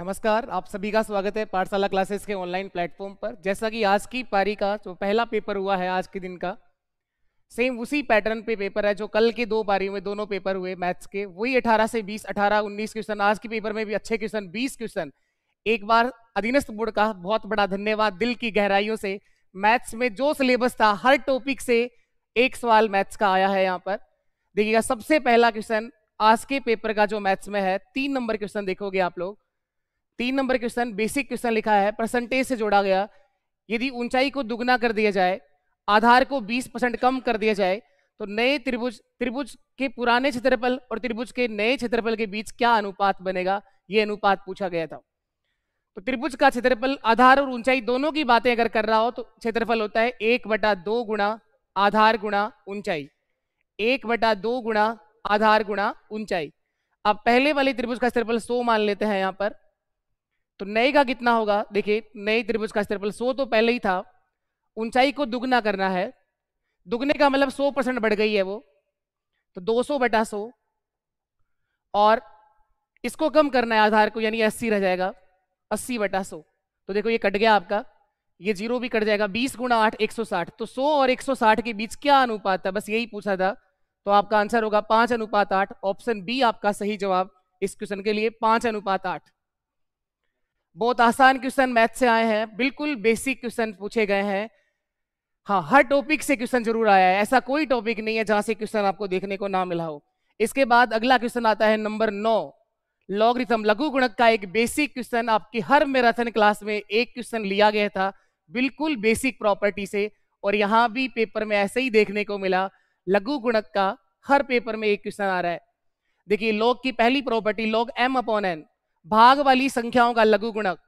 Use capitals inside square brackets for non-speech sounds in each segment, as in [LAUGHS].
नमस्कार आप सभी का स्वागत है पाठशाला क्लासेस के ऑनलाइन प्लेटफॉर्म पर जैसा कि आज की पारी का जो पहला पेपर हुआ है आज के दिन का सेम उसी पैटर्न पे पेपर है जो कल के दो पारी में दोनों पेपर हुए मैथ्स के वही 18 से 20 18 19 क्वेश्चन आज के पेपर में भी अच्छे क्वेश्चन 20 क्वेश्चन एक बार अधीनस्थ बोर्ड का बहुत बड़ा धन्यवाद दिल की गहराइयों से मैथ्स में जो सिलेबस था हर टॉपिक से एक सवाल मैथ्स का आया है यहाँ पर देखिएगा सबसे पहला क्वेश्चन आज के पेपर का जो मैथ्स में है तीन नंबर क्वेश्चन देखोगे आप लोग तीन नंबर क्वेश्चन बेसिक क्वेश्चन लिखा है परसेंटेज से जोड़ा गया यदि ऊंचाई को दुगना कर दिया जाए आधार को 20 परसेंट कम कर दिया जाए तो नए त्रिभुज त्रिभुज के पुराने क्षेत्रफल और त्रिभुज के नए क्षेत्रफल के बीच क्या अनुपात बनेगा यह अनुपात पूछा गया था तो त्रिभुज का क्षेत्रफल आधार और ऊंचाई दोनों की बातें अगर कर रहा हो तो क्षेत्रफल होता है एक बटा दो गुणा आधार गुणा ऊंचाई एक बटा दो गुणा आधार गुणा ऊंचाई अब पहले वाले त्रिभुज का क्षेत्रफल सौ मान लेते हैं यहां पर तो नई का कितना होगा देखिए नई त्रिभुज का क्षेत्रफल सौ तो पहले ही था ऊंचाई को दुगना करना है दुगने का मतलब सो परसेंट बढ़ गई है वो तो दो सौ बटा सो और इसको कम करना है आधार को यानी अस्सी रह जाएगा अस्सी बटा सो तो देखो ये कट गया आपका ये जीरो भी कट जाएगा बीस गुणा आठ एक सौ साठ तो सौ और एक सौ साठ के बीच क्या अनुपात था बस यही पूछा था तो आपका आंसर होगा पांच अनुपात आठ ऑप्शन बी आपका सही जवाब इस क्वेश्चन के लिए पांच अनुपात आठ बहुत आसान क्वेश्चन मैथ से आए हैं बिल्कुल बेसिक क्वेश्चन पूछे गए हैं हाँ हर टॉपिक से क्वेश्चन जरूर आया है ऐसा कोई टॉपिक नहीं है जहां से क्वेश्चन आपको देखने को ना मिला हो इसके बाद अगला क्वेश्चन आता है नंबर नौ लॉगरिथम लघु गुणक का एक बेसिक क्वेश्चन आपकी हर मैराथन क्लास में एक क्वेश्चन लिया गया था बिल्कुल बेसिक प्रॉपर्टी से और यहाँ भी पेपर में ऐसे ही देखने को मिला लघु गुणक का हर पेपर में एक क्वेश्चन आ रहा है देखिए लॉग की पहली property log M upon N भाग वाली संख्याओं का लघु गुणक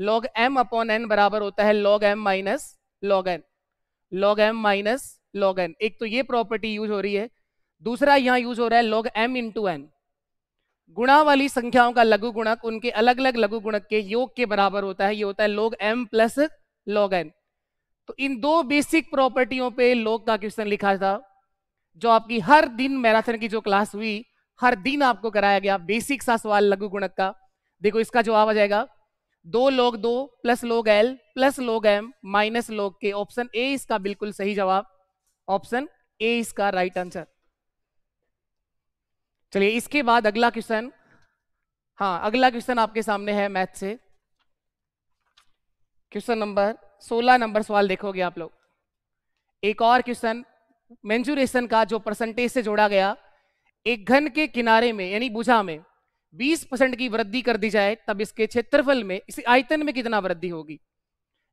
लॉग एम अपॉन एन बराबर होता है log M minus log N log M minus log N एक तो ये प्रॉपर्टी यूज हो रही है दूसरा यहां यूज हो रहा है लॉग एम इंटू एन गुणा वाली संख्याओं का लघु गुणक उनके अलग अलग लघु गुणक के योग के बराबर होता है ये होता है log M plus log N तो इन दो बेसिक प्रॉपर्टियों पे लोग का क्वेश्चन लिखा था जो आपकी हर दिन मैराथन की जो क्लास हुई हर दिन आपको कराया गया बेसिक सा सवाल लघु गुणक का देखो इसका जवाब आ जाएगा दो लोग दो plus log L plus log M minus log के ऑप्शन ए इसका बिल्कुल सही जवाब ऑप्शन ए इसका राइट आंसर चलिए इसके बाद अगला क्वेश्चन हाँ अगला क्वेश्चन आपके सामने है मैथ से क्वेश्चन नंबर 16 नंबर सवाल देखोगे आप लोग एक और क्वेश्चन मेंजुरेशन का जो परसेंटेज से जोड़ा गया एक घन के किनारे में यानी भुजा में 20 परसेंट की वृद्धि कर दी जाए तब इसके क्षेत्रफल में इस आयतन में कितना वृद्धि होगी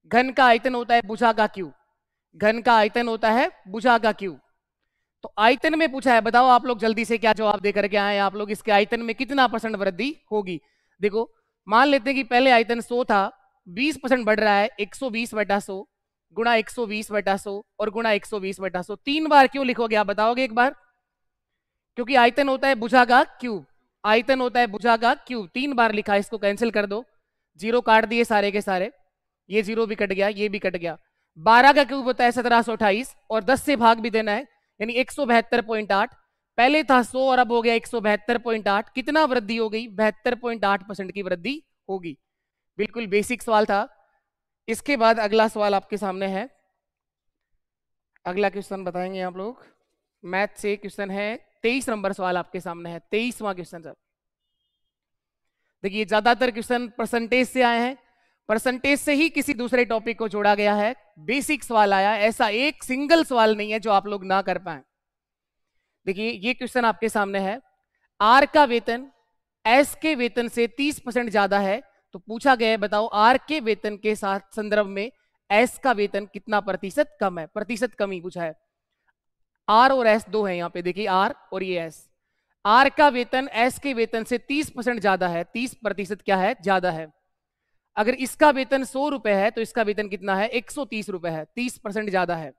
घन का आयतन होता है भुजा का क्यू घन का आयतन होता है भुजा का क्यू तो आयतन में पूछा है बताओ आप लोग जल्दी से क्या जवाब देकर के आए आप लोग इसके आयतन में कितना परसेंट वृद्धि होगी देखो मान लेते हैं कि पहले आयतन 100 था 20 परसेंट बढ़ रहा है 120 बटा सो गुणा 120 बटा 100 और गुणा एक सौ बटा सो तीन बार क्यों लिखोगे आप बताओगे एक बार क्योंकि आयतन होता है बुझा का क्यूब आयतन होता है बुझा का क्यूब तीन बार लिखा इसको कैंसिल कर दो जीरो काट दिए सारे के सारे ये जीरो भी कट गया ये भी कट गया बारह का क्यूब होता है सत्रह सौ अठाईस और दस से भाग भी देना है यानी एक सौ बहत्तर पॉइंट आठ पहले था सौ और अब हो गया एक सौ बहत्तर पॉइंट आठ कितना वृद्धि हो गई बहत्तर पॉइंट आठ परसेंट की वृद्धि होगी बिल्कुल बेसिक सवाल था इसके बाद अगला सवाल आपके सामने है अगला क्वेश्चन बताएंगे आप लोग मैथ से क्वेश्चन है तेईस नंबर सवाल आपके सामने है तेईसवा क्वेश्चन सर देखिए ज्यादातर क्वेश्चन परसेंटेज से आए हैं परसेंटेज से ही किसी दूसरे टॉपिक को जोड़ा गया है बेसिक सवाल आया ऐसा एक सिंगल सवाल नहीं है जो आप लोग ना कर पाए देखिए ये क्वेश्चन आपके सामने है आर का वेतन एस के वेतन से 30 परसेंट ज्यादा है तो पूछा गया है बताओ आर के वेतन के साथ संदर्भ में एस का वेतन कितना प्रतिशत कम है प्रतिशत कमी पूछा है आर और एस दो है यहां पे देखिए आर और ये एस आर का वेतन एस के वेतन से 30 परसेंट ज्यादा है 30 प्रतिशत क्या है ज्यादा है अगर इसका वेतन सौ रुपए है तो इसका वेतन कितना है एक सौ तीस रुपए है तीस परसेंट ज्यादा है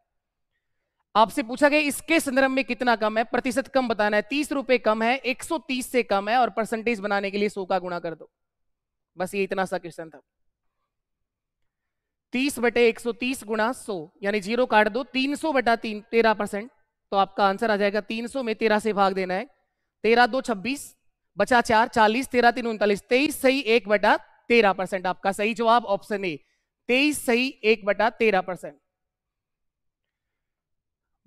आपसे पूछा गया इसके संदर्भ में कितना कम है प्रतिशत कम बताना है तीस रुपए कम है एक सौ तीस से कम है और परसेंटेज बनाने के लिए सो का गुणा कर दो बस ये इतना सा क्वेश्चन था तीस बटे एक सौ तीस गुणा सो यानी जीरो काट दो तीन सौ बटा तीन तेरह परसेंट तो आपका आंसर आ जाएगा 300 में तेरह से भाग देना है तेरह दो छब्बीस बचा चार चालीस तेरह तीन उनतालीस तेईस सही एक बटा तेरह परसेंट आपका सही जवाब ऑप्शन ए तेईस सही एक बटा तेरह परसेंट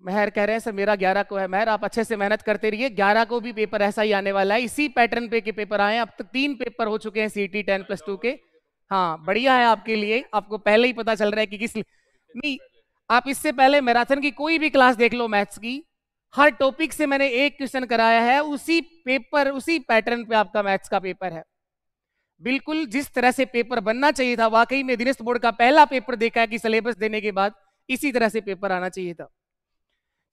मेहर कह रहे हैं सर मेरा ग्यारह को है मेहर आप अच्छे से मेहनत करते रहिए ग्यारह को भी पेपर ऐसा ही आने वाला है इसी पैटर्न पे के पेपर आए अब तक तीन पेपर हो चुके हैं टी टेन प्लस टू के हाँ बढ़िया है आपके लिए आपको पहले ही पता चल रहा है कि किस नहीं आप इससे पहले मैराथन की कोई भी क्लास देख लो मैथ्स की हर टॉपिक से मैंने एक क्वेश्चन कराया है उसी पेपर उसी पैटर्न पे आपका मैथ्स का पेपर है बिल्कुल जिस तरह से पेपर बनना चाहिए था वाकई में दिनेश बोर्ड का पहला पेपर देखा है कि सिलेबस देने के बाद इसी तरह से पेपर आना चाहिए था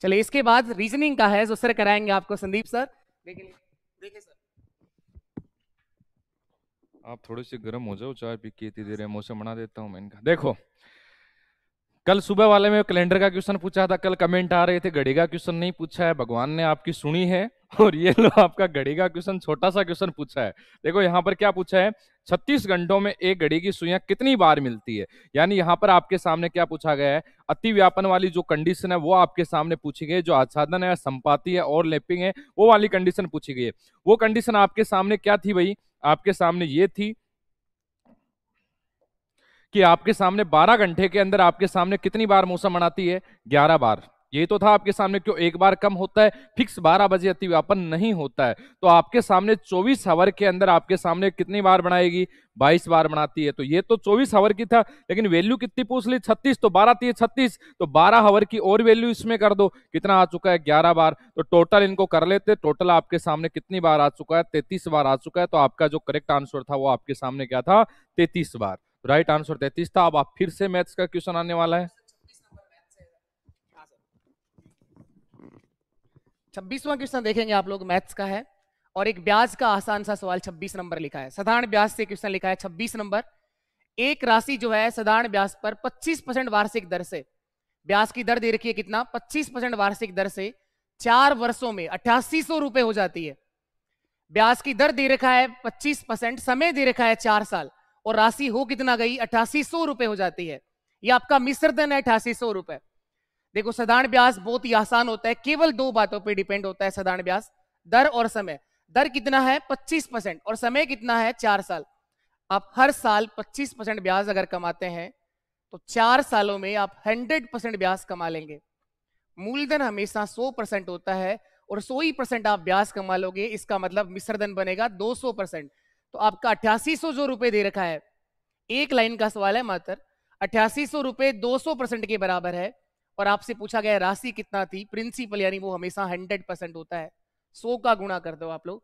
चलिए इसके बाद रीजनिंग का है जो सर कराएंगे आपको संदीप सर देखिए सर आप थोड़े से गर्म हो जाओ चाय पी के इतनी देर मौसम बना देता हूँ मैं इनका देखो कल सुबह वाले में कैलेंडर का क्वेश्चन पूछा था कल कमेंट आ रहे थे घड़ी का क्वेश्चन नहीं पूछा है भगवान ने आपकी सुनी है [LAUGHS] और ये लो आपका घड़ी का क्वेश्चन छोटा सा क्वेश्चन पूछा है देखो यहाँ पर क्या पूछा है 36 घंटों में एक घड़ी की सुइया कितनी बार मिलती है यानी यहाँ पर आपके सामने क्या पूछा गया है अति व्यापन वाली जो कंडीशन है वो आपके सामने पूछी गई जो आच्छादन है संपाति है और लेपिंग है वो वाली कंडीशन पूछी गई है वो कंडीशन आपके सामने क्या थी भाई आपके सामने ये थी कि आपके सामने 12 घंटे के अंदर आपके सामने कितनी बार मौसम मनाती है 11 बार ये तो था आपके सामने क्यों एक बार कम होता है फिक्स बारह बजे अतिव्यापन नहीं होता है तो आपके सामने चौबीस हवर के अंदर आपके सामने कितनी बार बनाएगी बाईस बार बनाती है तो ये तो चौबीस हवर की था लेकिन वैल्यू कितनी पूछ ली छत्तीस तो बारह थी छत्तीस तो बारह हवर की और वैल्यू इसमें कर दो कितना आ चुका है ग्यारह बार तो टोटल इनको कर लेते टोटल आपके सामने कितनी बार आ चुका है तैतीस बार आ चुका है तो आपका जो करेक्ट आंसर था वो आपके सामने क्या था तैतीस बार राइट आंसर तैतीस था अब आप फिर से मैथ्स का क्वेश्चन आने वाला है छब्बीसवां क्वेश्चन देखेंगे आप लोग मैथ्स का है और एक ब्याज का आसान सा सवाल छब्बीस नंबर लिखा है साधारण ब्याज से क्वेश्चन लिखा है छब्बीस नंबर एक राशि जो है साधारण ब्याज पर 25 परसेंट वार्षिक दर से ब्याज की दर दे रखी है कितना 25 परसेंट वार्षिक दर से चार वर्षों में अठासी सौ रुपए हो जाती है ब्याज की दर दे रखा है 25 परसेंट समय दे रखा है चार साल और राशि हो कितना गई अठासी सौ रुपए हो जाती है ये आपका मिश्र धन है अठासी सौ रुपए देखो साधारण ब्याज बहुत ही आसान होता है केवल दो बातों पर डिपेंड होता है साधारण ब्याज दर और समय दर कितना है 25 परसेंट और समय कितना है चार साल आप हर साल 25 परसेंट ब्याज अगर कमाते हैं तो चार सालों में आप 100 परसेंट ब्याज कमा लेंगे मूलधन हमेशा 100 परसेंट होता है और सो ही परसेंट आप ब्याज कमा लोगे इसका मतलब मिश्रधन बनेगा 200 परसेंट तो आपका अट्ठासी सौ जो रुपए दे रखा है एक लाइन का सवाल है मात्र अट्ठासी सौ रुपए दो सौ परसेंट के बराबर है और आपसे पूछा गया राशि कितना थी प्रिंसिपल यानी वो हमेशा हंड्रेड परसेंट होता है सो का गुणा कर दो आप लोग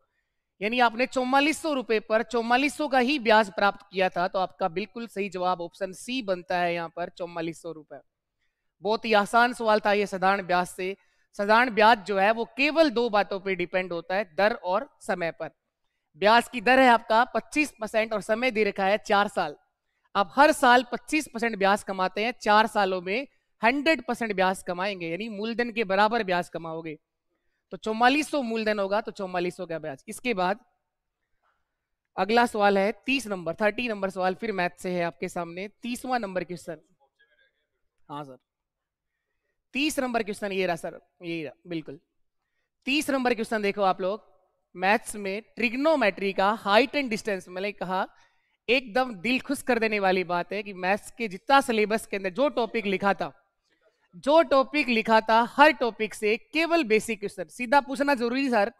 यानी आपने चौवालीस सौ रुपए पर चौवालीस सौ का ही ब्याज प्राप्त किया था तो आपका बिल्कुल सही जवाब ऑप्शन सी बनता है यहाँ पर चौवालीस सौ रुपए बहुत ही आसान सवाल था यह साधारण ब्याज से साधारण ब्याज जो है वो केवल दो बातों पर डिपेंड होता है दर और समय पर ब्याज की दर है आपका 25 परसेंट और समय दे रखा है चार साल आप हर साल 25 परसेंट ब्याज कमाते हैं चार सालों में 100 परसेंट ब्याज कमाएंगे यानी मूलधन के बराबर ब्याज कमाओगे तो चौवालीस मूलधन होगा तो चौवालीस का ब्याज इसके बाद अगला सवाल है तीस नंबर थर्टी नंबर सवाल फिर मैथ से है आपके सामने तीसवा नंबर क्वेश्चन हाँ सर तीस नंबर क्वेश्चन ये रहा सर ये रहा बिल्कुल तीस नंबर क्वेश्चन देखो आप लोग मैथ्स में ट्रिग्नोमेट्री का हाइट एंड डिस्टेंस मैंने कहा एकदम दिल खुश कर देने वाली बात है कि मैथ्स के जितना सिलेबस के अंदर जो टॉपिक लिखा था जो टॉपिक लिखा था हर टॉपिक से केवल बेसिक क्वेश्चन सीधा पूछना जरूरी सर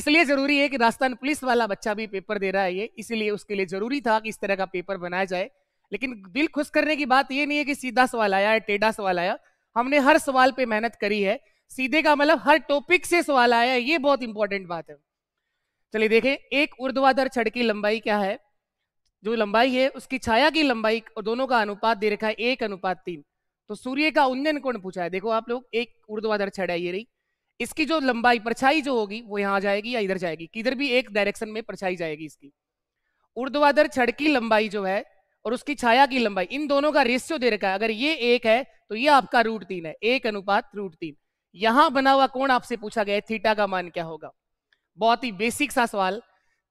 इसलिए जरूरी है कि राजस्थान पुलिस वाला बच्चा भी पेपर दे रहा है ये इसलिए उसके लिए जरूरी था कि इस तरह का पेपर बनाया जाए लेकिन दिल खुश करने की बात ये नहीं है कि सीधा सवाल आया है टेढ़ा सवाल आया हमने हर सवाल पे मेहनत करी है सीधे का मतलब हर टॉपिक से सवाल आया है ये बहुत इंपॉर्टेंट बात है चलिए देखें एक ऊर्ध्वाधर छड़ की लंबाई क्या है जो लंबाई है उसकी छाया की लंबाई और दोनों का अनुपात दे रखा है एक अनुपात तीन तो सूर्य का उन्नयन कोण पूछा है देखो आप लोग एक ऊर्ध्वाधर छड़ है ये रही इसकी जो लंबाई परछाई जो होगी वो यहाँ जाएगी या इधर जाएगी किधर भी एक डायरेक्शन में परछाई जाएगी इसकी ऊर्ध्वाधर छड़ की लंबाई जो है और उसकी छाया की लंबाई इन दोनों का रेशियो दे रखा है अगर ये एक है तो ये आपका रूट तीन है एक अनुपात रूट तीन यहां बना हुआ कोण आपसे पूछा गया है थीटा का मान क्या होगा बहुत ही बेसिक सा सवाल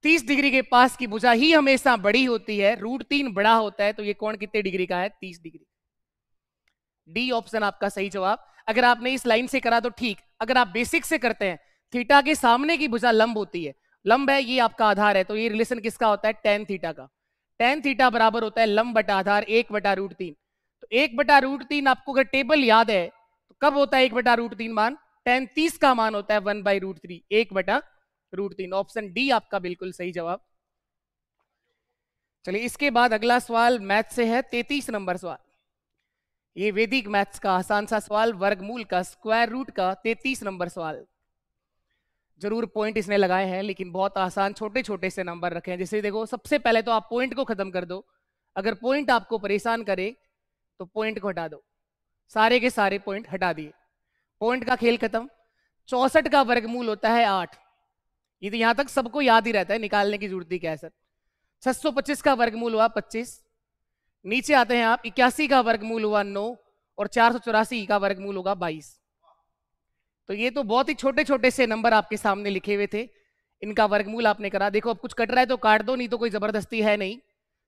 30 डिग्री के पास की भुजा ही हमेशा बड़ी होती है रूट तीन बड़ा होता है तो ये कौन कितने डिग्री का है 30 डिग्री डी ऑप्शन आपका सही जवाब अगर आपने इस लाइन से करा तो ठीक अगर आप बेसिक से करते हैं थीटा के सामने की भुजा लंब होती है लंब है ये आपका आधार है तो ये रिलेशन किसका होता है टेन थीटा का टेन थीटा बराबर होता है लंब बटा आधार एक बटा रूट तीन तो एक बटा रूट तीन आपको अगर टेबल याद है तो कब होता है एक बटा रूट तीन मान टेन तीस का मान होता है वन बाई रूट थ्री एक बटा रूट तीन ऑप्शन डी आपका बिल्कुल सही जवाब चलिए इसके बाद अगला सवाल मैथ से है तैतीस नंबर सवाल ये वैदिक मैथ्स का आसान सा सवाल वर्गमूल का स्क्वायर रूट का तैतीस नंबर सवाल जरूर पॉइंट इसने लगाए हैं लेकिन बहुत आसान छोटे छोटे से नंबर रखे हैं जैसे देखो सबसे पहले तो आप पॉइंट को खत्म कर दो अगर पॉइंट आपको परेशान करे तो पॉइंट को हटा दो सारे के सारे पॉइंट हटा दिए पॉइंट का खेल खत्म चौसठ का वर्गमूल होता है आठ ये तो यहां तक सबको याद ही रहता है निकालने की जरूरत ही क्या है सर 625 का वर्गमूल हुआ 25 नीचे आते हैं आप इक्यासी का वर्गमूल हुआ 9 और चार का वर्गमूल होगा बाईस तो ये तो बहुत ही छोटे छोटे से नंबर आपके सामने लिखे हुए थे इनका वर्गमूल आपने करा देखो अब कुछ कट रहा है तो काट दो नहीं तो कोई जबरदस्ती है नहीं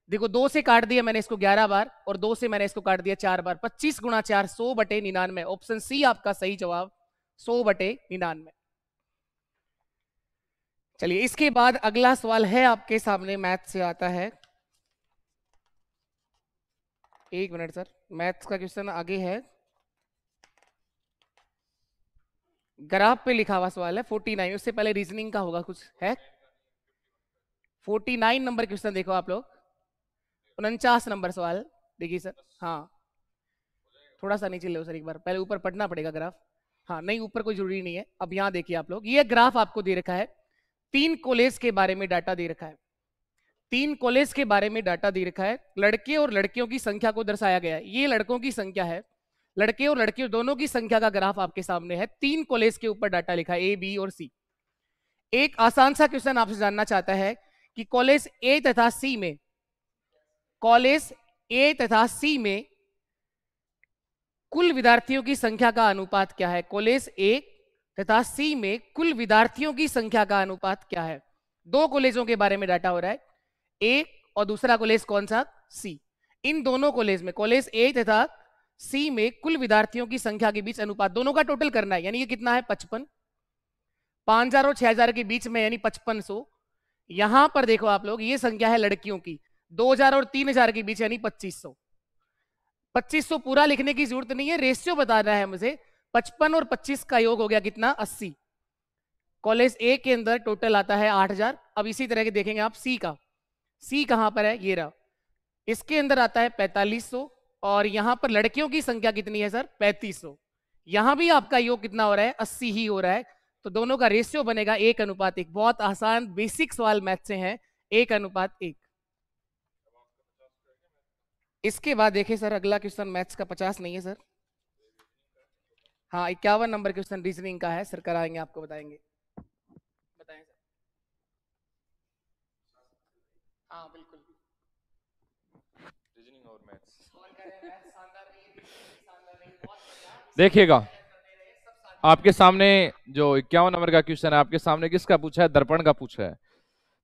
देखो दो से काट दिया मैंने इसको ग्यारह बार और दो से मैंने इसको काट दिया चार बार पच्चीस गुणा चार सौ बटे निन्यानवे ऑप्शन सी आपका सही जवाब सौ बटे निन्यानवे चलिए इसके बाद अगला सवाल है आपके सामने मैथ से आता है एक मिनट सर मैथ्स का क्वेश्चन आगे है ग्राफ पे लिखा हुआ सवाल है फोर्टी नाइन उससे पहले रीजनिंग का होगा कुछ है फोर्टी नाइन नंबर क्वेश्चन देखो आप लोग उनचास नंबर सवाल देखिए सर हाँ थोड़ा सा नीचे लो सर एक बार पहले ऊपर पढ़ना पड़ेगा ग्राफ हाँ नहीं ऊपर कोई जरूरी नहीं है अब यहां देखिए आप लोग ये ग्राफ आपको दे रखा है तीन कॉलेज के बारे में डाटा दे रखा है तीन कॉलेज के बारे में डाटा दे रखा है लड़के और लड़कियों की संख्या को दर्शाया गया है ये लड़कों की संख्या है लड़के और लड़कियों दोनों की संख्या का ग्राफ आपके सामने है तीन कॉलेज के ऊपर डाटा लिखा है ए बी और सी एक आसान सा क्वेश्चन आपसे जानना चाहता है कि कॉलेज ए तथा सी में कॉलेज ए तथा सी में कुल विद्यार्थियों की संख्या का अनुपात क्या है कॉलेज ए तथा सी में कुल विद्यार्थियों की संख्या का अनुपात क्या है दो कॉलेजों के बारे में डाटा हो रहा है ए और दूसरा कॉलेज कौन सा सी इन दोनों कॉलेज में कॉलेज ए तथा सी में कुल विद्यार्थियों की संख्या के बीच अनुपात दोनों का टोटल करना है यानी ये कितना है पचपन पांच हजार और छह हजार के बीच में यानी पचपन सो यहां पर देखो आप लोग ये संख्या है लड़कियों की दो हजार और तीन हजार के बीच यानी पच्चीस सौ पच्चीस सौ पूरा लिखने की जरूरत नहीं है रेशियो बताना है मुझे पचपन और पच्चीस का योग हो गया कितना अस्सी कॉलेज ए के अंदर टोटल आता है आठ हजार अब इसी तरह के देखेंगे आप सी का सी कहां पर है ये रहा इसके अंदर आता है पैंतालीस सौ और यहां पर लड़कियों की संख्या कितनी है सर पैंतीस सौ यहां भी आपका योग कितना हो रहा है अस्सी ही हो रहा है तो दोनों का रेशियो बनेगा एक अनुपात एक बहुत आसान बेसिक सवाल मैथ से है एक अनुपात एक इसके बाद देखे सर अगला क्वेश्चन मैथ्स का पचास नहीं है सर हाँ इक्यावन नंबर क्वेश्चन रीजनिंग का है सर कराएंगे आपको बताएंगे बताएं सर हाँ बिल्कुल रीजनिंग और मैथ्स देखिएगा आपके सामने जो इक्यावन नंबर का क्वेश्चन है आपके सामने किसका पूछा है दर्पण का पूछा है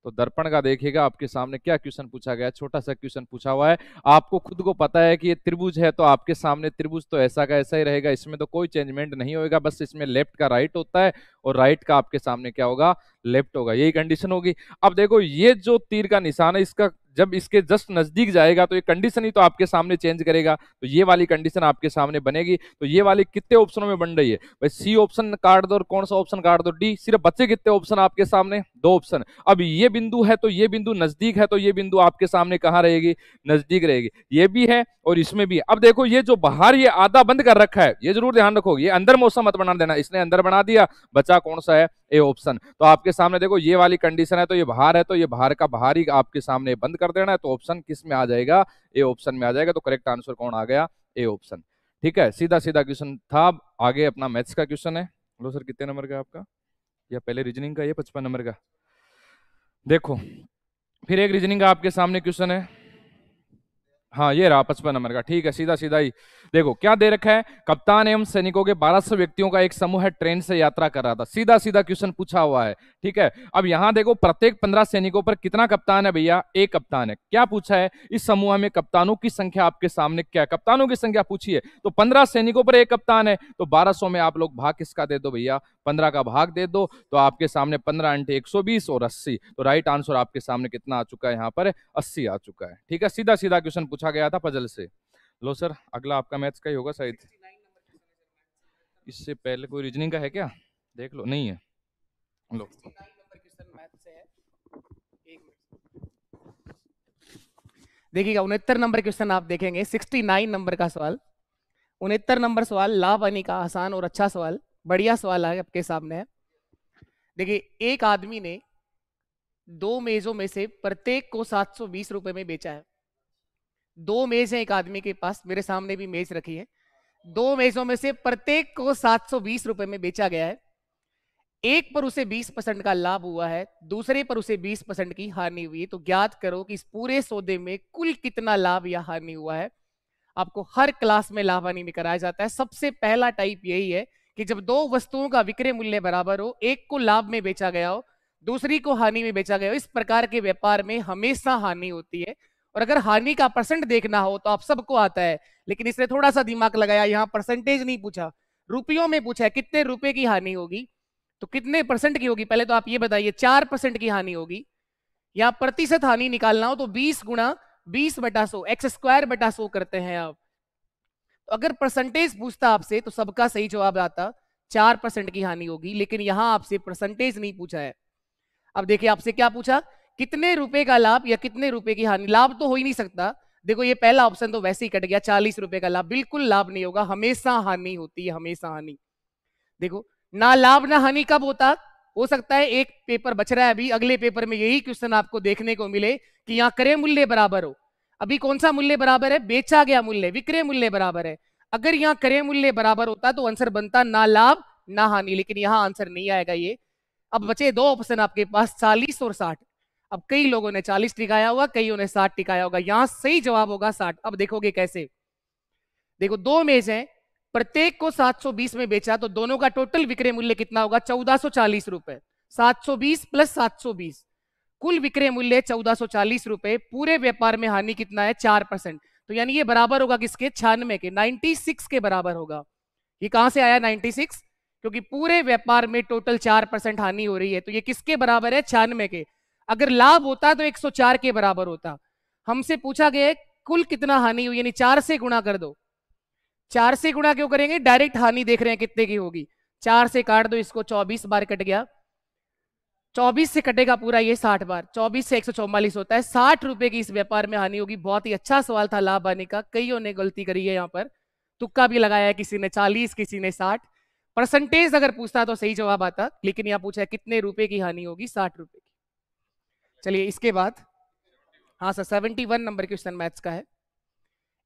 तो दर्पण का देखिएगा आपके सामने क्या क्वेश्चन पूछा गया छोटा सा क्वेश्चन पूछा हुआ है आपको खुद को पता है कि ये त्रिभुज है तो आपके सामने त्रिभुज तो ऐसा का ऐसा ही रहेगा इसमें तो कोई चेंजमेंट नहीं होगा बस इसमें लेफ्ट का राइट होता है और राइट का आपके सामने क्या होगा लेफ्ट होगा यही कंडीशन होगी अब देखो ये जो तीर का निशान है इसका जब इसके जस्ट नजदीक जाएगा तो ये कंडीशन ही तो आपके सामने चेंज करेगा तो ये वाली कंडीशन आपके सामने बनेगी तो ये वाली कितने ऑप्शनों में बन रही है भाई सी ऑप्शन काट दो और कौन सा ऑप्शन काट दो डी सिर्फ बच्चे कितने ऑप्शन आपके सामने दो ऑप्शन अब ये बिंदु है तो ये बिंदु नजदीक है तो ये बिंदु आपके सामने कहाँ रहेगी नजदीक रहेगी ये भी है और इसमें भी अब देखो ये जो बाहर ये आधा बंद कर रखा है ये जरूर ध्यान रखोगे अंदर मौसम मत बना देना इसने अंदर बना दिया बचा कौन सा है ए ऑप्शन तो आपके सामने देखो ये वाली कंडीशन है तो ये बाहर है तो ये बाहर का बाहर ही आपके सामने बंद कर कर देना है तो ऑप्शन किस में आ जाएगा ए ऑप्शन में आ जाएगा तो करेक्ट आंसर कौन आ गया ए ऑप्शन ठीक है सीधा सीधा क्वेश्चन था आगे अपना मैथ्स का क्वेश्चन है लो सर कितने नंबर का आपका या पहले रीजनिंग का ये पचपन नंबर का देखो फिर एक रीजनिंग का आपके सामने क्वेश्चन है हाँ ये रहा पचपन नंबर का ठीक है सीधा सीधा ही देखो क्या दे रखा है कप्तान एवं सैनिकों के 1200 व्यक्तियों का एक समूह है ट्रेन से यात्रा कर रहा था सीधा सीधा क्वेश्चन पूछा हुआ है ठीक है अब यहां देखो प्रत्येक पंद्रह सैनिकों पर कितना कप्तान है भैया एक कप्तान है क्या पूछा है इस समूह में कप्तानों की संख्या आपके सामने क्या है कप्तानों की संख्या पूछी है तो पंद्रह सैनिकों पर एक कप्तान है तो बारह में आप लोग भाग किसका दे दो भैया पंद्रह का भाग दे दो तो आपके सामने पंद्रह अंटे एक और अस्सी तो राइट आंसर आपके सामने कितना आ चुका है यहाँ पर अस्सी आ चुका है ठीक है सीधा सीधा क्वेश्चन पूछा गया था पजल से लो सर अगला आपका मैथ्स का ही होगा शायद इससे पहले कोई रीजनिंग का है क्या देख लो नहीं है लो देखिएगा उनहत्तर नंबर क्वेश्चन आप देखेंगे 69 नंबर का सवाल उनहत्तर नंबर सवाल लाभवानी का आसान और अच्छा सवाल बढ़िया सवाल है आपके सामने है देखिए एक आदमी ने दो मेजों में से प्रत्येक को सात सौ बीस रुपए में बेचा है दो मेज है एक आदमी के पास मेरे सामने भी मेज रखी है दो मेजों में से प्रत्येक को सात सौ बीस रुपए में बेचा गया है एक पर उसे 20 परसेंट का लाभ हुआ है दूसरे पर उसे 20 परसेंट की हानि हुई है तो ज्ञात करो कि इस पूरे सौदे में कुल कितना लाभ या हानि हुआ है आपको हर क्लास में लाभ हानि में कराया जाता है सबसे पहला टाइप यही है कि जब दो वस्तुओं का विक्रय मूल्य बराबर हो एक को लाभ में बेचा गया हो दूसरी को हानि में बेचा गया हो इस प्रकार के व्यापार में हमेशा हानि होती है और अगर हानि का परसेंट देखना हो तो आप सबको आता है लेकिन इसने थोड़ा सा दिमाग लगाया यहाँ परसेंटेज नहीं पूछा रुपयों में पूछा कितने रुपए की हानि होगी तो कितने परसेंट की होगी पहले तो आप ये बताइए चार परसेंट की हानि होगी या प्रतिशत हानि निकालना हो तो बीस गुणा बीस बटा सो एक्स स्क्वायर बटा सो करते हैं आप तो अगर परसेंटेज पूछता आपसे तो सबका सही जवाब आता चार परसेंट की हानि होगी लेकिन यहां आपसे परसेंटेज नहीं पूछा है अब देखिए आपसे क्या पूछा कितने रुपए का लाभ या कितने रुपए की हानि लाभ तो हो ही नहीं सकता देखो ये पहला ऑप्शन तो वैसे ही कट गया चालीस रुपए का लाभ बिल्कुल लाभ नहीं होगा हमेशा हानि होती है हमेशा हानि देखो ना लाभ ना हानि कब होता हो सकता है एक पेपर बच रहा है अभी अगले पेपर में यही क्वेश्चन आपको देखने को मिले कि यहाँ क्रय मूल्य बराबर हो अभी कौन सा मूल्य बराबर है बेचा गया मूल्य विक्रय मूल्य बराबर है अगर यहाँ क्रय मूल्य बराबर होता तो आंसर बनता ना लाभ ना हानि लेकिन यहाँ आंसर नहीं आएगा ये अब बचे दो ऑप्शन आपके पास चालीस और साठ अब कई लोगों ने चालीस टिकाया होगा कई ने साठ टिकाया होगा यहां सही जवाब होगा साठ अब देखोगे कैसे देखो दो मेज है प्रत्येक को 720 में बेचा तो दोनों का टोटल विक्रय मूल्य कितना होगा चौदह रुपए 720 प्लस 720 कुल विक्रय मूल्य चौदह रुपए पूरे व्यापार में हानि कितना है चार परसेंट तो यानी ये बराबर होगा किसके छियानवे के 96 के बराबर होगा ये कहां से आया 96 क्योंकि पूरे व्यापार में टोटल चार परसेंट हानि हो रही है तो ये किसके बराबर है छियानवे के अगर लाभ होता तो चार के बराबर होता हमसे पूछा गया कुल कितना हानि हुई यानी चार से गुणा कर दो चार से गुणा क्यों करेंगे डायरेक्ट हानि देख रहे हैं कितने की होगी चार से काट दो इसको चौबीस बार कट गया चौबीस से कटेगा पूरा ये साठ बार चौबीस से एक सौ होता है साठ रुपए की इस व्यापार में हानि होगी बहुत ही अच्छा सवाल था लाभ आने का कईयों ने गलती करी है यहाँ पर तुक्का भी लगाया है किसी ने चालीस किसी ने साठ परसेंटेज अगर पूछता तो सही जवाब आता लेकिन यहाँ पूछा है कितने रुपए की हानि होगी साठ रुपए की चलिए इसके बाद हाँ sir seventy one number question maths का है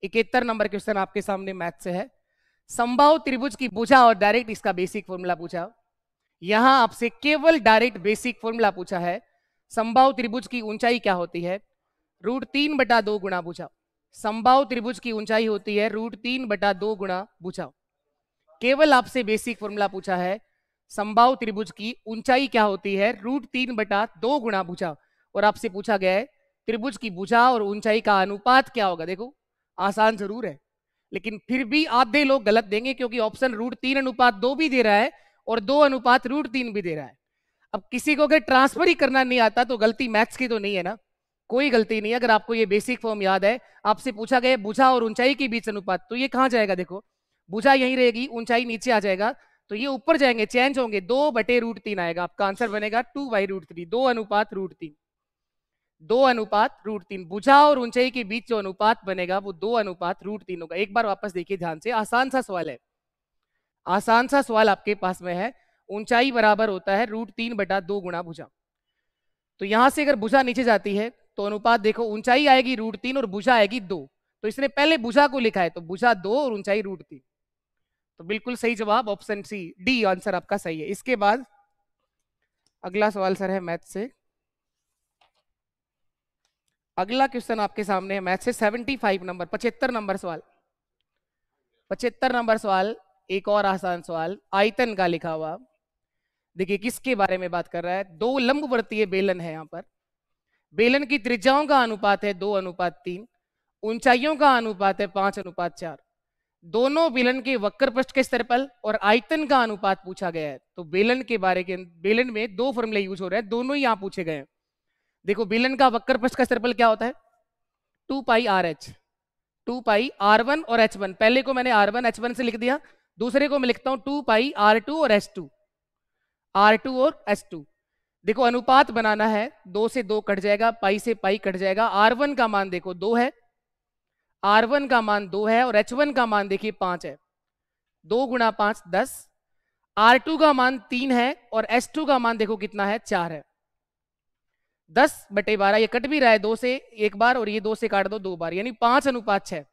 इकहत्तर नंबर क्वेश्चन आपके सामने मैथ से है संभव त्रिभुज की पूछा और डायरेक्ट इसका बेसिक फॉर्मूला पूछा यहां आपसे केवल डायरेक्ट बेसिक फॉर्मूला पूछा है संभव त्रिभुज की ऊंचाई क्या होती है रूट तीन बटा दो गुणा बुझाओ संभाव त्रिभुज की ऊंचाई होती है रूट तीन बटा दो गुणा बुझाओ केवल आपसे बेसिक फॉर्मूला पूछा है संभाव त्रिभुज की ऊंचाई क्या होती है रूट तीन बटा दो गुणा बुझाओ और आपसे पूछा गया है त्रिभुज की बुझा और ऊंचाई का अनुपात क्या होगा देखो आसान जरूर है लेकिन फिर भी आधे लोग गलत देंगे क्योंकि ऑप्शन रूट तीन अनुपात दो भी दे रहा है और दो अनुपात रूट तीन भी दे रहा है अब किसी को अगर ट्रांसफर ही करना नहीं आता तो गलती मैथ्स की तो नहीं है ना कोई गलती नहीं अगर आपको ये बेसिक फॉर्म याद है आपसे पूछा गया बुझा और ऊंचाई के बीच अनुपात तो ये कहाँ जाएगा देखो बुझा यही रहेगी ऊंचाई नीचे आ जाएगा तो ये ऊपर जाएंगे चेंज होंगे दो बटे रूट तीन आएगा आपका आंसर बनेगा टू बाई रूट थ्री दो अनुपात रूट तीन दो अनुपात रूट तीन बुझा और ऊंचाई के बीच जो अनुपात बनेगा वो दो अनुपात रूट तीन होगा एक बार वापस देखिए ध्यान से आसान सा सवाल है आसान सा सवाल आपके पास में है ऊंचाई बराबर होता है रूट तीन बटा दो गुणा भुजा तो यहां से अगर भुजा नीचे जाती है तो अनुपात देखो ऊंचाई आएगी रूट तीन और भुजा आएगी दो तो इसने पहले भुजा को लिखा है तो भुजा दो और ऊंचाई रूट तीन तो बिल्कुल सही जवाब ऑप्शन सी डी आंसर आपका सही है इसके बाद अगला सवाल सर है मैथ से अगला क्वेश्चन आपके सामने है मैथ से 75 नंबर पचहत्तर नंबर सवाल पचहत्तर नंबर सवाल एक और आसान सवाल आयतन का लिखा हुआ देखिए किसके बारे में बात कर रहा है दो लंबवर्तीय बेलन है यहाँ पर बेलन की त्रिज्याओं का अनुपात है दो अनुपात तीन ऊंचाइयों का अनुपात है पांच अनुपात चार दोनों बेलन के वक्र पृष्ठ के स्तर पर और आयतन का अनुपात पूछा गया है तो बेलन के बारे के बेलन में दो फॉर्मूले यूज हो रहे हैं दोनों ही यहाँ पूछे गए हैं देखो बिलन का वक्र पृष्ठ का सर्पल क्या होता है two pi R H two pi R one और एच वन पहले को मैंने आर वन एच वन से लिख दिया दूसरे को मैं लिखता हूं टू पाई आर टू और एच टू आर टू और एच टू देखो अनुपात बनाना है दो से दो कट जाएगा पाई से पाई कट जाएगा आर वन का मान देखो दो है आर वन का मान दो है और एच वन का मान देखिए पांच है दो गुणा पांच दस आर टू का मान तीन है और एच टू का मान देखो कितना है चार है दस बटे बारह ये कट भी रहा है दो से एक बार और ये दो से काट दो दो बार यानी पांच अनुपात छह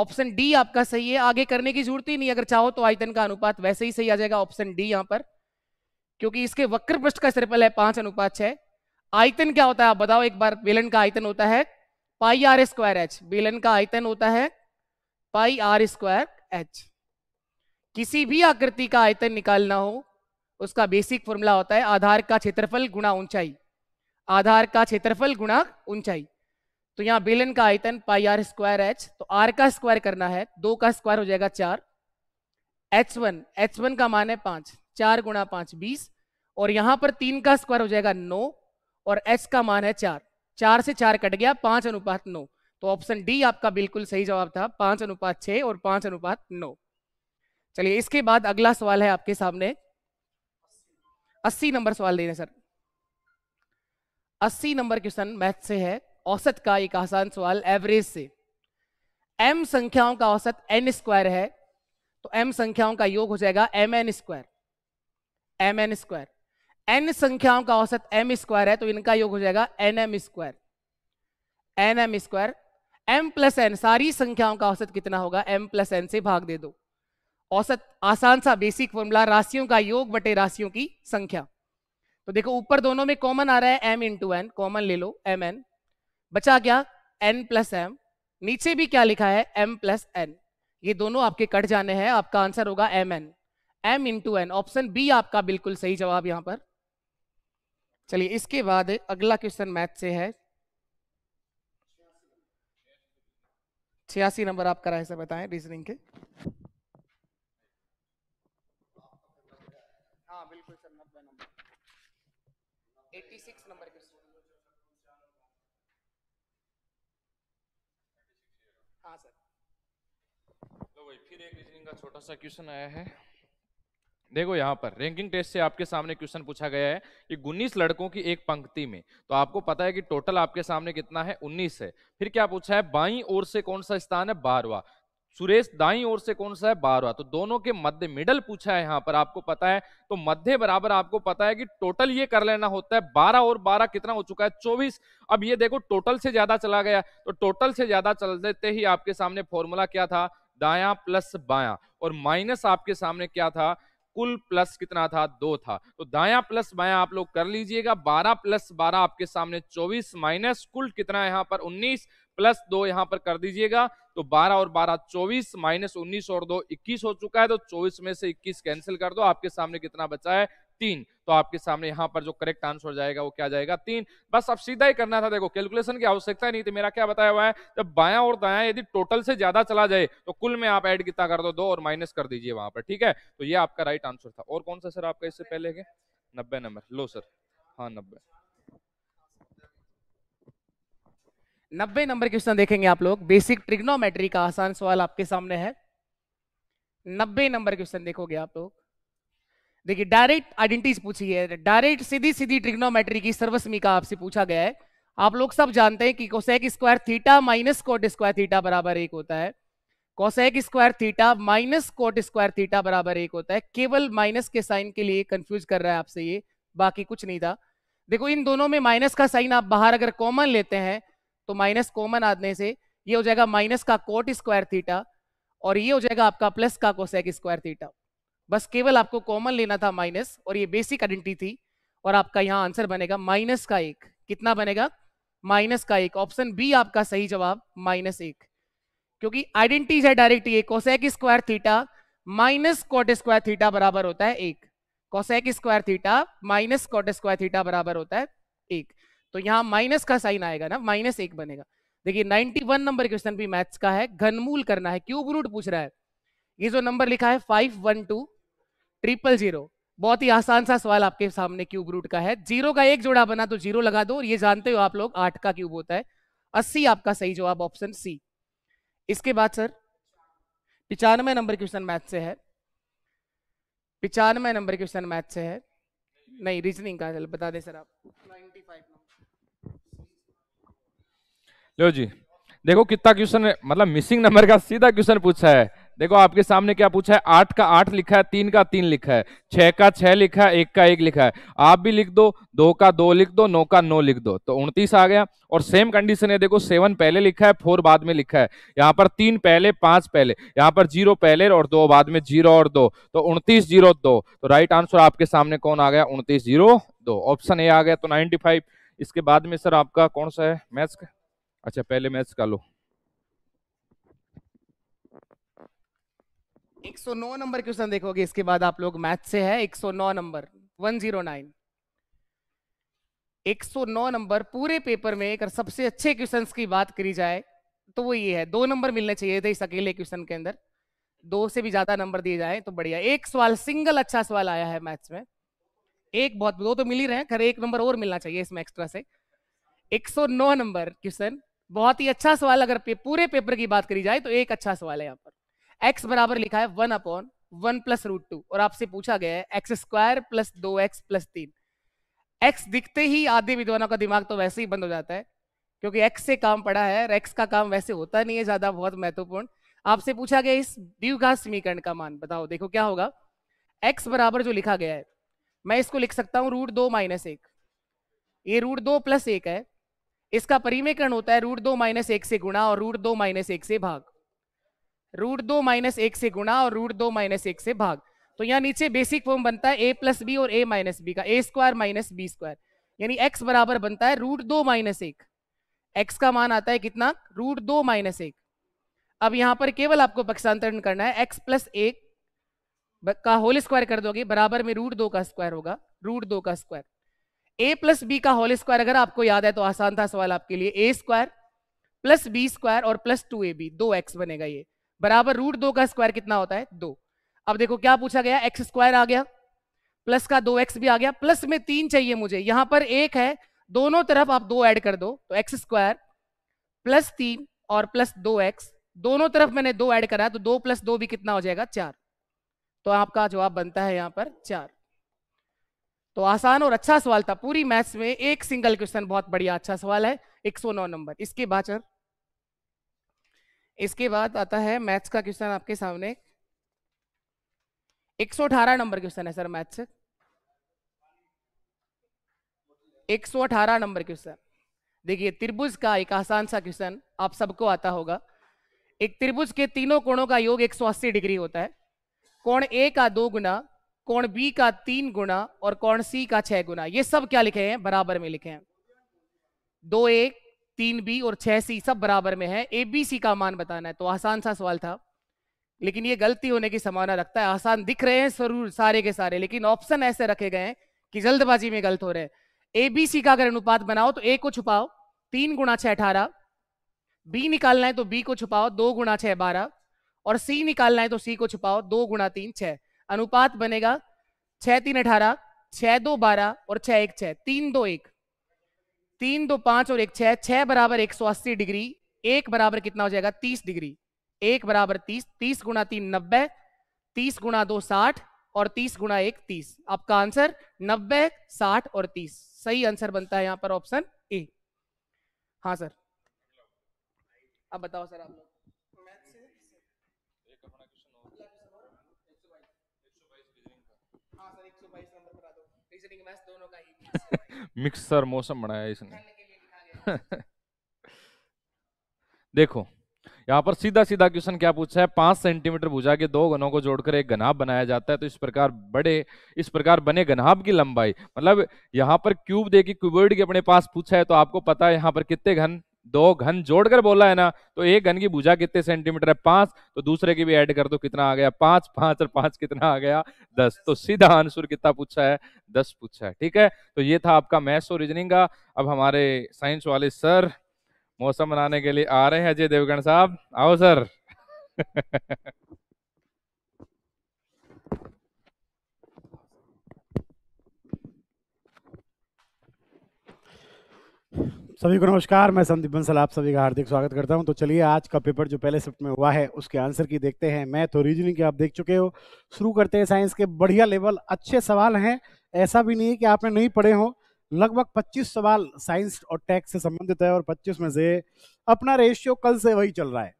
ऑप्शन डी आपका सही है आगे करने की जरूरत ही नहीं अगर चाहो तो आयतन का अनुपात वैसे ही सही आ जाएगा ऑप्शन डी यहां पर क्योंकि इसके वक्र पृष्ठ का सर्पल है पांच अनुपात छह आयतन क्या होता है आप बताओ एक बार बेलन का आयतन होता है पाई आर स्क्वायर एच बेलन का आयतन होता है पाई आर स्क्वायर एच किसी भी आकृति का आयतन निकालना हो उसका बेसिक फॉर्मूला होता है आधार का क्षेत्रफल गुणा ऊंचाई आधार का क्षेत्रफल गुणा ऊंचाई तो यहाँ बेलन का आयतन पाई आर स्क्वायर एच तो आर का स्क्वायर करना है दो का स्क्वायर हो जाएगा चार एच वन एच वन का मान है पांच चार गुणा पांच बीस और यहां पर तीन का स्क्वायर हो जाएगा नौ और एच का मान है चार चार से चार कट गया पांच अनुपात नौ तो ऑप्शन डी आपका बिल्कुल सही जवाब था पांच अनुपात छ और पांच अनुपात नौ चलिए इसके बाद अगला सवाल है आपके सामने अस्सी नंबर सवाल दे रहे सर अस्सी नंबर क्वेश्चन मैथ से है औसत का एक आसान सवाल एवरेज से एम संख्याओं का औसत एन स्क्वायर है तो एम संख्याओं का योग हो जाएगा M N square M N square N संख्याओं का औसत एम स्क्वायर है तो इनका योग हो जाएगा N M square N M square M plus N सारी संख्याओं का औसत कितना होगा एम प्लस एन से भाग दे दो औसत आसान सा बेसिक फॉर्मूला राशियों का योग बटे राशियों की संख्या तो देखो ऊपर दोनों में कॉमन आ रहा है एम इंटू एन कॉमन ले लो एम एन बचा क्या एन प्लस एम नीचे भी क्या लिखा है एम प्लस एन ये दोनों आपके कट जाने हैं आपका आंसर होगा M N M into N option B आपका बिल्कुल सही जवाब यहां पर चलिए इसके बाद अगला क्वेश्चन मैथ से है छियासी नंबर आपका रहा है बताएं रीजनिंग के का छोटा सा क्वेश्चन आया है देखो यहाँ पर रैंकिंग टेस्ट से आपके सामने क्वेश्चन पूछा गया है कि उन्नीस लड़कों की एक पंक्ति में तो आपको पता है कि टोटल आपके सामने कितना है उन्नीस है फिर क्या पूछा है बाई ओर से कौन सा स्थान है बारवा सुरेश दाई ओर से कौन सा है बारवा तो दोनों के मध्य मिडल पूछा है यहाँ पर आपको पता है तो मध्य बराबर आपको पता है कि टोटल ये कर लेना होता है बारह और बारह कितना हो चुका है चौबीस अब ये देखो टोटल से ज्यादा चला गया तो टोटल से ज्यादा चल देते ही आपके सामने फॉर्मूला क्या था दाया प्लस बाया और माइनस आपके सामने क्या था कुल प्लस कितना था दो था तो दाया प्लस बाया आप लोग कर लीजिएगा बारह प्लस बारह आपके सामने चौबीस माइनस कुल कितना यहाँ पर उन्नीस प्लस दो यहाँ पर कर दीजिएगा तो 12 और 12 24 माइनस उन्नीस और दो 21 हो चुका है तो 24 में से 21 कैंसिल कर दो आपके सामने कितना बचा है तीन तो आपके सामने यहाँ पर जो करेक्ट आंसर हो जाएगा वो क्या जाएगा तीन बस अब सीधा ही करना था देखो कैलकुलेशन की आवश्यकता नहीं थी मेरा क्या बताया हुआ है जब बाया और दाया यदि टोटल से ज्यादा चला जाए तो कुल में आप ऐड कितना कर दो दो और माइनस कर दीजिए वहां पर ठीक है तो ये आपका राइट आंसर था और कौन सा सर आपका इससे पहले के नब्बे नंबर लो सर हाँ नब्बे नब्बे नंबर क्वेश्चन देखेंगे आप लोग बेसिक ट्रिग्नोमेट्री का आसान सवाल आपके सामने है नब्बे नंबर क्वेश्चन देखोगे आप लोग देखिए डायरेक्ट आइडेंटिटीज पूछी है डायरेक्ट सीधी सीधी ट्रिग्नोमेट्री की सर्वसमीका आपसे पूछा गया है आप लोग सब जानते हैं कि cosec square theta minus cot square theta बराबर एक होता है cosec square theta minus cot square theta बराबर एक होता है केवल माइनस के साइन के लिए कंफ्यूज कर रहा है आपसे ये बाकी कुछ नहीं था देखो इन दोनों में माइनस का साइन आप बाहर अगर कॉमन लेते हैं तो माइनस कॉमन आने से ये हो जाएगा माइनस का कोट स्क्वायर थीटा और ये हो जाएगा आपका प्लस का कोसेक स्क्वायर थीटा बस केवल आपको कॉमन लेना था माइनस और ये बेसिक आइडेंटिटी थी और आपका यहाँ आंसर बनेगा माइनस का एक कितना बनेगा माइनस का एक ऑप्शन बी आपका सही जवाब माइनस एक क्योंकि आइडेंटिटीज है डायरेक्ट ये cosec square theta minus cot square theta बराबर होता है एक cosec square theta minus cot square theta बराबर होता है एक तो यहाँ माइनस का साइन आएगा ना माइनस एक बनेगा देखिए 91 नंबर क्वेश्चन भी मैथ्स का है घनमूल करना है क्यूब रूट पूछ रहा है ये जो नंबर लिखा है five one two triple zero बहुत ही आसान सा सवाल आपके सामने क्यूब रूट का है जीरो का एक जोड़ा बना तो जीरो लगा दो और ये जानते हो आप लोग आठ का क्यूब होता है अस्सी आपका सही जवाब ऑप्शन सी इसके बाद सर पिचानवे नंबर क्वेश्चन मैथ से है पिचानवे नंबर क्वेश्चन मैथ से है नहीं रीजनिंग का बता दे सर आप 95 लो जी देखो कितना क्वेश्चन मतलब मिसिंग नंबर का सीधा क्वेश्चन पूछा है देखो आपके सामने क्या पूछा है आठ का आठ लिखा है तीन का तीन लिखा है छह का छह लिखा है एक का एक लिखा है आप भी लिख दो दो का दो लिख दो नौ का नौ लिख दो तो उनतीस आ गया और सेम कंडीशन है देखो सेवन पहले लिखा है फोर बाद में लिखा है यहाँ पर तीन पहले पांच पहले यहाँ पर जीरो पहले और दो बाद में जीरो और दो तो उनतीस जीरो दो तो राइट आंसर आपके सामने कौन आ गया उनतीस जीरो दो ऑप्शन ए आ गया तो नाइनटी फाइव इसके बाद में सर आपका कौन सा है मैथ्स का अच्छा पहले मैथ्स का लो 109 नंबर क्वेश्चन देखोगे इसके बाद आप लोग मैथ से है 109 नंबर 109 109 नंबर पूरे पेपर में अगर सबसे अच्छे क्वेश्चंस की बात करी जाए तो वो ये है दो नंबर मिलने चाहिए थे इस अकेले क्वेश्चन के अंदर दो से भी ज्यादा नंबर दिए जाए तो बढ़िया एक सवाल सिंगल अच्छा सवाल आया है मैथ्स में एक बहुत दो तो मिल ही रहे हैं खर एक नंबर और मिलना चाहिए इसमें एक्स्ट्रा से 109 नंबर क्वेश्चन बहुत ही अच्छा सवाल अगर पे, पूरे पेपर की बात करी जाए तो एक अच्छा सवाल है यहाँ पर x बराबर लिखा है one upon one plus root two और आपसे पूछा गया है एक्स स्क्वायर प्लस दो एक्स प्लस तीन एक्स दिखते ही आधे विद्वानों का दिमाग तो वैसे ही बंद हो जाता है क्योंकि एक्स से काम पड़ा है और एक्स का काम वैसे होता नहीं है ज्यादा बहुत महत्वपूर्ण आपसे पूछा गया इस द्विघात समीकरण का मान बताओ देखो क्या होगा एक्स बराबर जो लिखा गया है मैं इसको लिख सकता हूं रूट दो माइनस एक ये रूट दो प्लस एक है इसका परिमेकरण होता है रूट दो माइनस एक से गुणा और रूट दो माइनस एक से भाग रूट दो माइनस एक से गुणा और रूट दो माइनस एक से भाग तो यहाँ नीचे बेसिक फॉर्म बनता है ए प्लस बी और ए माइनस बी का A square minus B square यानी एक्स बराबर बनता है रूट दो माइनस एक एक्स का मान आता है कितना रूट दो माइनस एक अब यहाँ पर केवल आपको पक्षांतरण करना है एक्स प्लस एक का होल स्क्वायर कर दोगे बराबर में रूट दो का स्क्वायर होगा रूट दो का स्क्वायर ए प्लस बी का होल स्क्वायर अगर आपको याद है तो आसान था सवाल आपके लिए A square plus B square और प्लस टू ए बी दो एक्स बनेगा ये बराबर रूट दो का स्क्वायर कितना होता है दो अब देखो क्या पूछा गया एक्स स्क्वायर आ गया प्लस का दो एक्स भी आ गया प्लस में तीन चाहिए मुझे यहां पर एक है दोनों तरफ आप दो ऐड कर दो तो एक्स स्क्वायर प्लस तीन और प्लस दो एक्स दोनों तरफ मैंने दो ऐड करा तो दो प्लस दो भी कितना हो जाएगा चार तो आपका जवाब बनता है यहां पर चार तो आसान और अच्छा सवाल था पूरी मैथ्स में एक सिंगल क्वेश्चन बहुत बढ़िया अच्छा सवाल है 109 नंबर इसके बाद इसके बाद आता है मैथ्स का क्वेश्चन आपके सामने 118 नंबर क्वेश्चन है सर मैथ्स से 118 नंबर क्वेश्चन देखिए त्रिभुज का एक आसान सा क्वेश्चन आप सबको आता होगा एक त्रिभुज के तीनों कोणों का योग 180 डिग्री होता है कोण ए का दो गुना कोण बी का तीन गुना और कोण सी का छह गुना ये सब क्या लिखे हैं बराबर में लिखे हैं दो एक तीन बी और छह सी सब बराबर में है ए बी सी का मान बताना है तो आसान सा सवाल था लेकिन ये गलती होने की संभावना रखता है आसान दिख रहे हैं जरूर सारे के सारे लेकिन ऑप्शन ऐसे रखे गए हैं कि जल्दबाजी में गलत हो रहे हैं ए बी सी का अगर अनुपात बनाओ तो ए को छुपाओ तीन गुणा छह अठारह बी निकालना है तो बी को छुपाओ दो गुणा छह बारह और सी निकालना है तो सी को छुपाओ दो गुणा तीन छह अनुपात बनेगा छह तीन अठारह छह दो बारह और छह एक छह तीन दो एक तीन दो पांच और एक छह छह बराबर एक सौ अस्सी डिग्री एक बराबर कितना हो जाएगा तीस डिग्री एक बराबर तीस तीस गुणा तीन नब्बे तीस गुणा दो साठ और तीस गुणा एक तीस आपका आंसर नब्बे साठ और तीस सही आंसर बनता है यहां पर ऑप्शन ए हाँ सर अब बताओ सर आप लोग मिक्सर मौसम बनाया इसने [LAUGHS] देखो यहाँ पर सीधा सीधा क्वेश्चन क्या पूछा है पांच सेंटीमीटर भुजा के दो घनों को जोड़कर एक घनाभ बनाया जाता है तो इस प्रकार बड़े इस प्रकार बने घनाभ की लंबाई मतलब यहाँ पर क्यूब देखिए क्यूबर्ड के अपने पास पूछा है तो आपको पता है यहाँ पर कितने घन दो घन जोड़कर बोला है ना तो एक घन की भुजा कितने सेंटीमीटर है पांच तो दूसरे की भी ऐड कर दो कितना आ गया पांच पांच और पांच कितना आ गया दस तो सीधा आंसर कितना पूछा है दस पूछा है ठीक है तो ये था आपका मैथ्स और रीजनिंग का अब हमारे साइंस वाले सर मौसम बनाने के लिए आ रहे हैं अजय देवगण साहब आओ सर [LAUGHS] सभी को नमस्कार मैं संदीप बंसल आप सभी का हार्दिक स्वागत करता हूं तो चलिए आज का पेपर जो पहले शिफ्ट में हुआ है उसके आंसर की देखते हैं मैथ तो रीजनिंग की आप देख चुके हो शुरू करते हैं साइंस के बढ़िया लेवल अच्छे सवाल हैं ऐसा भी नहीं है कि आपने नहीं पढ़े हो लगभग 25 सवाल साइंस और टैक्स से संबंधित है और पच्चीस में से अपना रेशियो कल से वही चल रहा है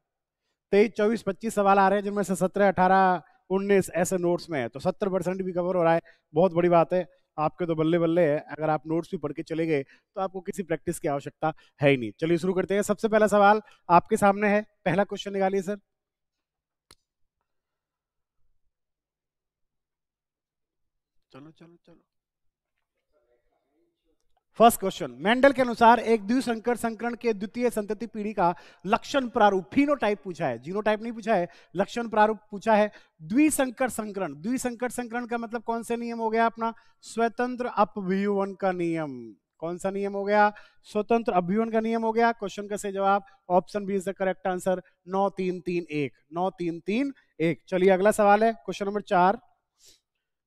तेईस चौबीस पच्चीस सवाल आ रहे हैं जिनमें से सत्रह अठारह उन्नीस ऐसे नोट्स में है तो सत्तर भी कवर हो रहा है बहुत बड़ी बात है आपके तो बल्ले बल्ले है अगर आप नोट्स भी पढ़ के चले गए तो आपको किसी प्रैक्टिस की आवश्यकता है ही नहीं चलिए शुरू करते हैं सबसे पहला सवाल आपके सामने है पहला क्वेश्चन निकालिए सर चलो चलो चलो फर्स्ट क्वेश्चन मेंडल के अनुसार एक द्विशंकर संकरण के द्वितीय संतति पीढ़ी का लक्षण प्रारूप फिनोटाइप पूछा है जीनोटाइप नहीं पूछा है लक्षण प्रारूप पूछा है द्विशंकर संकरण द्विशंकर संकरण का मतलब कौन सा नियम हो गया अपना स्वतंत्र अपव्यूवन का नियम कौन सा नियम हो गया स्वतंत्र अभ्यूवन का नियम हो गया क्वेश्चन का सही जवाब option B is the correct answer नौ तीन तीन एक नौ तीन तीन एक चलिए अगला सवाल है क्वेश्चन नंबर चार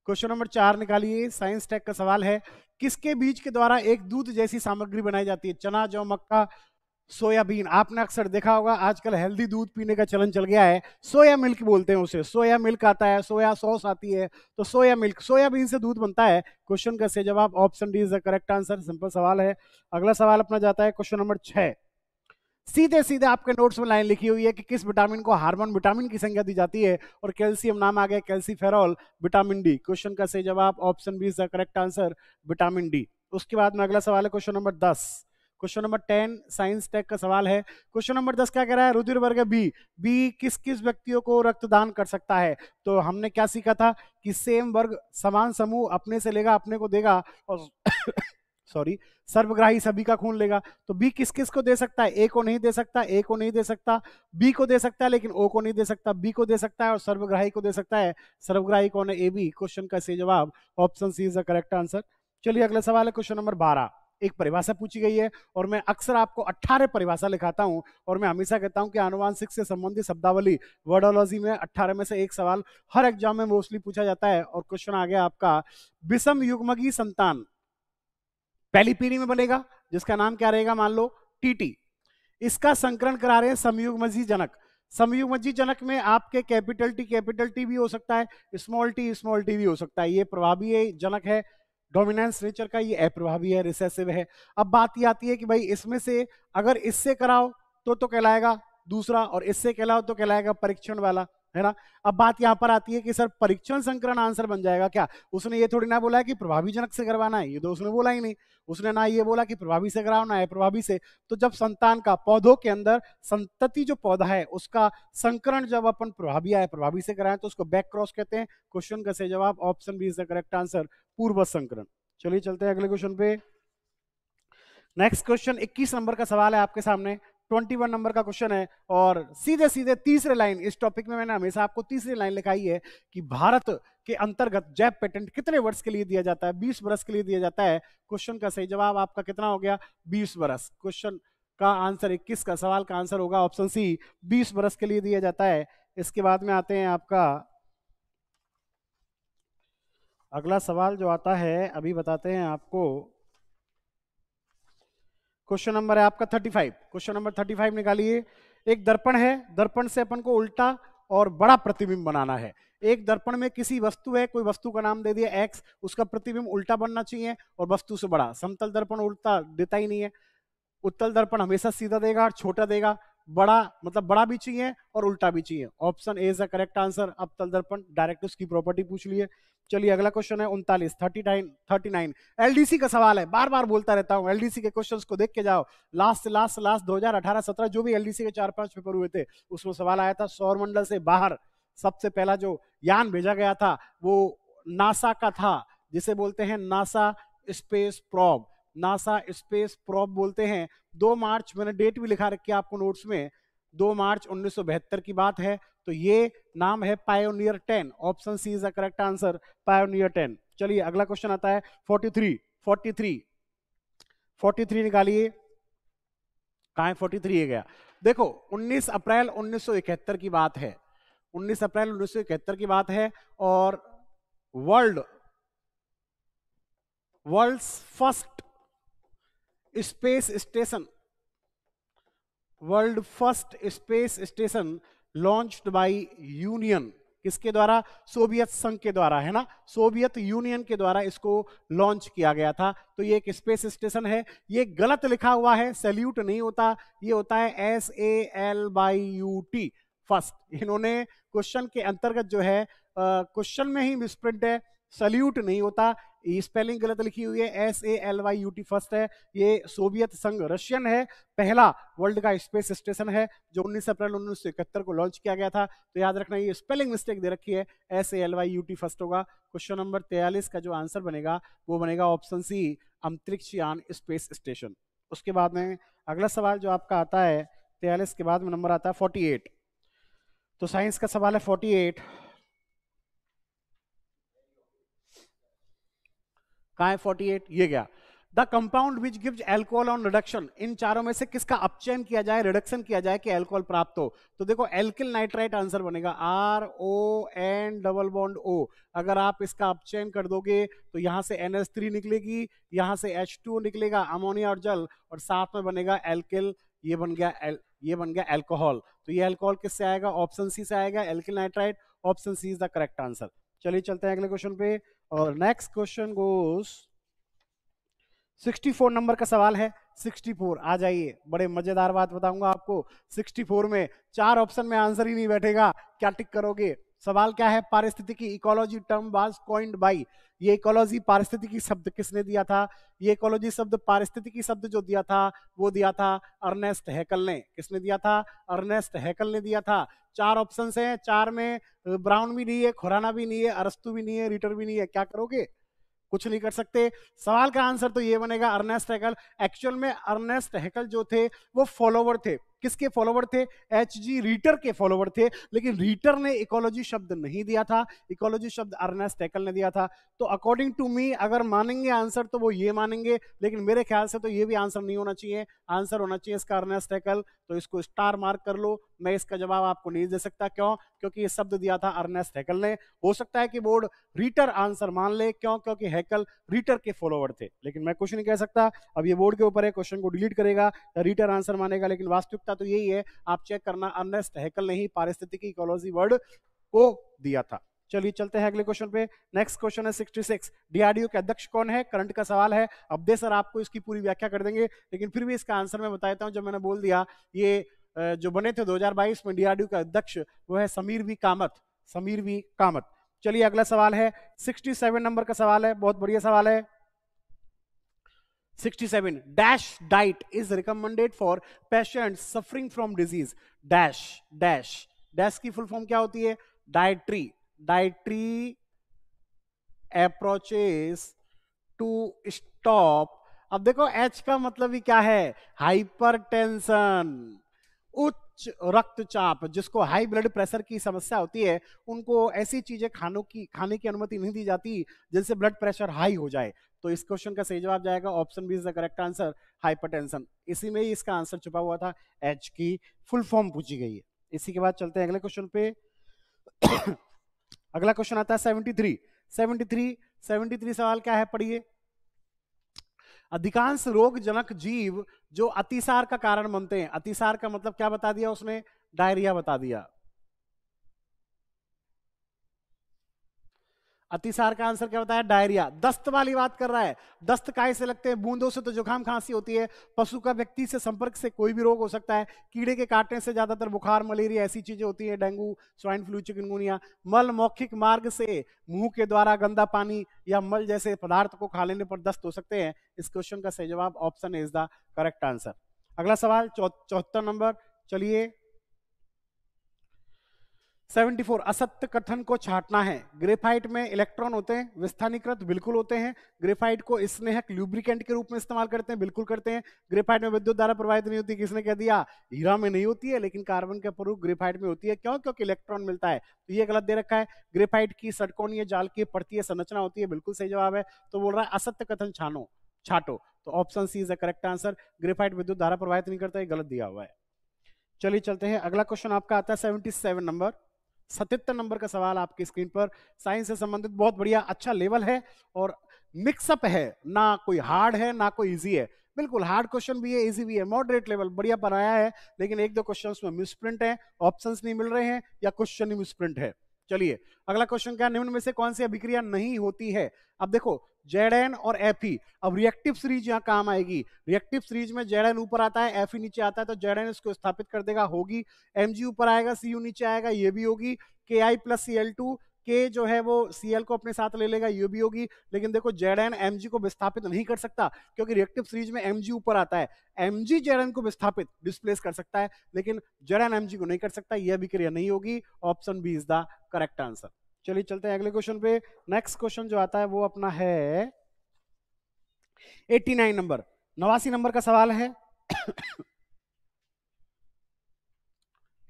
क्वेश्चन नंबर चार निकालिए साइंस टेक का सवाल है किसके बीज के द्वारा एक दूध जैसी सामग्री बनाई जाती है चना जौ मक्का सोयाबीन आपने अक्सर देखा होगा आजकल हेल्दी दूध पीने का चलन चल गया है सोया मिल्क बोलते हैं उसे सोया मिल्क आता है सोया सॉस आती है तो सोया मिल्क सोयाबीन से दूध बनता है क्वेश्चन का से जवाब option D is the correct answer सिंपल सवाल है अगला सवाल अपना जाता है क्वेश्चन नंबर छह सीधे सीधे आपके नोट्स में लाइन लिखी हुई है कि किस विटामिन को हार्मोन विटामिन की संख्या दी जाती है और कैल्शियम नाम आ गया कैल्सीफेरॉल विटामिन डी क्वेश्चन का सही जवाब option B is the correct answer vitamin D उसके बाद में अगला सवाल है क्वेश्चन नंबर दस question number ten science tech का सवाल है क्वेश्चन नंबर दस क्या कह रहा है रुधिर वर्ग बी बी किस किस व्यक्तियों को रक्तदान कर सकता है तो हमने क्या सीखा था कि सेम वर्ग समान समूह अपने से लेगा अपने को देगा और सॉरी सर्वग्राही सभी का खून लेगा तो बी किस किस को दे सकता है ए को नहीं दे सकता ए को नहीं दे सकता बी को दे सकता है लेकिन ओ को नहीं दे सकता बी को दे सकता है और सर्वग्राही को दे सकता है सर्वग्राही कौन है ए बी क्वेश्चन का सही जवाब option C is the correct answer चलिए अगला सवाल है क्वेश्चन नंबर बारह एक परिभाषा पूछी गई है और मैं अक्सर आपको अठारह परिभाषा लिखाता हूं और मैं हमेशा कहता हूं कि आनुवांशिक से संबंधित शब्दावली वर्डोलॉजी में अठारह में से एक सवाल हर एग्जाम में मोस्टली पूछा जाता है और क्वेश्चन आ गया आपका विषम युग्मगी संतान पहली पीढ़ी में बनेगा जिसका नाम क्या रहेगा मान लो टीटी इसका संकरण करा रहे हैं समयुग मजी जनक समयुग मजी जनक में आपके कैपिटल टी कैपिटल टी भी हो सकता है स्मॉल टी स्मॉल टी भी हो सकता है ये प्रभावी जनक है डोमिनेंस नेचर का ये अप्रभावी है रिसेसिव है अब बात ये आती है कि भाई इसमें से अगर इससे कराओ तो तो कहलाएगा दूसरा और इससे कहलाओ तो कहलाएगा परीक्षण वाला है ना अब बात यहां पर आती है कि सर परीक्षण संकरण आंसर बन जाएगा क्या उसने ये थोड़ी ना बोला है कि प्रभावी जनक से करवाना है ये तो उसने बोला ही नहीं उसने ना ये बोला कि प्रभावी से कराना है प्रभावी से तो जब संतान का पौधों के अंदर संतति जो पौधा है उसका संकरण जब अपन प्रभावी आए प्रभावी से कराए तो उसको बैक क्रॉस कहते हैं क्वेश्चन का सही जवाब option B is the correct answer पूर्व संकरण चलिए चलते हैं अगले क्वेश्चन पे नेक्स्ट क्वेश्चन 21 नंबर का सवाल है आपके सामने ट्वेंटी वन नंबर का क्वेश्चन है और सीधे सीधे तीसरे लाइन इस टॉपिक में मैंने हमेशा आपको तीसरी लाइन लिखाई है कि भारत के अंतर्गत जैप पेटेंट कितने वर्ष के लिए दिया जाता है बीस वर्ष के लिए दिया जाता है क्वेश्चन का सही जवाब आपका कितना हो गया बीस वर्ष क्वेश्चन का आंसर इक्कीस का सवाल का आंसर होगा ऑप्शन सी बीस वर्ष के लिए दिया जाता है इसके बाद में आते हैं आपका अगला सवाल जो आता है अभी बताते हैं आपको क्वेश्चन नंबर है आपका 35 क्वेश्चन नंबर 35 निकालिए एक दर्पण है दर्पण से अपन को उल्टा और बड़ा प्रतिबिंब बनाना है एक दर्पण में किसी वस्तु है कोई वस्तु का नाम दे दिया एक्स उसका प्रतिबिंब उल्टा बनना चाहिए और वस्तु से बड़ा समतल दर्पण उल्टा देता ही नहीं है उत्तल दर्पण हमेशा सीधा देगा और छोटा देगा बड़ा मतलब बड़ा भी चाहिए और उल्टा भी चाहिए option A is the correct answer अब तल दर्पण डायरेक्ट उसकी प्रॉपर्टी पूछ लिए चलिए अगला क्वेश्चन है उनतालीस thirty nine thirty nine LDC का सवाल है बार बार बोलता रहता हूँ एलडीसी के क्वेश्चंस को देख के जाओ लास्ट से लास्ट लास्ट 2018 सत्रह जो भी एलडीसी के चार पांच पेपर हुए थे उसमें सवाल आया था सौर मंडल से बाहर सबसे पहला जो यान भेजा गया था वो नासा का था जिसे बोलते हैं NASA space probe NASA space probe बोलते हैं दो मार्च मैंने डेट भी लिखा रखी आपको नोट्स में दो मार्च 1972 की बात है तो ये नाम है Pioneer 10 option C is the correct answer Pioneer 10 चलिए अगला क्वेश्चन आता है 43 43 43 निकालिए कहा है फोर्टी थ्री गया देखो 19 अप्रैल 1971 की बात है 19 अप्रैल 1971 की बात है और world world first space station world first space station launched by union किसके द्वारा सोवियत संघ के द्वारा है ना सोवियत यूनियन के द्वारा इसको लॉन्च किया गया था तो ये एक स्पेस स्टेशन है ये गलत लिखा हुआ है सैल्यूट नहीं होता ये होता है S A L Y U T first इन्होंने क्वेश्चन के अंतर्गत जो है क्वेश्चन में ही मिसप्रिंट है सल्यूट नहीं होता स्पेलिंग गलत लिखी हुई है S A L Y U T first है ये सोवियत संघ रशियन है पहला वर्ल्ड का स्पेस स्टेशन है जो 19 अप्रैल उन्नीस को लॉन्च किया गया था तो याद रखना ये स्पेलिंग मिस्टेक दे रखी है S A L Y U T first होगा क्वेश्चन नंबर तेयालीस का जो आंसर बनेगा वो बनेगा ऑप्शन सी अंतरिक्ष यान स्पेस स्टेशन उसके बाद में अगला सवाल जो आपका आता है तेयालीस के बाद में नंबर आता है फोर्टी तो साइंस का सवाल है फोर्टी कहा है 48 ये गया the compound which gives alcohol on reduction इन चारों में से किसका अपचयन किया जाए रिडक्शन किया जाए कि एल्कोहल प्राप्त हो तो देखो एल्किल नाइट्राइट आंसर बनेगा R O N double bond O अगर आप इसका अपचयन कर दोगे तो यहाँ से एन एस थ्री निकलेगी यहाँ से एच टू निकलेगा अमोनिया और जल और साथ में बनेगा एल्किल ये बन गया एल, ये बन गया एल्कोहल तो ये एल्कोहल किससे आएगा ऑप्शन सी से आएगा alkyl nitrite option C is the correct answer चलिए चलते हैं अगले क्वेश्चन पे और नेक्स्ट क्वेश्चन गोस 64 नंबर का सवाल है 64 आ जाइए बड़े मजेदार बात बताऊंगा आपको 64 में चार ऑप्शन में आंसर ही नहीं बैठेगा क्या टिक करोगे सवाल क्या है पारिस्थितिकी ecology term was coined by ये इकोलॉजी पारिस्थितिकी शब्द किसने दिया था ये इकोलॉजी शब्द पारिस्थितिकी शब्द जो दिया था वो दिया था अर्नेस्ट हैकल ने किसने दिया था अर्नेस्ट हैकल ने दिया था चार ऑप्शन हैं चार में ब्राउन भी नहीं है खुराना भी नहीं है अरस्तु भी नहीं है रिटर भी नहीं है क्या करोगे कुछ नहीं कर सकते सवाल का आंसर तो ये बनेगा अर्नेस्ट हैकल एक्चुअल में अर्नेस्ट हैकल जो थे वो फॉलोवर थे किसके फॉलोवर थे एच जी रीटर के फॉलोवर थे लेकिन रीटर ने इकोलॉजी शब्द नहीं दिया था इकोलॉजी शब्द अर्नेस टेकल ने दिया था तो अकॉर्डिंग टू मी अगर मानेंगे आंसर तो वो ये मानेंगे लेकिन मेरे ख्याल से तो ये भी आंसर नहीं होना चाहिए आंसर होना चाहिए इसका अर्नेस टेकल तो इसको स्टार मार्क कर लो मैं इसका जवाब आपको नहीं दे सकता क्यों क्योंकि ये शब्द दिया था अर्नेस हैकल ने हो सकता है कि बोर्ड रीटर आंसर मान ले क्यों क्योंकि हैकल रीटर के फॉलोवर थे लेकिन मैं कुछ नहीं कह सकता अब ये बोर्ड के ऊपर है क्वेश्चन को डिलीट करेगा रीटर आंसर मानेगा लेकिन वास्तविकता था तो यही है आप चेक करना अर्नेस्ट हैकल ने ही पारिस्थितिकी इकोलॉजी वर्ड को दिया था चलिए चलते हैं अगले क्वेश्चन पे नेक्स्ट क्वेश्चन है 66 डीआरडीओ के अध्यक्ष कौन है करंट का सवाल है अब दे सर आपको इसकी पूरी व्याख्या कर देंगे लेकिन फिर भी इसका आंसर मैं बताया हूँ जब मैंने बोल दिया ये जो बने थे 2022 में डीआरडीओ का अध्यक्ष वो है समीर वी कामत समीर वी कामत चलिए अगला सवाल है सिक्सटी नंबर का सवाल है बहुत बढ़िया सवाल है 67 dash diet is recommended for patients suffering from disease dash dash dash ki full form kya hoti hai dietary dietary approaches to stop अब देखो H का मतलब ही क्या है हाइपरटेंशन उच्च रक्तचाप जिसको हाई ब्लड प्रेशर की समस्या होती है उनको ऐसी चीजें खानों की खाने की अनुमति नहीं दी जाती जिनसे ब्लड प्रेशर हाई हो जाए तो इस क्वेश्चन का सही जवाब जाएगा option B is the correct answer hypertension इसी में ही इसका आंसर छुपा हुआ था एच की फुल फॉर्म पूछी गई है इसी के बाद चलते हैं अगले क्वेश्चन पे अगला क्वेश्चन आता है seventy three seventy three seventy three सवाल क्या है पढ़िए अधिकांश रोगजनक जीव जो अतिसार का कारण बनते हैं अतिसार का मतलब क्या बता दिया उसने डायरिया बता दिया अतिसार का आंसर क्या बताया डायरिया दस्त वाली बात कर रहा है दस्त काय से लगते हैं बूंदों से तो जुकाम खांसी होती है पशु का व्यक्ति से संपर्क से कोई भी रोग हो सकता है कीड़े के काटने से ज्यादातर बुखार मलेरिया ऐसी चीजें होती है डेंगू स्वाइन फ्लू चिकनगुनिया मल मौखिक मार्ग से मुंह के द्वारा गंदा पानी या मल जैसे पदार्थ को खा लेने पर दस्त हो सकते हैं इस क्वेश्चन का सही जवाब option is the correct answer अगला सवाल चौहत्तर नंबर चलिए 74 असत्य कथन को छाटना है ग्रेफाइट में इलेक्ट्रॉन होते हैं विस्थानीकृत बिल्कुल होते हैं ग्रेफाइट को स्नेहक ल्यूब्रिकेंट के रूप में इस्तेमाल करते हैं बिल्कुल करते हैं ग्रेफाइट में विद्युत धारा प्रवाहित नहीं होती किसने कह दिया हीरा में नहीं होती है लेकिन कार्बन के प्रूफ ग्रेफाइट में होती है क्यों क्योंकि इलेक्ट्रॉन मिलता है तो ये गलत दे रखा है ग्रेफाइट की षटकोणीय जाल की है संरचना होती है बिल्कुल सही जवाब है तो बोल रहा है असत्य कथन छानो छाटो तो option C is a correct answer graphite विद्युत धारा प्रवाहित नहीं करता है गलत दिया हुआ है चलिए चलते हैं अगला क्वेश्चन आपका आता है सेवेंटी नंबर सतहत्तर नंबर का सवाल आपकी स्क्रीन पर साइंस से संबंधित बहुत बढ़िया अच्छा लेवल है और मिक्सअप है ना कोई हार्ड है ना कोई इजी है बिल्कुल हार्ड क्वेश्चन भी है इजी भी है मॉडरेट लेवल बढ़िया बनाया है लेकिन एक दो क्वेश्चंस में मिसप्रिंट है ऑप्शंस नहीं मिल रहे हैं या क्वेश्चन ही मिसप्रिंट है चलिए अगला क्वेश्चन क्या निम्न में से कौन सी अभिक्रिया नहीं होती है अब देखो जेड एन और एफ अब रिएक्टिव सीरीज यहाँ काम आएगी रिएक्टिव सीरीज में जेड एन ऊपर आता है एफ नीचे आता है तो जेड एन इसको स्थापित कर देगा होगी एमजी ऊपर आएगा सी यू नीचे आएगा ये भी होगी K I plus C L two के जो है वो सीएल को अपने साथ ले लेगा ये भी होगी लेकिन देखो जेड एन एम को विस्थापित नहीं कर सकता क्योंकि रिएक्टिव सीरीज में एम ऊपर आता है एम जी जेड को विस्थापित डिस्प्लेस कर सकता है लेकिन जेड एन एम को नहीं कर सकता यह भी क्रिया नहीं होगी option B is the correct answer चलिए चलते हैं अगले क्वेश्चन पे नेक्स्ट क्वेश्चन जो आता है वो अपना है 89 नंबर नवासी नंबर का सवाल है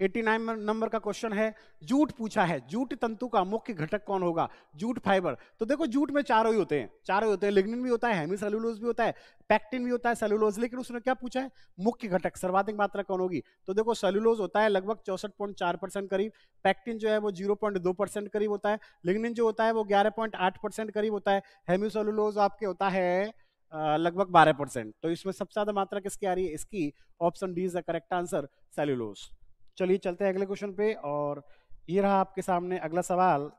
89 नंबर का क्वेश्चन है जूट पूछा है जूट तंतु का मुख्य घटक कौन होगा जूट फाइबर तो देखो जूट में चारों ही होते हैं चारों ही होते हैं लिग्निन भी होता है हेमी सेलुलोज भी होता है पैक्टिन भी होता है सेलुलोज लेकिन उसने क्या पूछा है मुख्य घटक सर्वाधिक मात्रा कौन होगी तो देखो सेलुलोज होता है लगभग चौसठ करीब पैक्टिन जो है वो जीरो करीब होता है लिग्निन जो होता है वो ग्यारह करीब होता है हेमी सेलुलोज आपके होता है लगभग बारह तो इसमें सबसे ज्यादा मात्रा किसकी आ रही है इसकी option D is the correct answer cellulose चलिए चलते हैं अगले क्वेश्चन पे और ये रहा आपके सामने अगला सवाल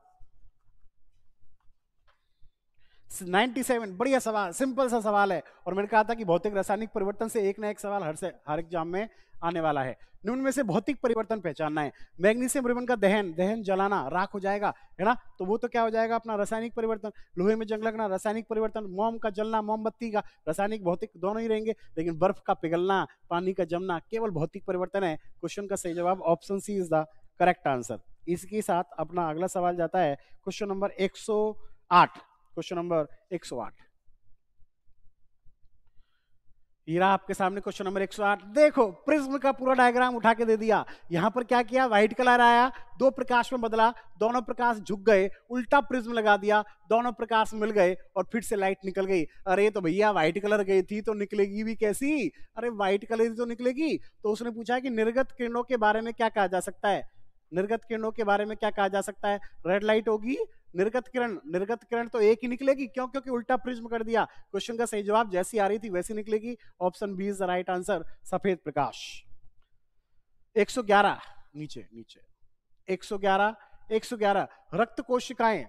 97 बढ़िया सवाल सिंपल सा सवाल है और मैंने कहा था कि भौतिक रासायनिक परिवर्तन से एक ना एक सवाल हर से हर एग्जाम में आने वाला है निम्न में से भौतिक परिवर्तन पहचानना है मैग्नीशियम रिबन का दहन दहन जलाना राख हो जाएगा है ना तो वो तो क्या हो जाएगा अपना रासायनिक परिवर्तन लोहे में जंग लगना रासायनिक परिवर्तन मोम का जलना मोमबत्ती का रासायनिक भौतिक दोनों ही रहेंगे लेकिन बर्फ का पिघलना पानी का जमना केवल भौतिक परिवर्तन है क्वेश्चन का सही जवाब option C is the correct answer इसके साथ अपना अगला सवाल जाता है क्वेश्चन नंबर एक क्वेश्चन नंबर एक सौ आठ ये रहा आपके सामने क्वेश्चन नंबर 108 देखो प्रिज्म का पूरा डायग्राम उठा के दे दिया यहां पर क्या किया व्हाइट कलर आया दो प्रकाश में बदला दोनों प्रकाश झुक गए उल्टा प्रिज्म लगा दिया दोनों प्रकाश मिल गए और फिर से लाइट निकल गई अरे तो भैया व्हाइट कलर गई थी तो निकलेगी भी कैसी अरे व्हाइट कलर तो निकलेगी तो उसने पूछा कि निर्गत किरणों के बारे में क्या कहा जा सकता है निर्गत किरणों के बारे में क्या कहा जा सकता है रेड लाइट होगी निर्गत किरण निर्गत किरण तो एक ही निकलेगी क्यों क्योंकि उल्टा प्रिज्म कर दिया क्वेश्चन का सही जवाब जैसी आ रही थी वैसी निकलेगी option B is the right answer सफेद प्रकाश 111 नीचे नीचे 111 111 रक्त कोशिकाएं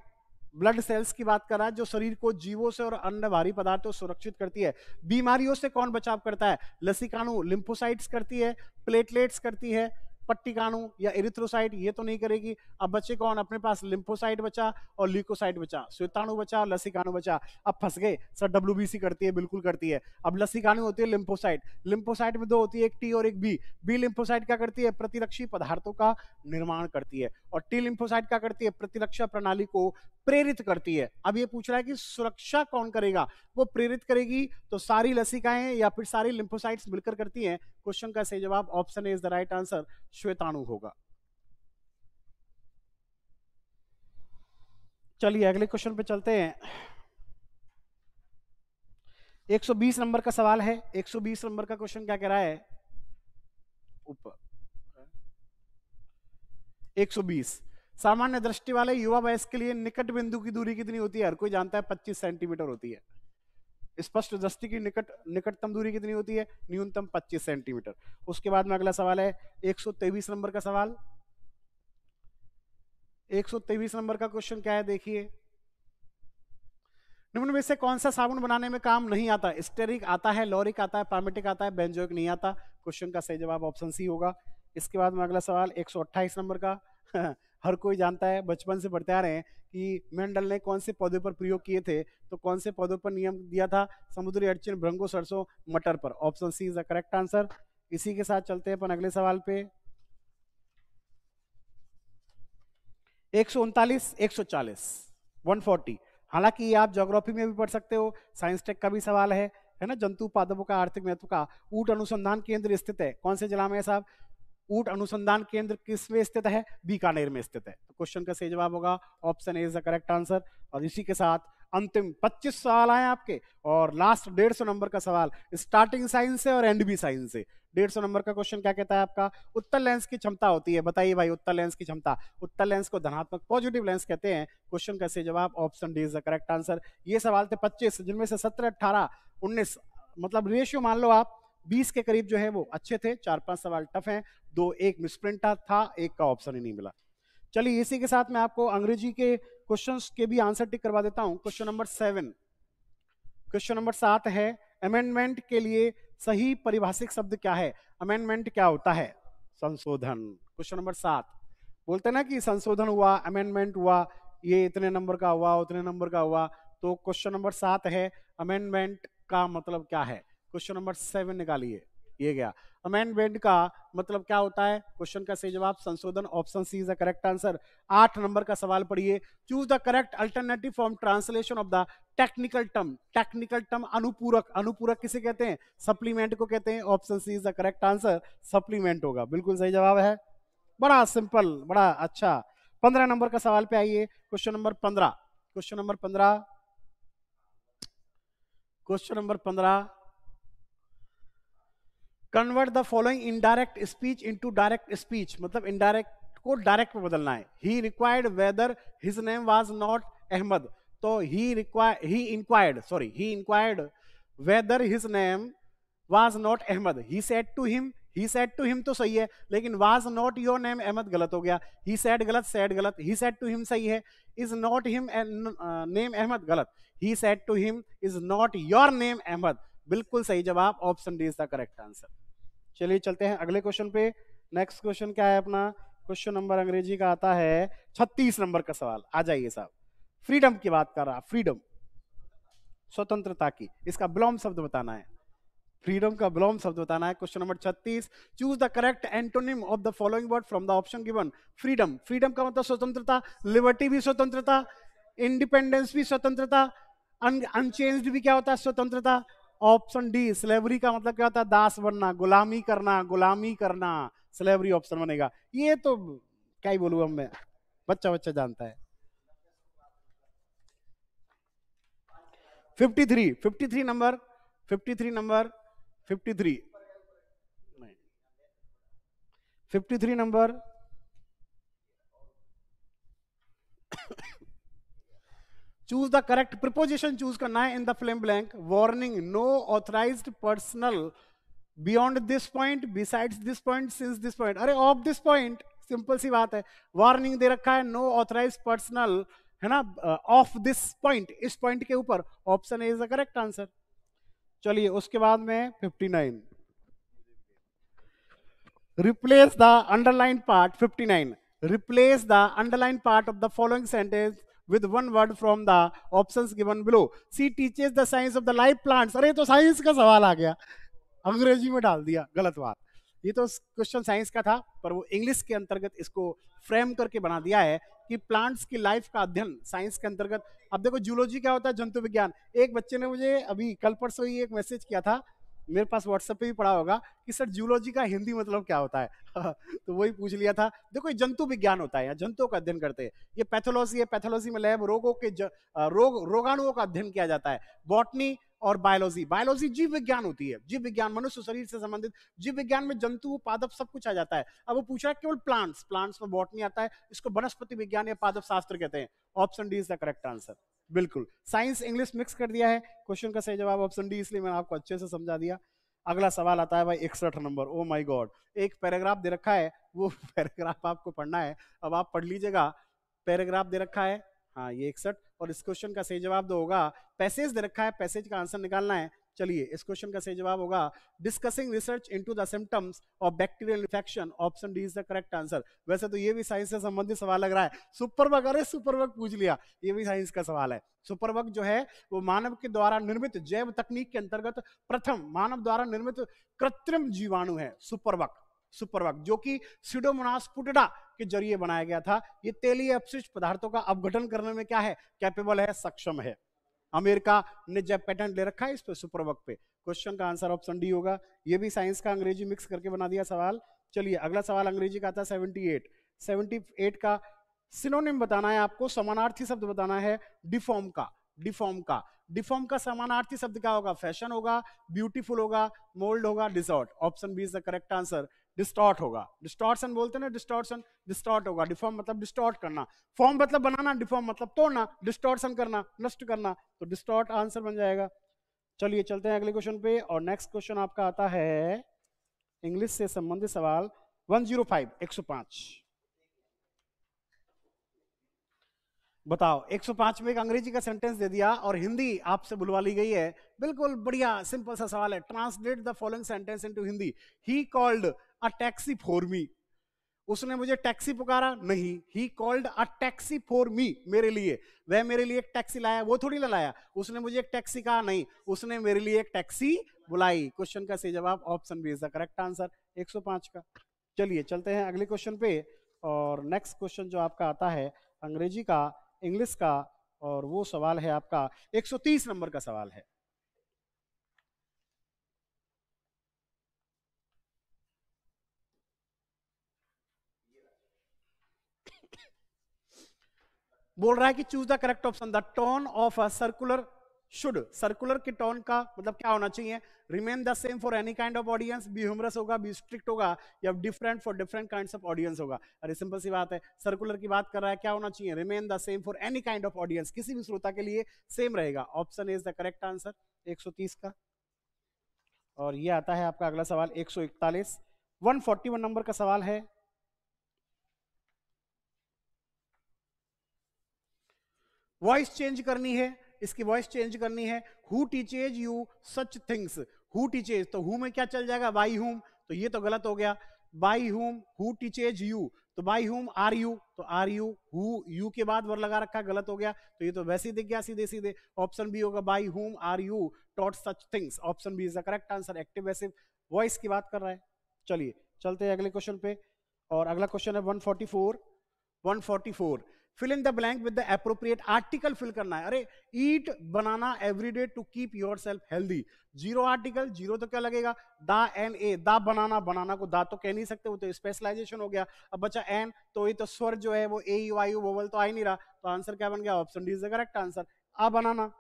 ब्लड सेल्स की बात कर रहा है जो शरीर को जीवों से और अन्य भारी पदार्थों से सुरक्षित करती है बीमारियों से कौन बचाव करता है लसिकाणु लिंफोसाइट्स करती है प्लेटलेट्स करती है पट्टिकाणु या एरिथ्रोसाइट ये तो नहीं करेगी अब बचे कौन अपने पास लिम्फोसाइट बचा और लिकोसाइट बचा श्वेताणु बचा लसिकाणु बचा अब फंस गए सर डब्ल्यू करती है बिल्कुल करती है अब लसिकाणु होती है लिम्फोसाइट लिम्फोसाइट में दो होती है एक टी और एक बी बी लिम्फोसाइट क्या करती है प्रतिरक्षी पदार्थों का निर्माण करती है और टी लिम्फोसाइट क्या करती है प्रतिरक्षा प्रणाली को प्रेरित करती है अब ये पूछ रहा है कि सुरक्षा कौन करेगा वो प्रेरित करेगी तो सारी लसिकाएं या फिर सारी लिम्फोसाइट्स मिलकर करती हैं क्वेश्चन का सही जवाब option is the right answer श्वेताणु होगा चलिए अगले क्वेश्चन पे चलते हैं 120 नंबर का सवाल है 120 नंबर का क्वेश्चन क्या कह रहा है ऊपर 120 सामान्य दृष्टि वाले युवा वयस के लिए निकट बिंदु की दूरी कितनी होती है हर कोई जानता है 25 सेंटीमीटर होती है स्पष्ट दृष्टि की निकट निकटतम दूरी कितनी होती है न्यूनतम 25 सेंटीमीटर उसके बाद में अगला सवाल है 123 नंबर का सवाल 123 नंबर का क्वेश्चन क्या है देखिए निम्न में से कौन सा साबुन बनाने में काम नहीं आता स्टेरिक आता है लॉरिक आता है पामेटिक आता है बेंजोइक नहीं आता क्वेश्चन का सही जवाब ऑप्शन सी होगा इसके बाद में अगला सवाल एक नंबर का [LAUGHS] हर कोई जानता है बचपन से पढ़ते आ रहे हैं कि मेंडल ने कौन से पौधे पर प्रयोग किए थे तो कौन से पौधों पर नियम दिया था समुद्री अड़चन भ्रंगो सरसों मटर पर option C is the correct answer इसी के साथ चलते हैं अपन अगले सवाल पे एक सौ उनतालीस एक सौ चालीस वन फोर्टी हालांकि ये आप जोग्राफी में भी पढ़ सकते हो साइंस टेक का भी सवाल है है ना जंतु पादपों का आर्थिक महत्व का ऊट अनुसंधान केंद्र स्थित है कौन से जिला में साहब ऊट अनुसंधान केंद्र किस में स्थित है बीकानेर में स्थित है तो क्वेश्चन का सही जवाब होगा option A is the correct answer और इसी के साथ अंतिम 25 सवाल आए आपके और लास्ट डेढ़ नंबर का सवाल स्टार्टिंग साइंस से और एंड भी साइंस से डेढ़ सौ नंबर का क्वेश्चन क्या कहता है आपका उत्तर लेंस की क्षमता होती है बताइए भाई उत्तर लेंस की क्षमता उत्तर लेंस को धनात्मक पॉजिटिव लेंस कहते हैं क्वेश्चन का सही जवाब option D is the correct answer ये सवाल थे पच्चीस जिनमें से सत्रह अट्ठारह उन्नीस मतलब रेशियो मान लो आप बीस के करीब जो है वो अच्छे थे चार पांच सवाल टफ हैं दो एक मिसप्रिंट था एक का ऑप्शन ही नहीं मिला चलिए इसी के साथ मैं आपको अंग्रेजी के क्वेश्चंस के भी आंसर टिक करवा देता हूं question number seven question number सात है अमेंडमेंट के लिए सही परिभाषिक शब्द क्या है अमेंडमेंट क्या होता है संशोधन क्वेश्चन नंबर सात बोलते ना कि संशोधन हुआ अमेंडमेंट हुआ ये इतने नंबर का हुआ उतने नंबर का हुआ तो क्वेश्चन नंबर सात है अमेंडमेंट का मतलब क्या है क्वेश्चन नंबर सेवन निकालिए ये गया अमेंडमेंट का मतलब क्या होता है क्वेश्चन का सही जवाब संशोधन option C is the correct answer आठ नंबर का सवाल पढ़िए choose the correct alternative form translation of the technical term technical term अनुपूरक अनुपूरक किसे कहते हैं सप्लीमेंट को कहते हैं option C is the correct answer supplement होगा बिल्कुल सही जवाब है बड़ा सिंपल बड़ा अच्छा पंद्रह नंबर का सवाल पे आइए क्वेश्चन नंबर पंद्रह क्वेश्चन नंबर पंद्रह क्वेश्चन नंबर पंद्रह convert the following indirect speech into direct speech मतलब इनडायरेक्ट को डायरेक्ट में बदलना है he required whether his name was not Ahmad तो he require he inquired sorry he inquired whether his name was not Ahmad he said to him he said to him तो सही है लेकिन was not your name Ahmad गलत हो गया he said गलत said गलत ही सेट टू हिम सही है is not him name Ahmad गलत he said to him is not your name Ahmad बिल्कुल सही जवाब option D is the correct answer चलिए चलते हैं अगले क्वेश्चन पे नेक्स्ट क्वेश्चन क्या है अपना क्वेश्चन नंबर अंग्रेजी का आता है छत्तीस नंबर का सवाल आ जाइए साहब फ्रीडम की बात कर रहा फ्रीडम स्वतंत्रता की इसका ब्लॉम शब्द बताना है फ्रीडम का ब्लॉम शब्द बताना है question number 36 choose the correct antonym of the following word from the option given freedom freedom का मतलब स्वतंत्रता लिबर्टी भी स्वतंत्रता इंडिपेंडेंस भी स्वतंत्रता अनचेंज्ड भी क्या होता है स्वतंत्रता ऑप्शन डी स्लेवरी का मतलब क्या होता है दास बनना गुलामी करना गुलामी करना स्लेवरी ऑप्शन बनेगा ये तो क्या ही बोलूँ मैं बच्चा बच्चा जानता है 53 53 number 53 number 53 53 number choose the correct preposition choose करना है in the film blank warning no authorise personnel beyond this point besides this point since this point अरे ऑफ दिस पॉइंट सिंपल सी बात है वार्निंग दे रखा है नो ऑथराइज पर्सनल है ना ऑफ दिस पॉइंट इस पॉइंट के ऊपर option A is the correct answer चलिए उसके बाद में 59 replace the underline part 59 replace the underline part of the following sentence with one word from the options given below she teaches the science of the live plants अरे तो science का सवाल आ गया अंग्रेजी में डाल दिया गलत बात ये तो क्वेश्चन साइंस का था पर वो इंग्लिश के अंतर्गत इसको फ्रेम करके बना दिया है कि प्लांट्स की लाइफ का अध्ययन साइंस के अंतर्गत अब देखो जूलॉजी क्या होता है जंतु विज्ञान एक बच्चे ने मुझे अभी कल परसों ही एक मैसेज किया था मेरे पास व्हाट्सएप पे भी पढ़ा होगा कि सर जूलॉजी का हिंदी मतलब क्या होता है [LAUGHS] तो वही पूछ लिया था देखो ये जंतु विज्ञान होता है जंतुओं का अध्ययन करते हैं ये पैथोलॉजी है पैथोलॉजी में लैब रोगों के ज, रोग रोगाणुओं का अध्ययन किया जाता है बॉटनी और बायोलॉजी बायोलॉजी जीव विज्ञान होती है जीव विज्ञान मनुष्य शरीर से संबंधित जीव विज्ञान में जंतु पादप सब कुछ आ जाता है अब वो पूछा है केवल प्लांट्स प्लांट्स में बॉटनी आता है इसको वनस्पति विज्ञान या पादप शास्त्र कहते हैं option D is the correct answer बिल्कुल साइंस इंग्लिश मिक्स कर दिया है क्वेश्चन का सही जवाब ऑप्शन डी इसलिए मैंने आपको अच्छे से समझा दिया अगला सवाल आता है भाई इकसठ नंबर ओ माई गॉड एक पैराग्राफ दे रखा है वो [LAUGHS] पैराग्राफ आपको पढ़ना है अब आप पढ़ लीजिएगा पैराग्राफ दे रखा है हाँ ये इकसठ और इस क्वेश्चन का सही जवाब दो तो होगा पैसेज दे रखा है पैसेज का आंसर निकालना है चलिए इस क्वेश्चन का सही जवाब होगा discussing research into the symptoms of bacterial infection option D is the correct answer वैसे तो ये भी साइंस से संबंधित सवाल लग रहा है सुपर वर्ग अरे सुपर वर्ग पूछ लिया ये भी साइंस का सवाल है सुपर वर्ग जो है वो मानव के द्वारा निर्मित जैव तकनीक के अंतर्गत प्रथम मानव द्वारा निर्मित कृत्रिम जीवाणु है सुपर वर्ग सुपर वर्ग जो कि सीडोमोनास पुटेडा के जरिए बनाया गया था ये तेलीय अपशिष्ट पदार्थों का अपघटन करने में क्या है कैपेबल है सक्षम है अमेरिका ने जब पेटेंट ले रखा है इस पर सुपर वक्त पे क्वेश्चन का आंसर ऑप्शन डी होगा ये भी साइंस का अंग्रेजी मिक्स करके बना दिया सवाल चलिए अगला सवाल अंग्रेजी का आता है सेवेंटी एट सेवेंटी एट का सिनोनिम बताना है आपको समानार्थी शब्द बताना है डिफॉर्म का डिफॉर्म का डिफॉर्म का समानार्थी शब्द क्या होगा फैशन होगा ब्यूटीफुल होगा मोल्ड होगा डिसऑर्ट option B is the correct answer distort होगा डिस्टॉर्शन बोलते हैं ना डिस्टॉर्शन डिस्टॉर्ट होगा डिफॉर्म मतलब डिस्टॉर्ट करना फॉर्म मतलब बनाना डिफॉर्म मतलब तोड़ना डिस्टॉर्शन करना नष्ट करना तो डिस्टॉर्ट आंसर बन जाएगा चलिए चलते हैं अगले क्वेश्चन पे और नेक्स्ट क्वेश्चन आपका आता है इंग्लिश से संबंधित सवाल 105 105 बताओ 105 में एक अंग्रेजी का सेंटेंस दे दिया और हिंदी आपसे बुलवा ली गई है बिल्कुल बढ़िया सिंपल सा सवाल है translate the following sentence into Hindi he called a taxi for me उसने मुझे टैक्सी पुकारा नहीं he called a taxi for me मेरे लिए वह मेरे लिए एक टैक्सी लाया वो थोड़ी ना लाया उसने मुझे एक टैक्सी कहा नहीं उसने मेरे लिए एक टैक्सी बुलाई क्वेश्चन का सही जवाब option B is the correct answer 105 का चलिए चलते हैं अगले क्वेश्चन पे और नेक्स्ट क्वेश्चन जो आपका आता है अंग्रेजी का इंग्लिश का और वो सवाल है आपका 130 नंबर का सवाल है बोल रहा है कि choose the correct option the tone of a circular should circular के टोन का मतलब क्या होना चाहिए remain the same for any kind of audience be humorous होगा बी स्ट्रिक्ट होगा या different for different kind of audience होगा अरे सिंपल सी बात है सर्कुलर की बात कर रहा है क्या होना चाहिए remain the same for any kind of audience किसी भी श्रोता के लिए सेम रहेगा option is the correct answer 130 का और ये आता है आपका अगला सवाल 141 141 नंबर का सवाल है वॉइस चेंज करनी है इसकी वॉइस चेंज करनी है who teaches you such things who teaches तो हु में क्या चल जाएगा बाई हुम तो ये तो गलत हो गया by whom who teaches you तो बाई हुम आर यू तो आर यू हु यू के बाद वर लगा रखा गलत हो गया तो ये तो वैसे ही दिख गया सीधे सीधे ऑप्शन बी होगा by whom are you taught such things option B is the correct answer active वैसे वॉइस की बात कर रहा है चलिए चलते हैं अगले क्वेश्चन पे और अगला क्वेश्चन है 144 144 fill in the blank with the appropriate article fill करना है अरे eat banana every day to keep yourself healthy zero article zero तो क्या लगेगा the an a the banana banana को दा तो कह नहीं सकते वो तो स्पेशलाइजेशन हो गया अब बचा एन तो ये तो स्वर जो है वो ए वायु आई यू वोवल तो आ ही नहीं रहा तो आंसर क्या बन गया option D is the correct answer a banana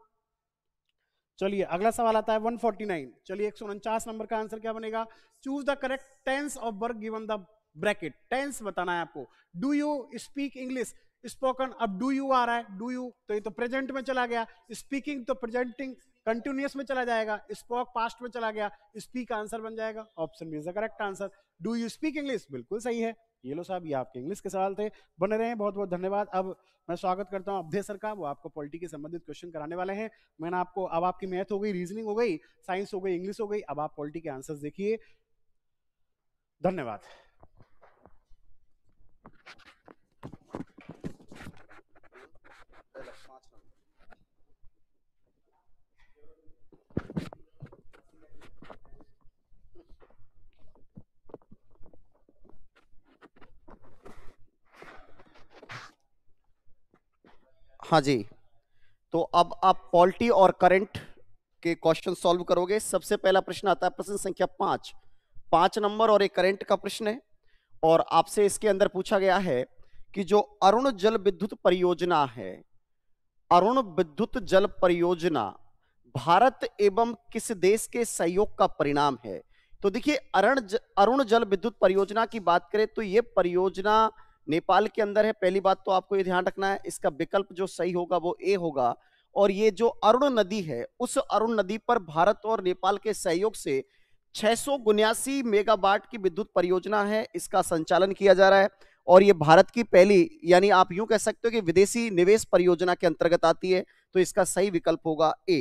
चलिए अगला सवाल आता है 149 चलिए एक नंबर का आंसर क्या बनेगा choose the correct tense of work given the bracket tense बताना है आपको do you speak English spoken अब डू यू आ रहा है डू यू तो ये तो प्रेजेंट में चला गया स्पीकिंग तो प्रेजेंटिंग कंटिन्यूस में चला जाएगा स्पोक पास्ट में चला गया स्पीक आंसर बन जाएगा option B is the correct answer do you speak English बिल्कुल सही है ये लो साहब ये आपके इंग्लिश के सवाल थे बने रहे हैं बहुत बहुत धन्यवाद अब मैं स्वागत करता हूं अभ्य सर का वो आपको पॉलिटी के संबंधित क्वेश्चन कराने वाले हैं मैंने आपको अब आपकी मैथ हो गई रीजनिंग हो गई साइंस हो गई इंग्लिश हो गई अब आप पॉलिटी के आंसर्स देखिए धन्यवाद हाँ जी तो अब आप पॉलिटी और करंट के क्वेश्चन सॉल्व करोगे सबसे पहला प्रश्न आता है प्रश्न संख्या पांच पांच नंबर और एक करंट का प्रश्न है और आपसे इसके अंदर पूछा गया है कि जो अरुण जल विद्युत परियोजना है अरुण विद्युत जल परियोजना भारत एवं किस देश के सहयोग का परिणाम है तो देखिए अरुण अरुण जल विद्युत परियोजना की बात करें तो ये परियोजना नेपाल के अंदर है पहली बात तो आपको ये ध्यान रखना है इसका विकल्प जो सही होगा वो ए होगा और ये जो अरुण नदी है उस अरुण नदी पर भारत और नेपाल के सहयोग से छह मेगावाट की विद्युत परियोजना है इसका संचालन किया जा रहा है और ये भारत की पहली यानी आप यूं कह सकते हो कि विदेशी निवेश परियोजना के अंतर्गत आती है तो इसका सही विकल्प होगा ए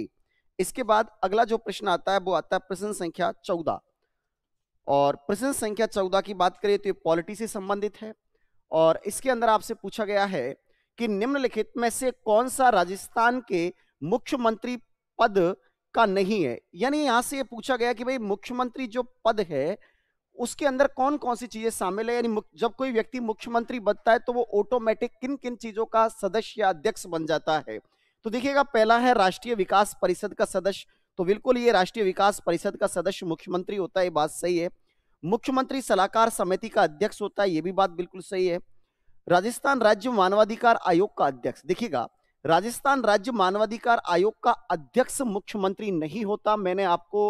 इसके बाद अगला जो प्रश्न आता है वो आता है प्रश्न संख्या चौदह और प्रश्न संख्या चौदह की बात करें तो ये पॉलिटी से संबंधित है और इसके अंदर आपसे पूछा गया है कि निम्नलिखित में से कौन सा राजस्थान के मुख्यमंत्री पद का नहीं है यानी यहां से ये पूछा गया कि भाई मुख्यमंत्री जो पद है उसके अंदर कौन कौन सी चीजें शामिल है यानी जब कोई व्यक्ति मुख्यमंत्री बनता है तो वो ऑटोमेटिक किन किन चीजों का सदस्य या अध्यक्ष बन जाता है तो देखिएगा पहला है राष्ट्रीय विकास परिषद का सदस्य तो बिल्कुल ये राष्ट्रीय विकास परिषद का सदस्य मुख्यमंत्री होता है ये बात सही है मुख्यमंत्री सलाहकार समिति का अध्यक्ष होता है ये भी बात बिल्कुल सही है राजस्थान राज्य मानवाधिकार आयोग का अध्यक्ष देखिएगा राजस्थान राज्य मानवाधिकार आयोग का अध्यक्ष मुख्यमंत्री नहीं होता मैंने आपको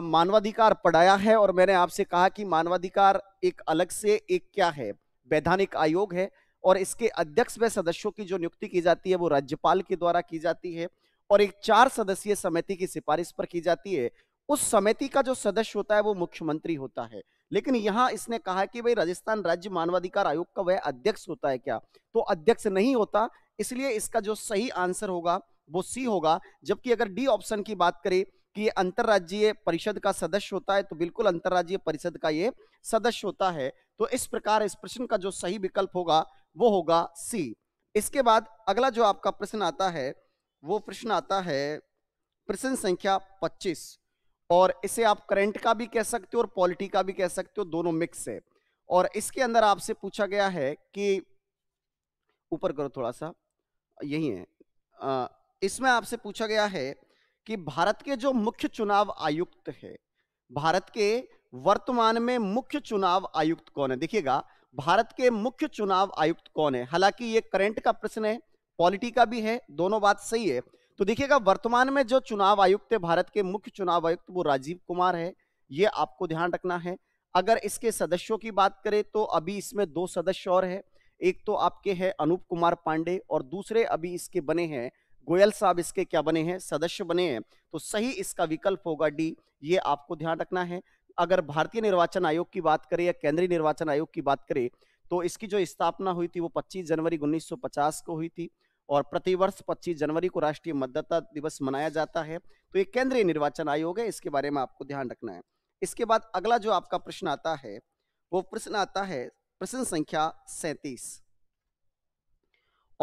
मानवाधिकार पढ़ाया है और मैंने आपसे कहा कि मानवाधिकार एक अलग से एक क्या है वैधानिक आयोग है और इसके अध्यक्ष व सदस्यों की जो नियुक्ति की जाती है वो राज्यपाल के द्वारा की जाती है और एक चार सदस्यीय समिति की सिफारिश पर की जाती है उस समिति का जो सदस्य होता है वो मुख्यमंत्री होता है लेकिन यहाँ इसने कहा कि भाई राजस्थान राज्य मानवाधिकार आयोग का वह अध्यक्ष होता है क्या तो अध्यक्ष नहीं होता इसलिए इसका जो सही आंसर होगा वो सी होगा जबकि अगर डी ऑप्शन की बात करें कि अंतरराज्यीय परिषद का सदस्य होता है तो बिल्कुल अंतर्राज्यीय परिषद का ये सदस्य होता है तो इस प्रकार इस प्रश्न का जो सही विकल्प होगा वो होगा सी इसके बाद अगला जो आपका प्रश्न आता है वो प्रश्न आता है प्रश्न संख्या पच्चीस और इसे आप करंट का भी कह सकते हो और पॉलिटी का भी कह सकते हो दोनों मिक्स है और इसके अंदर आपसे पूछा गया है कि ऊपर करो थोड़ा सा यही है इसमें आपसे पूछा गया है कि भारत के जो मुख्य चुनाव आयुक्त है भारत के वर्तमान में मुख्य चुनाव आयुक्त कौन है देखिएगा भारत के मुख्य चुनाव आयुक्त कौन है हालांकि ये करंट का प्रश्न है पॉलिटी का भी है दोनों बात सही है तो देखिएगा वर्तमान में जो चुनाव आयुक्त है भारत के मुख्य चुनाव आयुक्त वो राजीव कुमार है ये आपको ध्यान रखना है अगर इसके सदस्यों की बात करें तो अभी इसमें दो सदस्य और है एक तो आपके है अनूप कुमार पांडे और दूसरे अभी इसके बने हैं गोयल साहब इसके क्या बने हैं सदस्य बने हैं तो सही इसका विकल्प होगा डी ये आपको ध्यान रखना है अगर भारतीय निर्वाचन आयोग की बात करें या केंद्रीय निर्वाचन आयोग की बात करें तो इसकी जो स्थापना हुई थी वो 25 जनवरी 1950 को हुई थी और प्रतिवर्ष पच्चीस जनवरी को राष्ट्रीय मतदाता दिवस मनाया जाता है तो ये केंद्रीय निर्वाचन आयोग है इसके बारे में आपको ध्यान रखना है इसके बाद अगला जो आपका प्रश्न आता है वो प्रश्न आता है प्रश्न संख्या सैतीस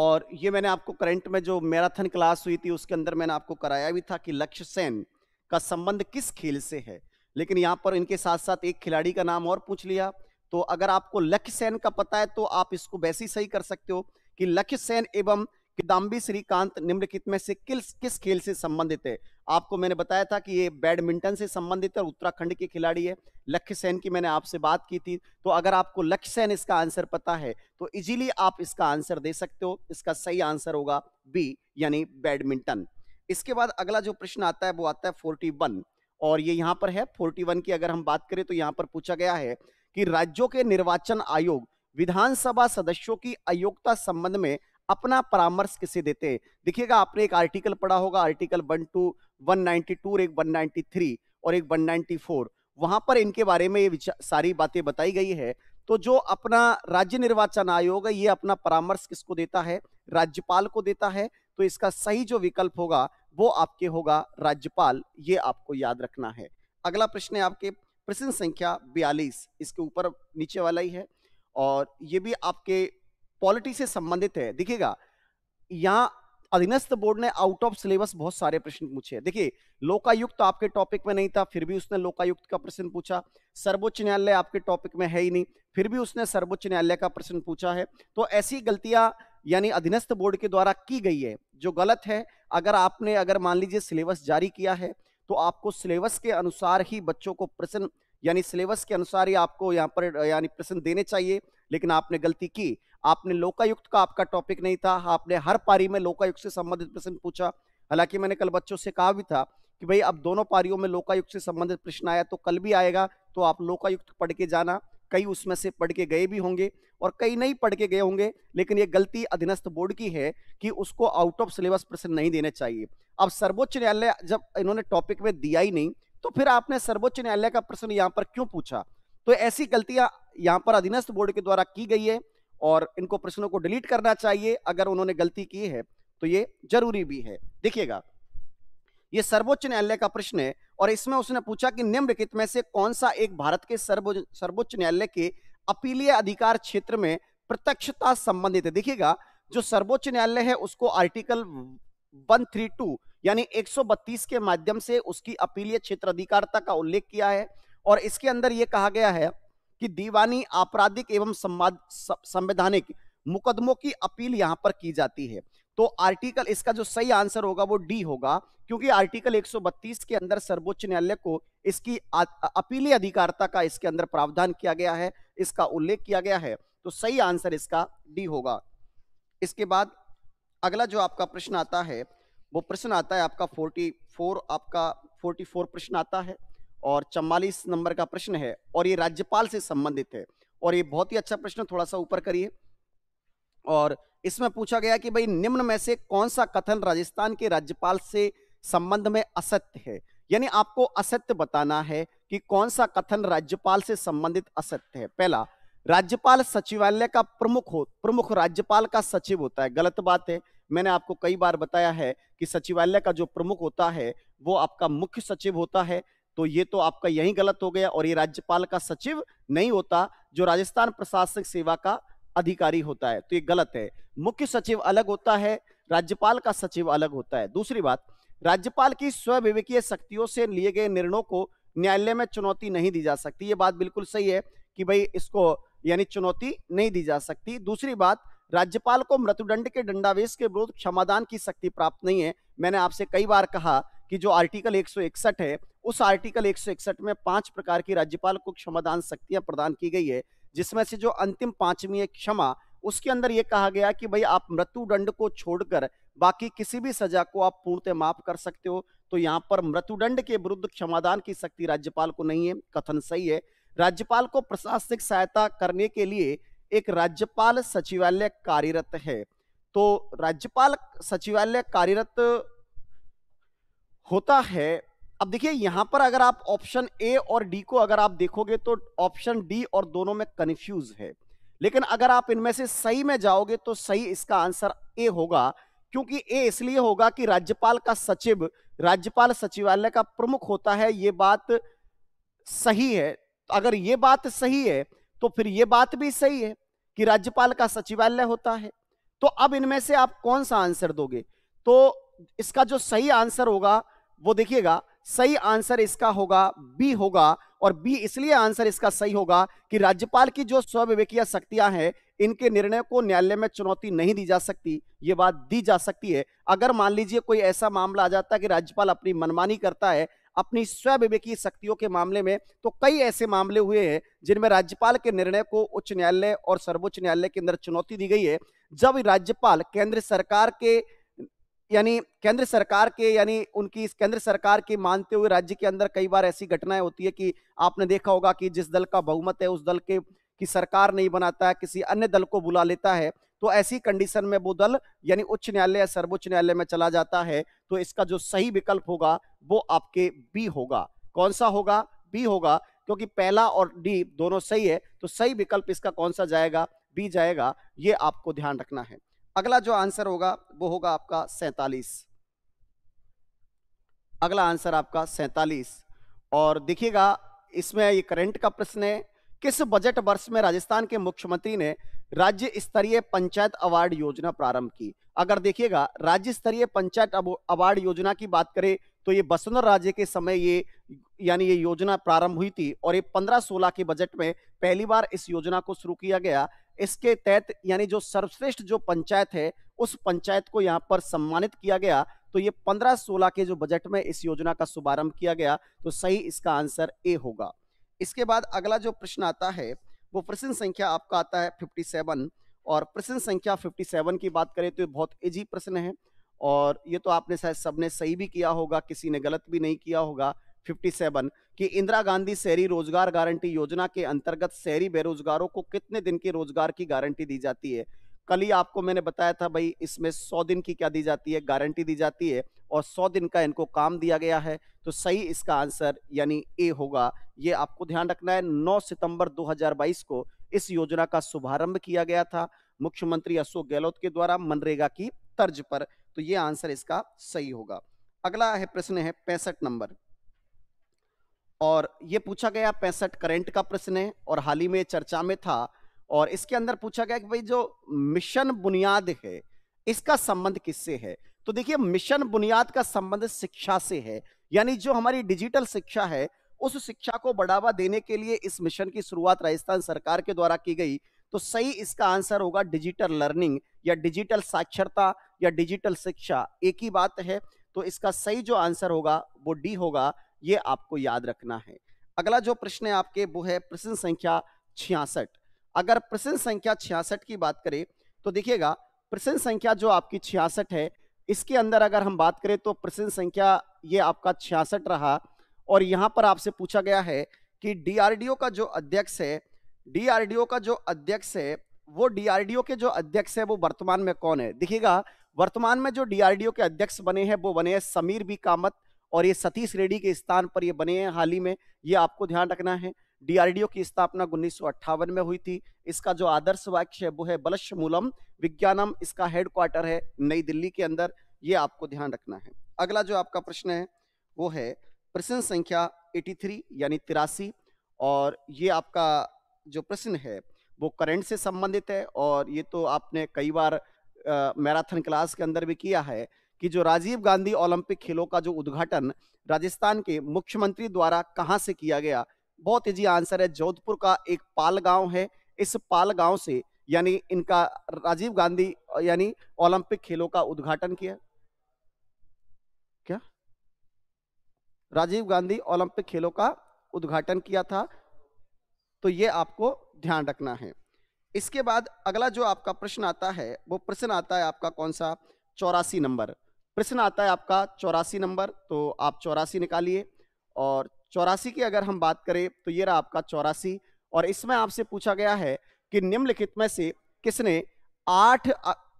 और ये मैंने आपको करंट में जो मैराथन क्लास हुई थी उसके अंदर मैंने आपको कराया भी था कि लक्ष्य सेन का संबंध किस खेल से है लेकिन यहाँ पर इनके साथ साथ एक खिलाड़ी का नाम और पूछ लिया तो अगर आपको लक्ष्य सेन का पता है तो आप इसको वैसे ही सही कर सकते हो कि लक्ष्य सेन एवं किदम्बी श्रीकांत निम्नलिखित में से किस किस खेल से संबंधित है आपको मैंने बताया था कि ये बैडमिंटन से संबंधित है उत्तराखंड के खिलाड़ी है लक्ष्य सेन की मैंने आपसे बात की थी तो अगर आपको लक्ष्य सेन इसका आंसर पता है तो इजीली आप इसका आंसर दे सकते हो इसका सही आंसर होगा बी यानी बैडमिंटन इसके बाद अगला जो प्रश्न आता है वो आता है फोर्टी वन और ये यहाँ पर है फोर्टी वन की अगर हम बात करें तो यहाँ पर पूछा गया है कि राज्यों के निर्वाचन आयोग विधानसभा सदस्यों की अयोग्यता संबंध में अपना परामर्श किसे देते हैं देखिएगा आपने एक आर्टिकल पढ़ा होगा article one two one ninety two एक वन नाइनटी थ्री और एक वन नाइनटी फोर वहां पर इनके बारे में ये सारी बातें बताई गई है तो जो अपना राज्य निर्वाचन आयोग है ये अपना परामर्श किसको देता है राज्यपाल को देता है तो इसका सही जो विकल्प होगा वो आपके होगा राज्यपाल ये आपको याद रखना है अगला प्रश्न है आपके प्रश्न संख्या बयालीस इसके ऊपर नीचे वाला ही है और ये भी आपके पॉलिटी से संबंधित है देखिएगा यहाँ अधीनस्थ बोर्ड ने आउट ऑफ सिलेबस बहुत सारे प्रश्न पूछे देखिए लोकायुक्त तो आपके टॉपिक में नहीं था फिर भी उसने लोकायुक्त का प्रश्न पूछा सर्वोच्च न्यायालय आपके टॉपिक में है ही नहीं फिर भी उसने सर्वोच्च न्यायालय का प्रश्न पूछा है तो ऐसी गलतियां यानी अधीनस्थ बोर्ड के द्वारा की गई है जो गलत है अगर आपने अगर मान लीजिए सिलेबस जारी किया है तो आपको सिलेबस के अनुसार ही बच्चों को प्रश्न यानी सिलेबस के अनुसार ही आपको यहाँ पर यानी प्रश्न देने चाहिए लेकिन आपने गलती की आपने लोकायुक्त का आपका टॉपिक नहीं था आपने हर पारी में लोकायुक्त से संबंधित प्रश्न पूछा हालांकि मैंने कल बच्चों से कहा भी था कि भाई अब दोनों पारियों में लोकायुक्त से संबंधित प्रश्न आया तो कल भी आएगा तो आप लोकायुक्त पढ़ के जाना कई उसमें से पढ़ के गए भी होंगे और कई नहीं पढ़ के गए होंगे लेकिन ये गलती अधीनस्थ बोर्ड की है कि उसको आउट ऑफ सिलेबस प्रश्न नहीं देने चाहिए अब सर्वोच्च न्यायालय जब इन्होंने टॉपिक में दिया ही नहीं तो फिर आपने सर्वोच्च न्यायालय का प्रश्न यहाँ पर क्यों पूछा तो ऐसी गलतियां यहाँ पर अधीनस्थ बोर्ड के द्वारा की गई है और इनको प्रश्नों को डिलीट करना चाहिए अगर उन्होंने गलती की है तो ये जरूरी भी है देखिएगा ये सर्वोच्च न्यायालय का प्रश्न है और इसमें उसने पूछा कि निम्नलिखित में से कौन सा एक भारत के सर्वोच्च न्यायालय के अपीलीय अधिकार क्षेत्र में प्रत्यक्षता संबंधित है देखिएगा जो सर्वोच्च न्यायालय है उसको आर्टिकल 132 यानी 132 के माध्यम से उसकी अपीलीय क्षेत्र अधिकारता का उल्लेख किया है और इसके अंदर यह कहा गया है कि दीवानी आपराधिक एवं संवैधानिक मुकदमों की अपील यहां पर की जाती है तो आर्टिकल इसका जो सही आंसर होगा वो डी होगा क्योंकि आर्टिकल 132 के अंदर सर्वोच्च न्यायालय को इसकी अपीली अधिकारता का इसके अंदर प्रावधान किया गया है इसका उल्लेख किया गया है तो सही आंसर इसका डी होगा इसके बाद अगला जो आपका प्रश्न आता है वो प्रश्न आता है आपका 44 आपका 44 प्रश्न आता है और चम्बालीस नंबर का प्रश्न है और ये राज्यपाल से संबंधित है और ये बहुत ही अच्छा प्रश्न थोड़ा सा ऊपर करिए और इसमें पूछा गया कि भाई निम्न में से कौन सा कथन राजस्थान के राज्यपाल से संबंध में असत्य है यानी आपको असत्य बताना है कि कौन सा कथन राज्यपाल से संबंधित असत्य है पहला राज्यपाल सचिवालय का प्रमुख हो प्रमुख राज्यपाल का सचिव होता है गलत बात है मैंने आपको कई बार बताया है कि सचिवालय का जो प्रमुख होता है वो आपका मुख्य सचिव होता है तो ये तो आपका यही गलत हो गया और ये राज्यपाल का सचिव नहीं होता जो राजस्थान प्रशासनिक सेवा का अधिकारी होता है तो ये गलत है मुख्य सचिव अलग होता है राज्यपाल का सचिव अलग होता है दूसरी बात राज्यपाल की स्वविवेकीय शक्तियों से लिए गए निर्णयों को न्यायालय में चुनौती नहीं दी जा सकती ये बात बिल्कुल सही है कि भाई इसको यानी चुनौती नहीं दी जा सकती दूसरी बात राज्यपाल को मृत्युदंड के दंडावेश के विरुद्ध क्षमादान की शक्ति प्राप्त नहीं है मैंने आपसे कई बार कहा कि जो आर्टिकल एक है उस आर्टिकल एक में पांच प्रकार की राज्यपाल को क्षमादान शक्तियां प्रदान की गई है जिसमें से जो अंतिम पांचवी है क्षमा उसके अंदर यह कहा गया कि भाई आप मृत्यु दंड को छोड़कर बाकी किसी भी सजा को आप पूर्णतः माफ कर सकते हो तो यहाँ पर मृत्युदंड के विरुद्ध क्षमादान की शक्ति राज्यपाल को नहीं है कथन सही है राज्यपाल को प्रशासनिक सहायता करने के लिए एक राज्यपाल सचिवालय कार्यरत है तो राज्यपाल सचिवालय कार्यरत होता है अब देखिए यहां पर अगर आप ऑप्शन ए और डी को अगर आप देखोगे तो ऑप्शन डी और दोनों में कंफ्यूज है लेकिन अगर आप इनमें से सही में जाओगे तो सही इसका आंसर ए होगा क्योंकि ए इसलिए होगा कि राज्यपाल का सचिव राज्यपाल सचिवालय का प्रमुख होता है ये बात सही है तो अगर ये बात सही है तो फिर ये बात भी सही है कि राज्यपाल का सचिवालय होता है तो अब इनमें से आप कौन सा आंसर दोगे तो इसका जो सही आंसर होगा वो देखिएगा सही आंसर इसका होगा बी होगा और बी इसलिए आंसर इसका सही होगा कि राज्यपाल की जो स्विवेकीय शक्तियां हैं इनके निर्णय को न्यायालय में चुनौती नहीं दी जा सकती ये बात दी जा सकती है अगर मान लीजिए कोई ऐसा मामला आ जाता है कि राज्यपाल अपनी मनमानी करता है अपनी स्विवेकीय शक्तियों के मामले में तो कई ऐसे मामले हुए हैं जिनमें राज्यपाल के निर्णय को उच्च न्यायालय और सर्वोच्च न्यायालय के अंदर चुनौती दी गई है जब राज्यपाल केंद्र सरकार के यानी केंद्र सरकार के यानी उनकी इस केंद्र सरकार के मानते हुए राज्य के अंदर कई बार ऐसी घटनाएं होती है कि आपने देखा होगा कि जिस दल का बहुमत है उस दल के की सरकार नहीं बनाता है किसी अन्य दल को बुला लेता है तो ऐसी कंडीशन में वो दल यानी उच्च न्यायालय या सर्वोच्च न्यायालय में चला जाता है तो इसका जो सही विकल्प होगा वो आपके बी होगा कौन सा होगा बी होगा क्योंकि पहला और डी दोनों सही है तो सही विकल्प इसका कौन सा जाएगा बी जाएगा ये आपको ध्यान रखना है अगला जो आंसर होगा वो होगा आपका सैतालीस अगला आंसर आपका सैतालीस और देखिएगा इसमें ये करंट का प्रश्न है किस बजट वर्ष में राजस्थान के मुख्यमंत्री ने राज्य स्तरीय पंचायत अवार्ड योजना प्रारंभ की अगर देखिएगा राज्य स्तरीय पंचायत अवार्ड योजना की बात करें तो ये बसुंधर राज्य के समय ये यानी ये योजना प्रारंभ हुई थी और ये 15-16 के बजट में पहली बार इस योजना को शुरू किया गया इसके तहत यानी जो सर्वश्रेष्ठ जो पंचायत है उस पंचायत को यहाँ पर सम्मानित किया गया तो ये 15-16 के जो बजट में इस योजना का शुभारंभ किया गया तो सही इसका आंसर ए होगा इसके बाद अगला जो प्रश्न आता है वो प्रश्न संख्या आपका आता है सेवन और प्रश्न संख्या सेवन की बात करें तो ये बहुत इजी प्रश्न है और ये तो आपने शायद सबने सही भी किया होगा किसी ने गलत भी नहीं किया होगा 57 कि इंदिरा गांधी शहरी रोजगार गारंटी योजना के अंतर्गत शहरी बेरोजगारों को कितने दिन की रोजगार की गारंटी दी जाती है कल ही आपको मैंने बताया था भाई इसमें सौ दिन की क्या दी जाती है गारंटी दी जाती है और सौ दिन का इनको काम दिया गया है तो सही इसका आंसर यानी ए होगा ये आपको ध्यान रखना है 9 सितंबर 2022 को इस योजना का शुभारंभ किया गया था मुख्यमंत्री अशोक गहलोत के द्वारा मनरेगा की तर्ज पर तो ये आंसर इसका सही होगा अगला है प्रश्न है पैंसठ नंबर और ये पूछा गया पैंसठ करंट का प्रश्न है और हाल ही में चर्चा में था और इसके अंदर पूछा गया कि भाई जो मिशन बुनियाद है इसका संबंध किससे है तो देखिए मिशन बुनियाद का संबंध शिक्षा से है यानी जो हमारी डिजिटल शिक्षा है उस शिक्षा को बढ़ावा देने के लिए इस मिशन की शुरुआत राजस्थान सरकार के द्वारा की गई तो सही इसका आंसर होगा डिजिटल लर्निंग या डिजिटल साक्षरता या डिजिटल शिक्षा एक ही बात है तो इसका सही जो आंसर होगा वो डी होगा ये आपको याद रखना है अगला जो प्रश्न है आपके वो है प्रश्न संख्या छियासठ अगर प्रश्न संख्या छियासठ की बात करें तो देखिएगा प्रश्न संख्या जो आपकी छियासठ है इसके अंदर अगर हम बात करें तो प्रश्न संख्या ये आपका छियासठ रहा और यहाँ पर आपसे पूछा गया है कि डीआरडीओ का जो अध्यक्ष है डीआरडीओ का जो अध्यक्ष है वो डीआरडीओ के जो अध्यक्ष है वो वर्तमान में कौन है देखिएगा वर्तमान में जो डीआरडीओ के अध्यक्ष बने हैं वो बने हैं समीर बी कामत और ये सतीश रेड्डी के स्थान पर ये बने हैं हाल ही में ये आपको ध्यान रखना है डीआरडीओ की स्थापना उन्नीस में हुई थी इसका जो आदर्श वाक्य है वो है बलश मूलम विज्ञानम इसका हेडक्वार्टर है नई दिल्ली के अंदर ये आपको ध्यान रखना है अगला जो आपका प्रश्न है वो है प्रश्न संख्या 83 यानी तिरासी और ये आपका जो प्रश्न है वो करंट से संबंधित है और ये तो आपने कई बार मैराथन क्लास के अंदर भी किया है कि जो राजीव गांधी ओलंपिक खेलों का जो उद्घाटन राजस्थान के मुख्यमंत्री द्वारा कहाँ से किया गया बहुत ईजी आंसर है जोधपुर का एक पाल गांव है इस पाल गांव से यानी इनका राजीव गांधी यानी ओलंपिक खेलों का उद्घाटन किया क्या राजीव गांधी ओलंपिक खेलों का उद्घाटन किया था तो ये आपको ध्यान रखना है इसके बाद अगला जो आपका प्रश्न आता है वो प्रश्न आता है आपका कौन सा चौरासी नंबर प्रश्न आता है आपका चौरासी नंबर तो आप चौरासी निकालिए और चौरासी की अगर हम बात करें तो ये रहा आपका चौरासी और इसमें आपसे पूछा गया है कि निम्नलिखित में से किसने 8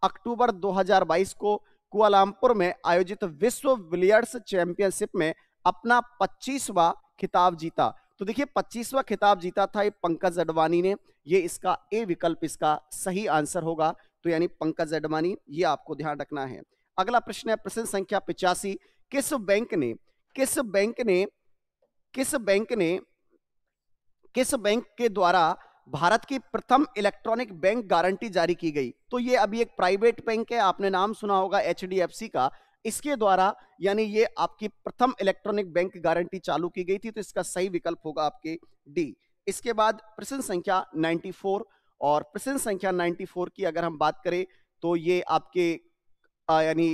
अक्टूबर 2022 को कुआलामपुर में आयोजित विश्व विलियर्ड्स चैंपियनशिप में अपना 25वां खिताब जीता तो देखिए 25वां खिताब जीता था ये पंकज अडवाणी ने ये इसका ए विकल्प इसका सही आंसर होगा तो यानी पंकज अडवाणी ये आपको ध्यान रखना है अगला प्रश्न है प्रश्न संख्या पिचासी किस बैंक ने किस बैंक ने किस बैंक ने किस बैंक के द्वारा भारत की प्रथम इलेक्ट्रॉनिक बैंक गारंटी जारी की गई तो ये अभी एक प्राइवेट बैंक है आपने नाम सुना होगा एच का इसके द्वारा यानी ये आपकी प्रथम इलेक्ट्रॉनिक बैंक गारंटी चालू की गई थी तो इसका सही विकल्प होगा आपके डी इसके बाद प्रश्न संख्या 94 और प्रश्न संख्या 94 की अगर हम बात करें तो ये आपके यानी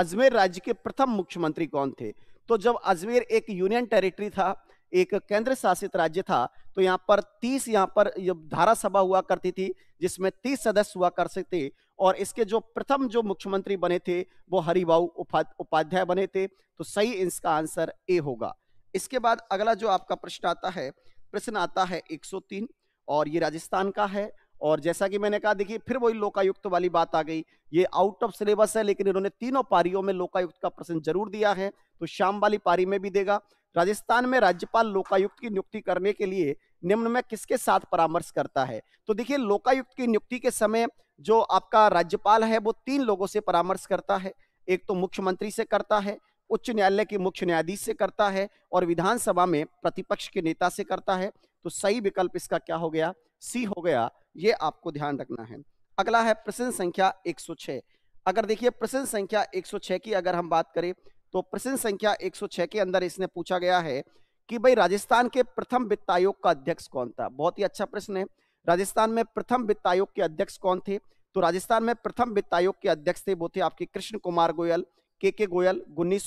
अजमेर राज्य के प्रथम मुख्यमंत्री कौन थे तो जब अजमेर एक यूनियन टेरिटरी था एक केंद्र शासित राज्य था तो यहाँ पर तीस यहाँ पर धारा सभा हुआ करती थी जिसमें तीस सदस्य हुआ कर सकते और इसके जो प्रथम जो मुख्यमंत्री बने थे वो हरिभाऊ उपाध्याय बने थे तो सही इसका आंसर ए होगा इसके बाद अगला जो आपका प्रश्न आता है प्रश्न आता है 103 और ये राजस्थान का है और जैसा कि मैंने कहा देखिए फिर वही लोकायुक्त वाली बात आ गई ये आउट ऑफ सिलेबस है लेकिन इन्होंने तीनों पारियों में लोकायुक्त का प्रश्न जरूर दिया है तो शाम वाली पारी में भी देगा राजस्थान में राज्यपाल लोकायुक्त की नियुक्ति करने के लिए निम्न में किसके साथ परामर्श करता है तो देखिए लोकायुक्त की नियुक्ति के समय जो आपका राज्यपाल है वो तीन लोगों से परामर्श करता है एक तो मुख्यमंत्री से करता है उच्च न्यायालय के मुख्य न्यायाधीश से करता है और विधानसभा में प्रतिपक्ष के नेता से करता है तो सही विकल्प इसका क्या हो गया सी हो गया ये आपको ध्यान रखना है अगला है प्रश्न संख्या 106 अगर देखिए प्रश्न संख्या 106 की अगर हम बात करें तो प्रश्न संख्या 106 के अंदर इसने पूछा गया है कि भाई राजस्थान के प्रथम वित्त आयोग का अध्यक्ष कौन था बहुत ही अच्छा प्रश्न है राजस्थान में प्रथम वित्त आयोग के अध्यक्ष कौन थे तो राजस्थान में प्रथम वित्त आयोग के अध्यक्ष थे वो थे आपके कृष्ण कुमार गोयल के के गोयल उन्नीस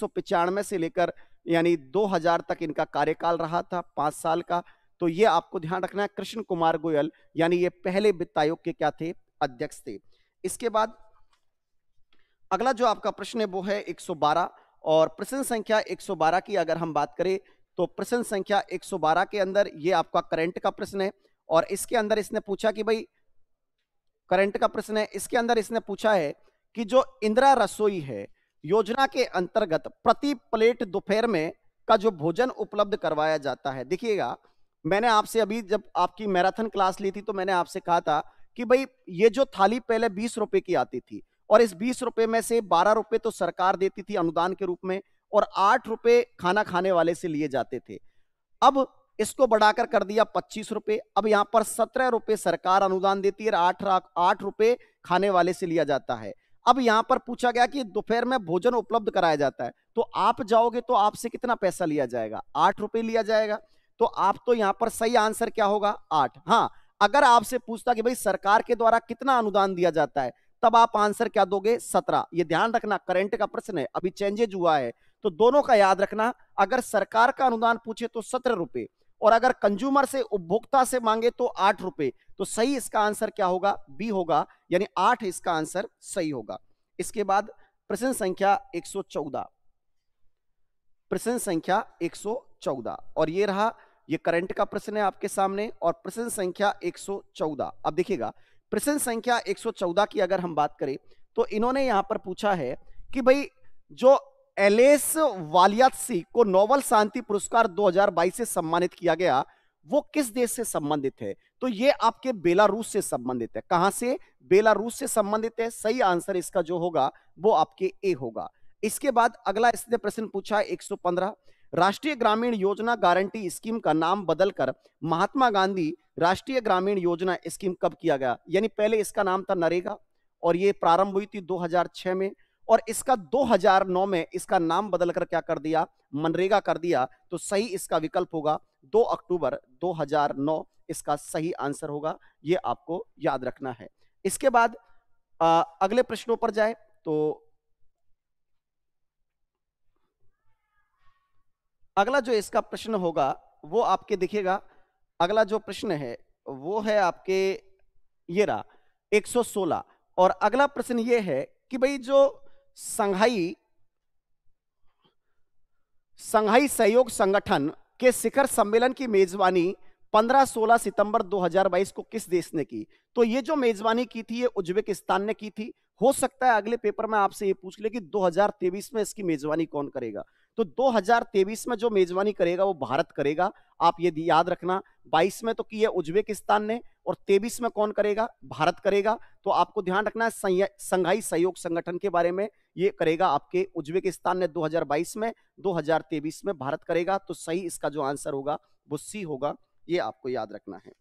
से लेकर यानी 2000 तक इनका कार्यकाल रहा था पांच साल का तो ये आपको ध्यान रखना है कृष्ण कुमार गोयल यानी ये पहले वित्त आयोग के क्या थे अध्यक्ष थे इसके बाद अगला जो आपका प्रश्न है वो है 112 और प्रश्न संख्या 112 की अगर हम बात करें तो प्रश्न संख्या 112 के अंदर ये आपका करंट का प्रश्न है और इसके अंदर इसने पूछा कि भाई करंट का प्रश्न है इसके अंदर इसने पूछा है कि जो इंदिरा रसोई है योजना के अंतर्गत प्रति प्लेट दोपहर में का जो भोजन उपलब्ध करवाया जाता है देखिएगा मैंने आपसे अभी जब आपकी मैराथन क्लास ली थी तो मैंने आपसे कहा था कि भाई ये जो थाली पहले बीस रुपए की आती थी और इस बीस रुपए में से बारह रुपए तो सरकार देती थी अनुदान के रूप में और आठ रुपए खाना खाने वाले से लिए जाते थे अब इसको बढ़ाकर कर दिया पच्चीस रुपए अब यहां पर सत्रह रुपए सरकार अनुदान देती है आठ आठ रुपए खाने वाले से लिया जाता है अब यहां पर पूछा गया कि दोपहर में भोजन उपलब्ध कराया जाता है तो आप जाओगे तो आपसे कितना पैसा लिया जाएगा आठ रुपए लिया जाएगा तो आप तो यहां पर सही आंसर क्या होगा आठ हाँ अगर आपसे पूछता कि भाई सरकार के द्वारा कितना अनुदान दिया जाता है तब आप आंसर क्या दोगे सत्रह ये ध्यान रखना करंट का प्रश्न है अभी चेंजेज हुआ है तो दोनों का याद रखना अगर सरकार का अनुदान पूछे तो सत्रह रुपए और अगर कंज्यूमर से उपभोक्ता से मांगे तो आठ रुपए तो सही इसका आंसर क्या होगा बी होगा यानी आठ इसका आंसर सही होगा इसके बाद प्रश्न संख्या एक प्रश्न संख्या एक और ये रहा ये करंट का प्रश्न है आपके सामने और प्रश्न संख्या 114 अब देखिएगा प्रश्न संख्या 114 की अगर हम बात करें तो इन्होंने यहां पर पूछा है कि भाई जो एलेस वालियासी को नोबल शांति पुरस्कार 2022 से सम्मानित किया गया वो किस देश से संबंधित है तो ये आपके बेलारूस से संबंधित है कहां से बेलारूस से संबंधित है सही आंसर इसका जो होगा वो आपके ए होगा इसके बाद अगला इसने प्रश्न पूछा है 115 राष्ट्रीय ग्रामीण योजना गारंटी स्कीम का नाम बदलकर महात्मा गांधी राष्ट्रीय ग्रामीण योजना स्कीम कब किया गया यानी पहले इसका नाम था नरेगा और ये प्रारंभ हुई थी 2006 में और इसका 2009 में इसका नाम बदलकर क्या कर दिया मनरेगा कर दिया तो सही इसका विकल्प होगा 2 अक्टूबर 2009 इसका सही आंसर होगा ये आपको याद रखना है इसके बाद आ, अगले प्रश्नों पर जाए तो अगला जो इसका प्रश्न होगा वो आपके दिखेगा अगला जो प्रश्न है वो है आपके ये रहा 116 और अगला प्रश्न ये है कि भाई जो संघाई संघाई सहयोग संगठन के शिखर सम्मेलन की मेजबानी 15-16 सितंबर 2022 को किस देश ने की तो ये जो मेजबानी की थी ये उज्बेकिस्तान ने की थी हो सकता है अगले पेपर में आपसे ये पूछ ले कि 2023 में इसकी मेजबानी कौन करेगा तो 2023 में जो मेजबानी करेगा वो भारत करेगा आप ये याद रखना 22 में तो की है उज्बेकिस्तान ने और 23 में कौन करेगा भारत करेगा तो आपको ध्यान रखना है संघाई सहयोग संगठन के बारे में ये करेगा आपके उज्बेकिस्तान ने 2022 में 2023 में भारत करेगा तो सही इसका जो आंसर होगा वो सी होगा ये आपको याद रखना है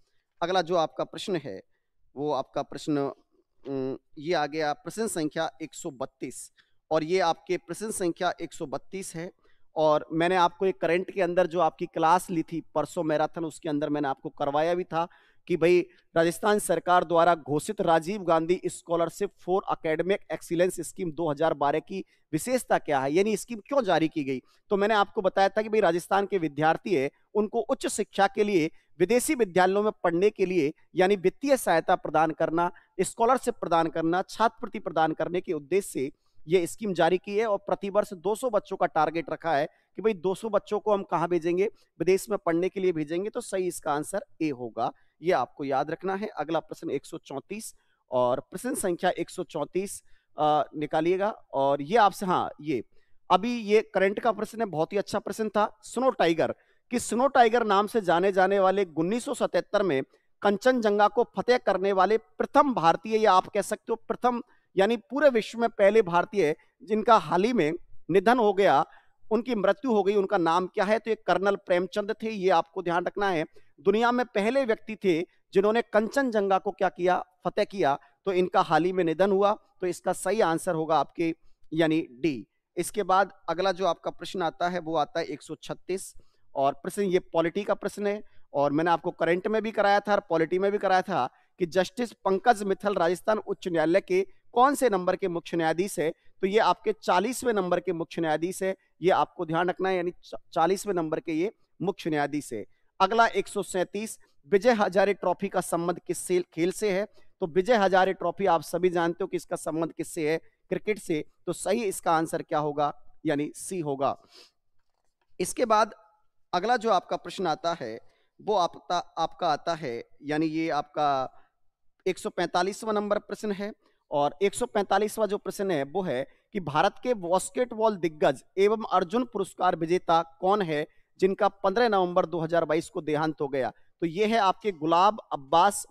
अगला जो आपका प्रश्न है वो आपका प्रश्न ये आ गया प्रश्न संख्या एक और ये आपके प्रश्न संख्या 132 है और मैंने आपको एक करंट के अंदर जो आपकी क्लास ली थी परसों मैराथन उसके अंदर मैंने आपको करवाया भी था कि भाई राजस्थान सरकार द्वारा घोषित Rajiv Gandhi scholarship for academic excellence scheme 2012 की विशेषता क्या है यानी स्कीम क्यों जारी की गई तो मैंने आपको बताया था कि भाई राजस्थान के विद्यार्थी है उनको उच्च शिक्षा के लिए विदेशी विद्यालयों में पढ़ने के लिए यानी वित्तीय सहायता प्रदान करना स्कॉलरशिप प्रदान करना छात्रवृत्ति प्रदान करने के उद्देश्य से ये स्कीम जारी की है और प्रतिवर्ष 200 बच्चों का टारगेट रखा है कि भाई 200 बच्चों को हम कहाँ भेजेंगे विदेश में पढ़ने के लिए भेजेंगे तो सही इसका आंसर ए होगा ये आपको याद रखना है अगला प्रश्न एक और प्रश्न संख्या एक निकालिएगा और ये आपसे हाँ ये अभी ये करंट का प्रश्न है बहुत ही अच्छा प्रश्न था स्नो टाइगर कि स्नो टाइगर नाम से जाने जाने वाले उन्नीस में कंचनजंगा को फतेह करने वाले प्रथम भारतीय या आप कह सकते हो प्रथम यानी पूरे विश्व में पहले भारतीय जिनका हाल ही में निधन हो गया उनकी मृत्यु हो गई उनका नाम क्या है तो ये कर्नल प्रेमचंद थे ये आपको ध्यान रखना है दुनिया में पहले व्यक्ति थे जिन्होंने कंचनजंगा को क्या किया फतेह किया तो इनका हाल ही में निधन हुआ तो इसका सही आंसर होगा आपके यानी डी इसके बाद अगला जो आपका प्रश्न आता है वो आता है 136 और प्रश्न ये पॉलिटी का प्रश्न है और मैंने आपको करंट में भी कराया था और पॉलिटी में भी कराया था कि जस्टिस पंकज मिथल राजस्थान उच्च न्यायालय के कौन से नंबर के मुख्य न्यायाधीश है तो ये आपके चालीसवें नंबर के मुख्य न्यायाधीश है ये आपको ध्यान रखना है यानी चालीसवें नंबर के ये मुख्य न्यायाधीश है अगला एक विजय हजारे ट्रॉफी का संबंध किस खेल से है तो विजय हजारे ट्रॉफी आप सभी जानते हो कि इसका संबंध किससे है क्रिकेट से तो सही इसका आंसर क्या होगा यानी सी होगा इसके बाद अगला जो आपका प्रश्न आता है वो आपका आपका आता है यानी ये आपका 145वां नंबर प्रश्न है और 145वां जो प्रश्न है वो है कि भारत के बास्केटबॉल दिग्गज एवं अर्जुन पुरस्कार विजेता कौन है जिनका 15 नवंबर 2022 को देहांत हो गया तो ये है आपके गुलाब अब्बास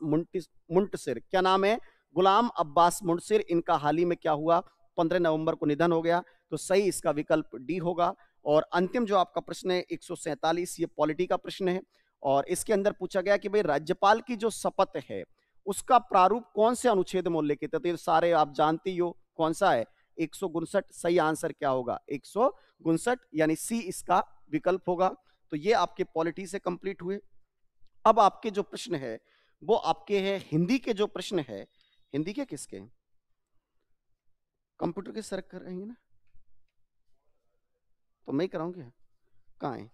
मुंटसिर क्या नाम है गुलाम अब्बास मुंटसिर इनका हाल ही में क्या हुआ 15 नवंबर को निधन हो गया तो सही इसका विकल्प डी होगा और अंतिम जो आपका प्रश्न है एक ये पॉलिटी का प्रश्न है और इसके अंदर पूछा गया कि भाई राज्यपाल की जो शपथ है उसका प्रारूप कौन से अनुच्छेद में उल्लेखित है तो ये सारे आप जानती हो कौन सा है एक सही आंसर क्या होगा एक यानी सी इसका विकल्प होगा तो ये आपके पॉलिटी से कंप्लीट हुए अब आपके जो प्रश्न है वो आपके है हिंदी के जो प्रश्न है हिंदी के किसके कंप्यूटर के सर कर रहे ना तो मैं कराऊंगे कहा है?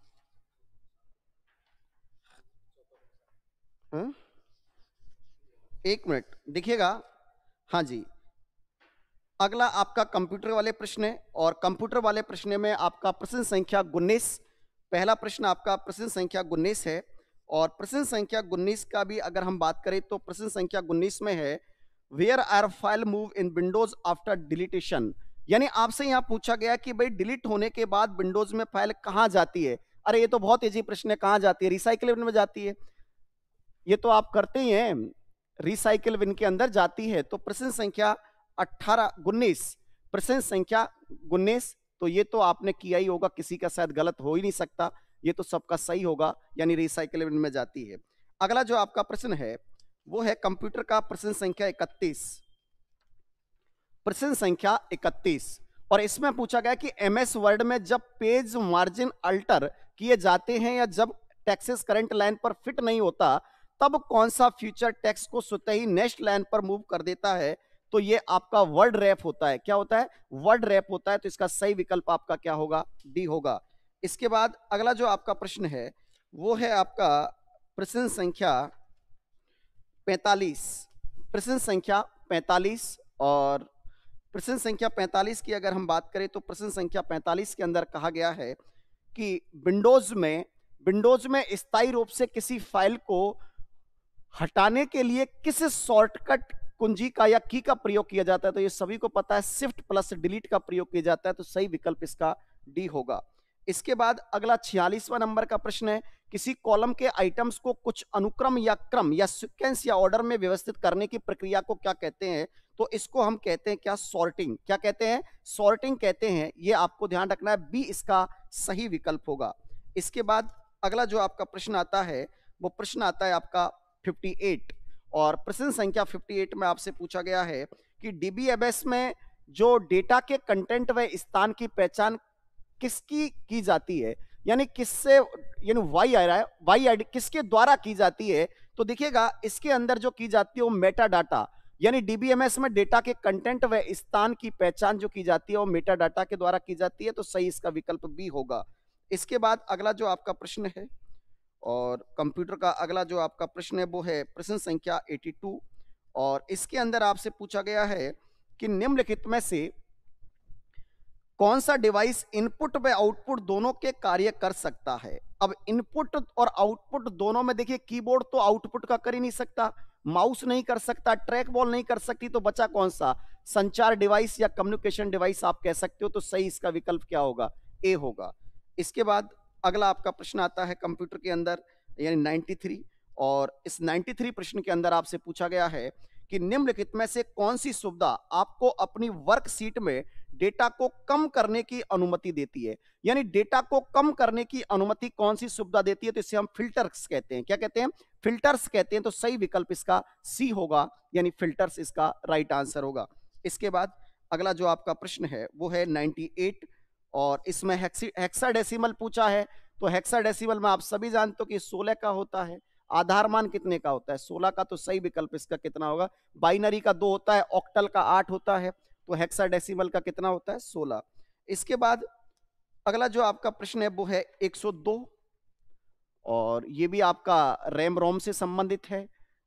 हा? एक मिनट देखिएगा हाँ जी अगला आपका कंप्यूटर वाले प्रश्न है और कंप्यूटर वाले प्रश्न में आपका प्रश्न संख्या उन्नीस पहला प्रश्न आपका प्रश्न संख्या उन्नीस है और प्रश्न संख्या उन्नीस का भी अगर हम बात करें तो प्रश्न संख्या उन्नीस में है where are file move in Windows after deletion यानी आपसे यहाँ पूछा गया कि भाई डिलीट होने के बाद विंडोज में फाइल कहाँ जाती है अरे ये तो बहुत ईजी प्रश्न है कहाँ जाती है रिसाइकिल में जाती है ये तो आप करते ही हैं रिसाइकिल बिन के अंदर जाती है तो प्रश्न संख्या अट्ठारह उन्नीस प्रश्न संख्या उन्नीस तो ये तो आपने किया ही होगा किसी का शायद गलत हो ही नहीं सकता ये तो सबका सही होगा यानी रिसाइकिल बिन में जाती है अगला जो आपका प्रश्न है वो है कंप्यूटर का प्रश्न संख्या इकतीस प्रश्न संख्या इकतीस और इसमें पूछा गया कि एमएस वर्ड में जब पेज मार्जिन अल्टर किए जाते हैं या जब टैक्सेस करंट लाइन पर फिट नहीं होता तब कौन सा फ्यूचर टैक्स को स्वतः ही नेक्स्ट लाइन पर मूव कर देता है तो ये आपका वर्ड रैप होता है क्या होता है वर्ड रैप होता है तो इसका सही विकल्प आपका क्या होगा डी होगा इसके बाद अगला जो आपका प्रश्न है वो है आपका प्रश्न संख्या 45 प्रश्न संख्या 45 और प्रश्न संख्या 45 की अगर हम बात करें तो प्रश्न संख्या 45 के अंदर कहा गया है कि विंडोज में विंडोज में स्थायी रूप से किसी फाइल को हटाने के लिए किस शॉर्टकट कुंजी का या की का प्रयोग किया जाता है तो ये सभी को पता है शिफ्ट प्लस डिलीट का प्रयोग किया जाता है तो सही विकल्प इसका डी होगा इसके बाद अगला छियालीसवा नंबर का प्रश्न है किसी कॉलम के आइटम्स को कुछ अनुक्रम या क्रम या सिक्वेंस या ऑर्डर में व्यवस्थित करने की प्रक्रिया को क्या कहते हैं तो इसको हम कहते हैं क्या सॉर्टिंग क्या कहते हैं सॉर्टिंग कहते हैं ये आपको ध्यान रखना है बी इसका सही विकल्प होगा इसके बाद अगला जो आपका प्रश्न आता है वो प्रश्न आता है आपका 58 और प्रश्न संख्या 58 में आपसे पूछा गया है कि डीबीएमएस में जो डेटा के कंटेंट व स्थान की पहचान किसकी की जाती है यानी किससे यानी वाई आ रहा है वाई आई किसके द्वारा की जाती है तो देखिएगा इसके अंदर जो की जाती है वो मेटा डाटा यानी डीबीएमएस में डेटा के कंटेंट व स्थान की पहचान जो की जाती है वो मेटा डाटा के द्वारा की जाती है तो सही इसका विकल्प बी होगा इसके बाद अगला जो आपका प्रश्न है और कंप्यूटर का अगला जो आपका प्रश्न है वो है प्रश्न संख्या 82 और इसके अंदर आपसे पूछा गया है कि निम्नलिखित में से कौन सा डिवाइस इनपुट व आउटपुट दोनों के कार्य कर सकता है अब इनपुट और आउटपुट दोनों में देखिए कीबोर्ड तो आउटपुट का कर ही नहीं सकता माउस नहीं कर सकता ट्रैक बॉल नहीं कर सकती तो बचा कौन सा संचार डिवाइस या कम्युनिकेशन डिवाइस आप कह सकते हो तो सही इसका विकल्प क्या होगा ए होगा इसके बाद अगला आपका प्रश्न आता है कंप्यूटर के अंदर यानी 93 और इस 93 प्रश्न के अंदर आपसे पूछा गया है कि निम्नलिखित में से कौन सी सुविधा आपको अपनी वर्कशीट में डेटा को कम करने की अनुमति देती है यानी डेटा को कम करने की अनुमति कौन सी सुविधा देती है तो इसे हम फिल्टर्स कहते हैं क्या कहते हैं फिल्टर्स कहते हैं तो सही विकल्प इसका सी होगा यानी फिल्टर्स इसका राइट आंसर होगा इसके बाद अगला जो आपका प्रश्न है वो है 98 और इसमें हेक्साडेसिमल पूछा है तो हेक्साडेसिमल में आप सभी जानते हो कि सोलह का होता है आधार मान कितने का होता है सोलह का तो सही विकल्प इसका कितना होगा बाइनरी का दो होता है ऑक्टल का आठ होता है तो हेक्साडेसिमल का कितना होता है सोलह इसके बाद अगला जो आपका प्रश्न है वो है दो और ये भी आपका रैम रोम से संबंधित है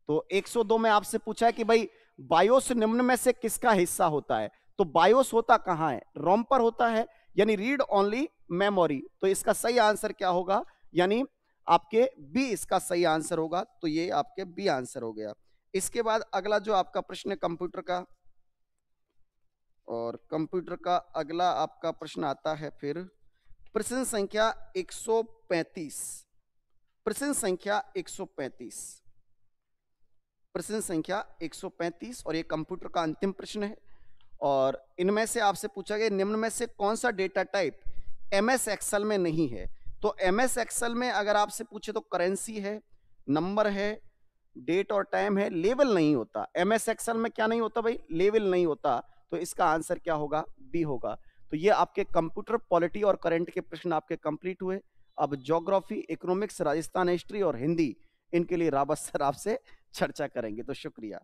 तो 102 में आपसे पूछा है कि भाई बायोस निम्न में से किसका हिस्सा होता है तो बायोस होता कहाँ है रोम पर होता है यानी रीड ओनली मेमोरी तो इसका सही आंसर क्या होगा यानी आपके बी इसका सही आंसर होगा तो ये आपके बी आंसर हो गया इसके बाद अगला जो आपका प्रश्न है कंप्यूटर का और कंप्यूटर का अगला आपका प्रश्न आता है फिर प्रश्न संख्या 135 प्रश्न संख्या 135 प्रश्न संख्या 135 और ये कंप्यूटर का अंतिम प्रश्न है और इनमें से आपसे पूछा गया निम्न में से कौन सा डेटा टाइप एम एस एक्सल में नहीं है तो एम एस एक्सल में अगर आपसे पूछे तो करेंसी है नंबर है डेट और टाइम है लेवल नहीं होता एम एस एक्सल में क्या नहीं होता भाई लेवल नहीं होता तो इसका आंसर क्या होगा बी होगा तो ये आपके कंप्यूटर पॉलिटी और करेंट के प्रश्न आपके कंप्लीट हुए अब जोग्राफी इकोनॉमिक्स राजस्थान हिस्ट्री और हिंदी इनके लिए रावत सर आपसे चर्चा करेंगे तो शुक्रिया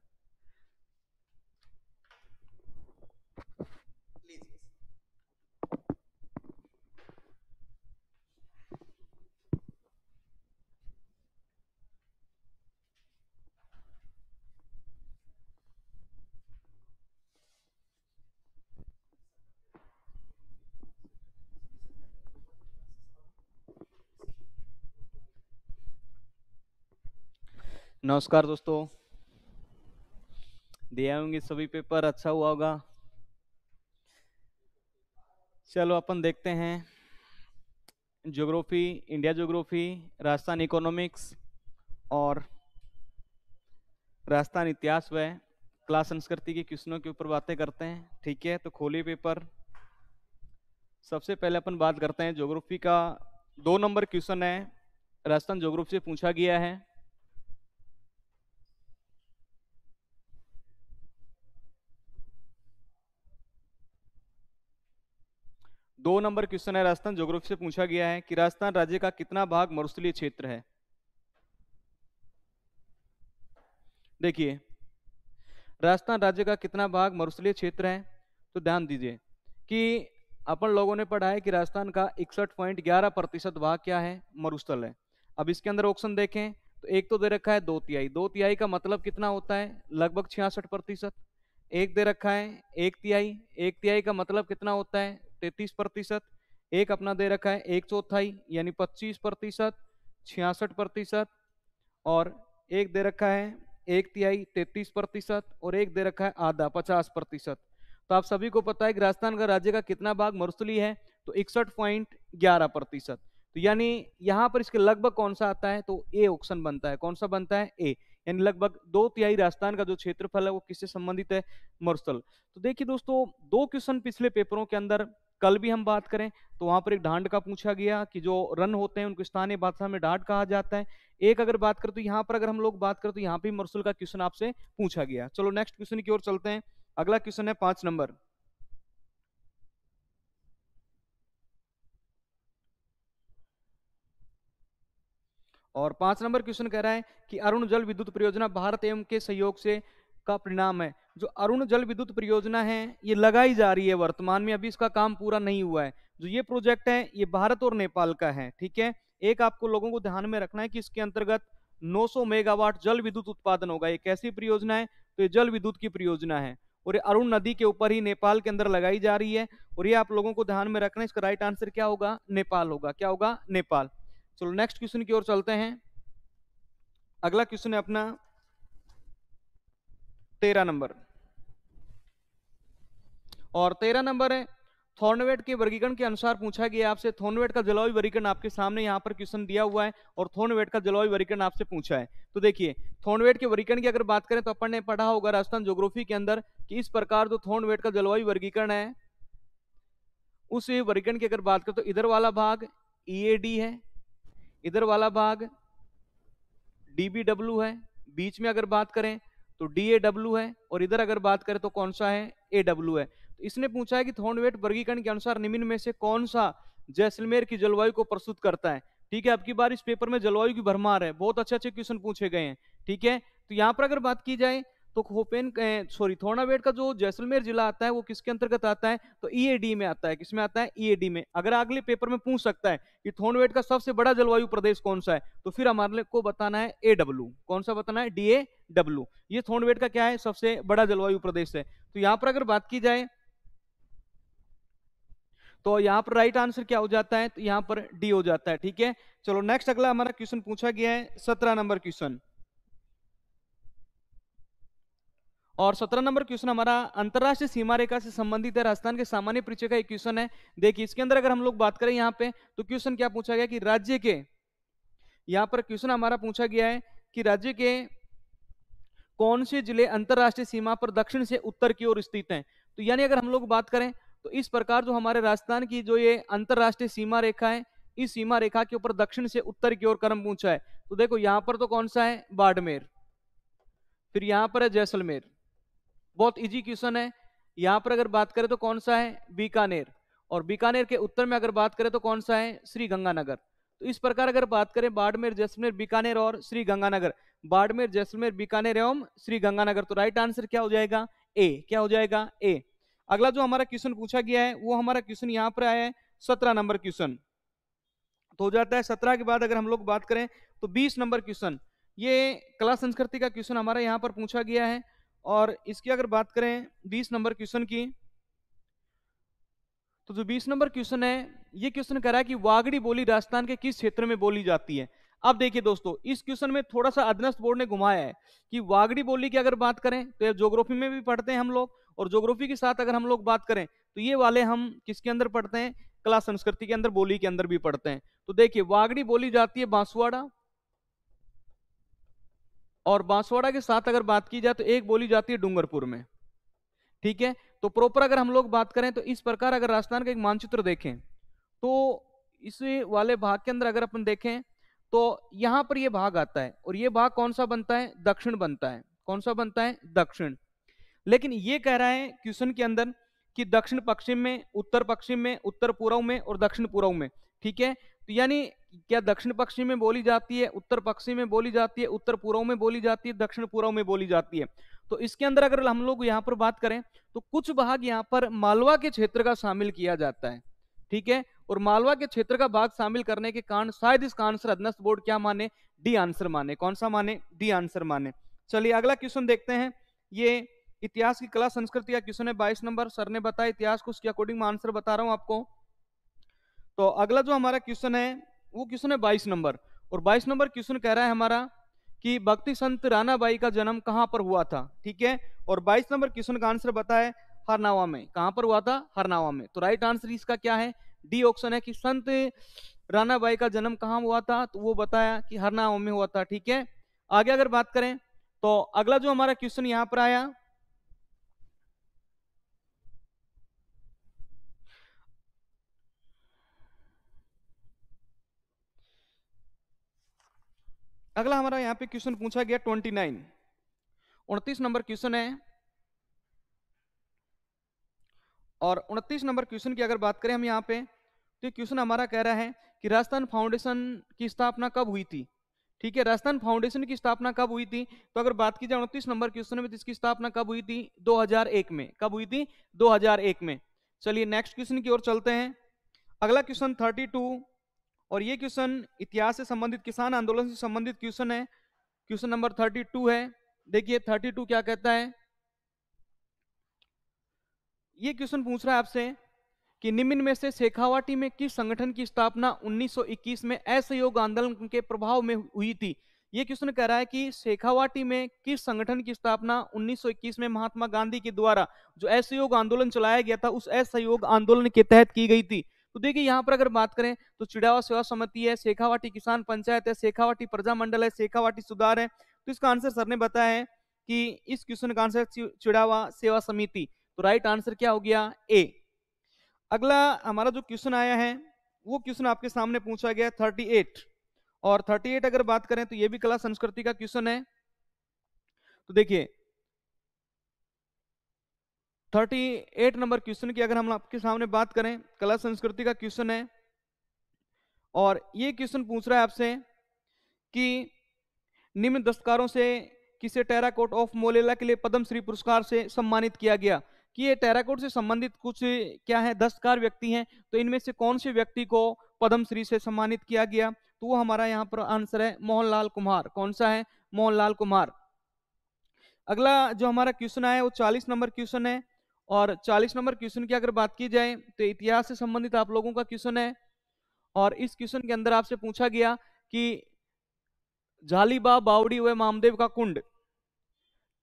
नमस्कार दोस्तों दिया होंगे सभी पेपर अच्छा हुआ होगा चलो अपन देखते हैं geography India geography Rajasthan economics और राजस्थान इतिहास व क्लास संस्कृति के क्वेश्चनों के ऊपर बातें करते हैं ठीक है तो खोलिए पेपर सबसे पहले अपन बात करते हैं ज्योग्राफी का दो नंबर क्वेश्चन है राजस्थान ज्योग्राफी से पूछा गया है दो नंबर क्वेश्चन है राजस्थान जोग्राफी से पूछा गया है कि राजस्थान राज्य का कितना भाग मरुस्थलीय क्षेत्र है देखिए राजस्थान राज्य का कितना भाग मरुस्थलीय क्षेत्र है तो ध्यान दीजिए कि अपन लोगों ने पढ़ा है कि राजस्थान का इकसठ पॉइंट ग्यारह प्रतिशत भाग क्या है मरुस्थल है अब इसके अंदर ऑप्शन देखें तो एक तो दे रखा है दो तिहाई दो तिहाई का मतलब कितना होता है लगभग छियासठ प्रतिशत एक दे रखा है एक तिहाई एक तिहाई का मतलब कितना होता है तैतीस प्रतिशत एक अपना दे रखा है एक चौथाई यानी पच्चीस प्रतिशत छियासठ प्रतिशत और एक दे रखा है एक तिहाई तैतीस प्रतिशत और एक दे रखा है आधा पचास प्रतिशत तो आप सभी को पता है कि राजस्थान का राज्य का कितना भाग मरुस्थली है तो इकसठ पॉइंट ग्यारह प्रतिशत तो यानी यहाँ पर इसके लगभग कौन सा आता है तो ए ऑप्शन बनता है कौन सा बनता है ए यानी लगभग दो तिहाई राजस्थान का जो क्षेत्रफल है वो किससे संबंधित है मरुस्थल तो देखिए दोस्तों दो क्वेश्चन पिछले पेपरों के अंदर कल भी हम बात करें तो वहां पर एक ढांड का पूछा गया कि जो रन होते हैं उनको स्थानीय भाषा में डांड कहा जाता है एक अगर बात करें तो यहाँ पर अगर हम लोग बात करें तो यहाँ पे मरसूल का क्वेश्चन आपसे पूछा गया चलो नेक्स्ट क्वेश्चन की ओर चलते हैं अगला क्वेश्चन है पांच नंबर और पांच नंबर क्वेश्चन कह रहा है कि अरुण जल विद्युत परियोजना भारत एवं के सहयोग से का परिणाम है जो अरुण जल विद्युत परियोजना है ये लगाई जा रही है वर्तमान में अभी इसका काम पूरा नहीं हुआ है जो ये प्रोजेक्ट है ये भारत और नेपाल का है ठीक है एक आपको लोगों को ध्यान में रखना है कि इसके अंतर्गत 900 मेगावाट जल विद्युत उत्पादन होगा ये कैसी परियोजना है तो ये जल विद्युत की परियोजना है और ये अरुण नदी के ऊपर ही नेपाल के अंदर लगाई जा रही है और ये आप लोगों को ध्यान में रखना है इसका राइट आंसर क्या होगा नेपाल होगा क्या होगा नेपाल चलो नेक्स्ट क्वेश्चन की ओर चलते हैं अगला क्वेश्चन है अपना तेरह नंबर और तेरह नंबर है थोर्नवेट के वर्गीकरण के अनुसार पूछा गया आपसे थोर्नवेट का जलवायु वर्गीकरण आपके सामने यहाँ पर क्वेश्चन दिया हुआ है और थोर्नवेट का जलवायु वर्गीकरण आपसे पूछा है तो देखिए थोर्नवेट के वर्गीकरण की अगर बात करें तो अपन ने पढ़ा होगा राजस्थान ज्योग्राफी के अंदर कि इस प्रकार जो थोर्नवेट का जलवायु वर्गीकरण है उस वर्गीकरण की अगर बात करें तो इधर वाला भाग ई e है इधर वाला भाग डी है बीच में अगर बात करें तो डी ए डब्ल्यू है और इधर अगर बात करें तो कौन सा है ए डब्ल्यू है तो इसने पूछा है कि थोंडवेट वर्गीकरण के अनुसार निम्न में से कौन सा जैसलमेर की जलवायु को प्रस्तुत करता है ठीक है आपकी बार इस पेपर में जलवायु की भरमार है बहुत अच्छे अच्छे क्वेश्चन पूछे गए हैं ठीक है तो यहाँ पर अगर बात की जाए तो खोपेन सॉरी थोड़ावेट का जो जैसलमेर जिला आता है वो किसके अंतर्गत आता है तो ईएडी e में आता है किसमें आता है ईएडी e में अगर अगले पेपर में पूछ सकता है कि थोर्नवेट का सबसे बड़ा जलवायु प्रदेश कौन सा है तो फिर हमारे को बताना है ए डब्ल्यू कौन सा बताना है डी ए डब्ल्यू ये थोड़वेट का क्या है सबसे बड़ा जलवायु प्रदेश है तो यहां पर अगर बात की जाए तो यहाँ पर राइट आंसर क्या हो जाता है तो यहाँ पर डी हो जाता है ठीक है चलो नेक्स्ट अगला हमारा क्वेश्चन पूछा गया है सत्रह नंबर क्वेश्चन और सत्रह नंबर क्वेश्चन हमारा अंतर्राष्ट्रीय सीमा रेखा से संबंधित है राजस्थान के सामान्य परिचय का एक क्वेश्चन है देखिए इसके अंदर अगर हम लोग बात करें यहाँ पे तो क्वेश्चन क्या पूछा गया कि राज्य के यहाँ पर क्वेश्चन हमारा पूछा गया है कि राज्य के कौन से जिले अंतर्राष्ट्रीय सीमा पर दक्षिण से उत्तर की ओर स्थित हैं तो यानी अगर हम लोग बात करें तो इस प्रकार जो हमारे राजस्थान की जो ये अंतर्राष्ट्रीय सीमा रेखा है इस सीमा रेखा के ऊपर दक्षिण से उत्तर की ओर क्रम पूछा है तो देखो यहाँ पर तो कौन सा है बाड़मेर फिर यहाँ पर है जैसलमेर बहुत इजी क्वेश्चन है यहां पर अगर बात करें तो कौन सा है बीकानेर और बीकानेर के उत्तर में अगर बात करें तो कौन सा है श्री गंगानगर तो इस प्रकार अगर बात करें बाड़मेर जैसलमेर बीकानेर और श्री गंगानगर बाड़मेर जैसलमेर बीकानेर एवं श्री गंगानगर तो राइट आंसर क्या हो जाएगा ए क्या हो जाएगा ए अगला जो हमारा क्वेश्चन पूछा गया है वो हमारा क्वेश्चन यहाँ पर आया है सत्रह नंबर क्वेश्चन तो हो जाता है सत्रह के बाद अगर हम लोग बात करें तो बीस नंबर क्वेश्चन ये कला संस्कृति का क्वेश्चन हमारा यहाँ पर पूछा गया है और इसकी अगर बात करें बीस नंबर क्वेश्चन की तो जो बीस नंबर क्वेश्चन है ये क्वेश्चन कह रहा है कि वागड़ी बोली राजस्थान के किस क्षेत्र में बोली जाती है अब देखिए दोस्तों इस क्वेश्चन में थोड़ा सा अधनस्थ बोर्ड ने घुमाया है कि वागड़ी बोली की अगर बात करें तो जोग्राफी में भी पढ़ते हैं हम लोग और जोग्राफी के साथ अगर हम लोग बात करें तो ये वाले हम किसके अंदर पढ़ते हैं कला संस्कृति के अंदर बोली के अंदर भी पढ़ते हैं तो देखिए वागड़ी बोली जाती है बांसवाड़ा और बांसवाड़ा के साथ अगर बात की जाए तो एक बोली जाती है डूंगरपुर में ठीक है तो प्रॉपर अगर हम लोग बात करें तो इस प्रकार अगर राजस्थान का एक मानचित्र देखें तो इस वाले भाग के अंदर अगर अपन देखें तो यहां पर यह भाग आता है और ये भाग कौन सा बनता है दक्षिण बनता है कौन सा बनता है दक्षिण लेकिन ये कह रहा है क्वेश्चन के अंदर कि दक्षिण पश्चिम में उत्तर पश्चिम में उत्तर पूर्व में और दक्षिण पूर्व में ठीक है तो यानी क्या दक्षिण पश्चिम में बोली जाती है उत्तर पश्चिम में बोली जाती है उत्तर पूर्व में बोली जाती है दक्षिण पूर्व में बोली जाती है तो इसके अंदर अगर हम लोग यहाँ पर बात करें तो कुछ भाग यहाँ पर मालवा के क्षेत्र का शामिल किया जाता है ठीक है और मालवा के क्षेत्र का भाग शामिल करने के कारण शायद इसका आंसर अधनस्थ बोर्ड क्या माने डी आंसर माने कौन सा माने डी आंसर माने चलिए अगला क्वेश्चन देखते हैं ये इतिहास की कला संस्कृति या क्वेश्चन है बाईस नंबर सर ने बताया इतिहास को उसके अकॉर्डिंग मैं आंसर बता रहा हूं आपको तो अगला जो हमारा क्वेश्चन है वो क्वेश्चन है बाईस नंबर और बाईस नंबर क्वेश्चन कह रहा है हमारा कि भक्ति संत रानाबाई का जन्म कहां पर हुआ था ठीक है और 22 नंबर क्वेश्चन का आंसर बताए हरनावा में कहां पर हुआ था हरनावा में तो राइट आंसर इसका क्या है डी ऑप्शन है कि संत रानाबाई का जन्म कहां हुआ था तो वो बताया कि हरनावा में हुआ था ठीक है आगे अगर बात करें तो अगला जो हमारा क्वेश्चन यहाँ पर आया अगला हमारा यहां पे क्वेश्चन पूछा गया ट्वेंटी नाइन उनतीस नंबर क्वेश्चन है और उनतीस नंबर क्वेश्चन की अगर बात करें हम यहां पे तो क्वेश्चन हमारा कह रहा है कि राजस्थान फाउंडेशन की स्थापना कब हुई थी ठीक है राजस्थान फाउंडेशन की स्थापना कब हुई थी तो अगर बात की जाए उनतीस नंबर क्वेश्चन में जिसकी तो स्थापना कब हुई थी 2001 में कब हुई थी 2001 में चलिए नेक्स्ट क्वेश्चन की ओर चलते हैं अगला क्वेश्चन 32 और ये क्वेश्चन इतिहास से संबंधित किसान आंदोलन से संबंधित क्वेश्चन है क्वेश्चन नंबर थर्टी टू है देखिए थर्टी टू क्या कहता है ये क्वेश्चन पूछ रहा है आपसे कि निम्न में से शेखावाटी में किस संगठन की स्थापना 1921 में असहयोग आंदोलन के प्रभाव में हुई थी ये क्वेश्चन कह रहा है कि शेखावाटी में किस संगठन की स्थापना 1921 में महात्मा गांधी के द्वारा जो असहयोग आंदोलन चलाया गया था उस असहयोग आंदोलन के तहत की गई थी तो देखिए यहाँ पर अगर बात करें तो चिड़ावा सेवा समिति है शेखावाटी किसान पंचायत है शेखावाटी प्रजा मंडल है शेखावाटी सुधार है तो इसका आंसर सर ने बताया है कि इस क्वेश्चन का आंसर चिड़ावा सेवा समिति तो राइट आंसर क्या हो गया ए अगला हमारा जो क्वेश्चन आया है वो क्वेश्चन आपके सामने पूछा गया थर्टी एट और थर्टी एट अगर बात करें तो ये भी कला संस्कृति का क्वेश्चन है तो देखिए थर्टी एट नंबर क्वेश्चन की अगर हम आपके सामने बात करें कला संस्कृति का क्वेश्चन है और ये क्वेश्चन पूछ रहा है आपसे कि निम्न दस्तकारों से किसे टेराकोट ऑफ मोलेला के लिए पद्मश्री पुरस्कार से सम्मानित किया गया कि ये टेराकोट से संबंधित कुछ क्या है दस्तकार व्यक्ति हैं तो इनमें से कौन से व्यक्ति को पद्मश्री से सम्मानित किया गया तो वो हमारा यहाँ पर आंसर है मोहनलाल कुमार कौन सा है मोहनलाल कुमार अगला जो हमारा क्वेश्चन आया वो चालीस नंबर क्वेश्चन है और 40 नंबर क्वेश्चन की अगर बात की जाए तो इतिहास से संबंधित आप लोगों का क्वेश्चन है और इस क्वेश्चन के अंदर आपसे पूछा गया कि झालीबा बावड़ी व मामदेव का कुंड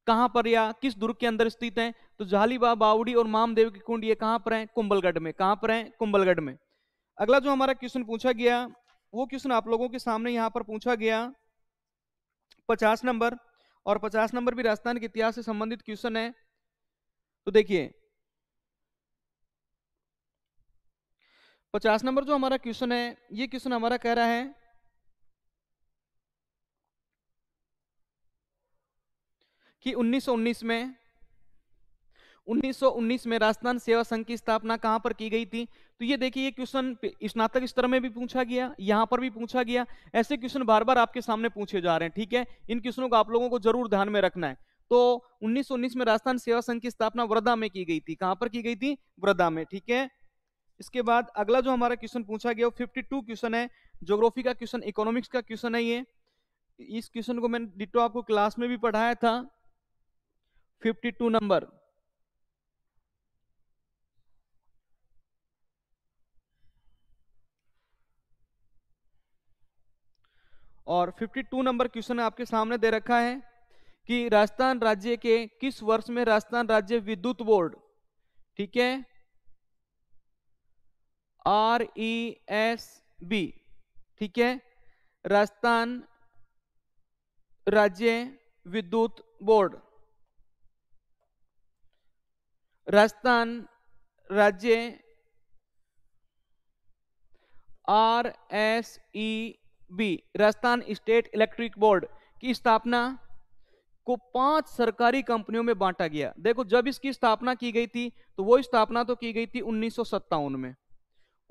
कहां पर या किस दुर्ग के अंदर स्थित है तो झालीबा बावड़ी और मामदेव के कुंड ये कहां पर है कुंभलगढ़ में कहां पर है कुंभलगढ़ में अगला जो हमारा क्वेश्चन पूछा गया वो क्वेश्चन आप लोगों के सामने यहां पर पूछा गया पचास नंबर और पचास नंबर भी राजस्थान के इतिहास से संबंधित क्वेश्चन है तो देखिए पचास नंबर जो हमारा क्वेश्चन है ये क्वेश्चन हमारा कह रहा है कि 1919 में 1919 में राजस्थान सेवा संघ की स्थापना कहां पर की गई थी तो ये देखिए ये क्वेश्चन स्नातक स्तर में भी पूछा गया यहां पर भी पूछा गया ऐसे क्वेश्चन बार बार आपके सामने पूछे जा रहे हैं ठीक है इन क्वेश्चनों को आप लोगों को जरूर ध्यान में रखना है तो 1919 में राजस्थान सेवा संघ की स्थापना वृद्धा में की गई थी कहां पर की गई थी वृद्धा में ठीक है इसके बाद अगला जो हमारा क्वेश्चन पूछा गया वो टू क्वेश्चन है ज्योग्राफी का क्वेश्चन इकोनॉमिक्स का क्वेश्चन है ये इस क्वेश्चन को मैंने डिटो आपको क्लास में भी पढ़ाया था 52 नंबर और 52 नंबर क्वेश्चन आपके सामने दे रखा है कि राजस्थान राज्य के किस वर्ष में राजस्थान राज्य विद्युत बोर्ड ठीक है आर ई एस बी ठीक है राजस्थान राज्य विद्युत बोर्ड राजस्थान राज्य R S E B Rajasthan state electric board की स्थापना को पांच सरकारी कंपनियों में बांटा गया देखो जब इसकी स्थापना की गई थी तो वो स्थापना तो की गई थी उन्नीस में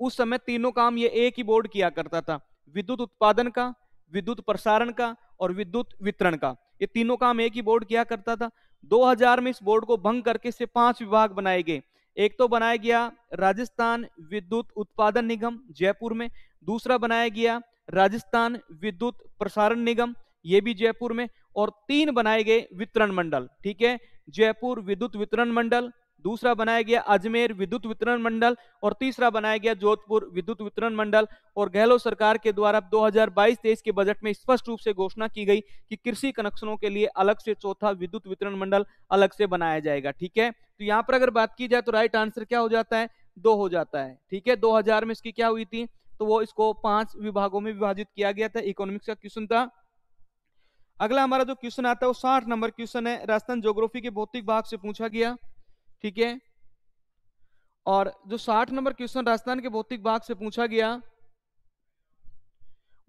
उस समय तीनों काम ये एक ही बोर्ड किया करता था विद्युत उत्पादन का विद्युत प्रसारण का और विद्युत वितरण का ये तीनों काम एक ही बोर्ड किया करता था 2000 में इस बोर्ड को भंग करके इससे पांच विभाग बनाए गए एक तो बनाया गया राजस्थान विद्युत उत्पादन निगम जयपुर में दूसरा बनाया गया राजस्थान विद्युत प्रसारण निगम ये भी जयपुर में और तीन बनाए गए वितरण मंडल ठीक है जयपुर विद्युत वितरण मंडल दूसरा बनाया गया अजमेर विद्युत वितरण मंडल और तीसरा बनाया गया जोधपुर विद्युत वितरण मंडल और गहलोत सरकार के द्वारा 2022-23 के बजट में स्पष्ट रूप से घोषणा की गई कि कृषि कनेक्शनों के लिए अलग से चौथा विद्युत वितरण मंडल अलग से बनाया जाएगा ठीक है तो यहाँ पर अगर बात की जाए तो राइट आंसर क्या हो जाता है दो हो जाता है ठीक है दो में इसकी क्या हुई थी तो वो इसको पांच विभागों में विभाजित किया गया था इकोनॉमिक्स का क्वेश्चन था अगला हमारा जो क्वेश्चन आता है वो साठ नंबर क्वेश्चन है राजस्थान ज्योग्राफी के भौतिक भाग से पूछा गया ठीक है और जो 60 नंबर क्वेश्चन राजस्थान के भौतिक भाग से पूछा गया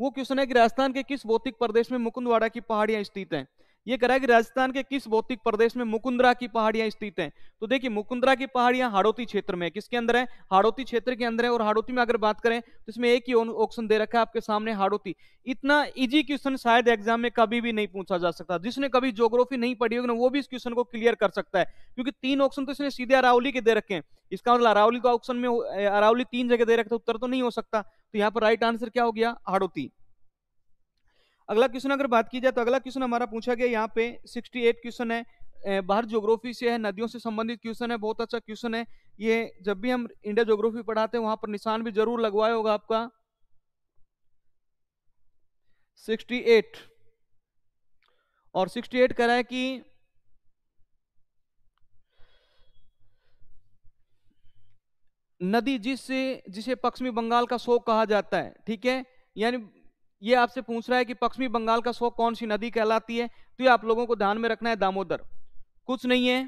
वो क्वेश्चन है कि राजस्थान के किस भौतिक प्रदेश में मुकुंदवाड़ा की पहाड़ियां स्थित हैं ये कह रहा है कि राजस्थान के किस भौतिक प्रदेश में मुकुंदरा की पहाड़ियां स्थित हैं तो देखिए मुकुंदरा की पहाड़ियां हाड़ोती क्षेत्र में किसके अंदर है हाड़ोती क्षेत्र के अंदर है और हाड़ोती में अगर बात करें तो इसमें एक ही ऑप्शन दे रखा है आपके सामने हाड़ोती इतना इजी क्वेश्चन शायद एग्जाम में कभी भी नहीं पूछा जा सकता जिसने कभी जोग्राफी नहीं पढ़ी होगी ना वो भी इस क्वेश्चन को क्लियर कर सकता है क्योंकि तीन ऑप्शन तो इसने सीधे अरावली के दे रखे हैं इसका मतलब अरावली का तो ऑप्शन में अरावली तीन जगह दे रखे उत्तर तो नहीं हो सकता तो यहाँ पर राइट आंसर क्या हो गया हाड़ोती अगला क्वेश्चन अगर बात की जाए तो अगला क्वेश्चन हमारा पूछा गया यहाँ पे 68 क्वेश्चन है बाहर ज्योग्राफी से है नदियों से संबंधित क्वेश्चन है बहुत अच्छा क्वेश्चन है ये जब भी हम इंडिया ज्योग्राफी पढ़ाते हैं वहां पर निशान भी जरूर लगवाया होगा आपका 68 और 68 कह रहा है कि नदी जिससे जिसे पश्चिमी बंगाल का शोक कहा जाता है ठीक है यानी ये आपसे पूछ रहा है कि पश्चिमी बंगाल का शोक कौन सी नदी कहलाती है तो ये आप लोगों को ध्यान में रखना है दामोदर कुछ नहीं है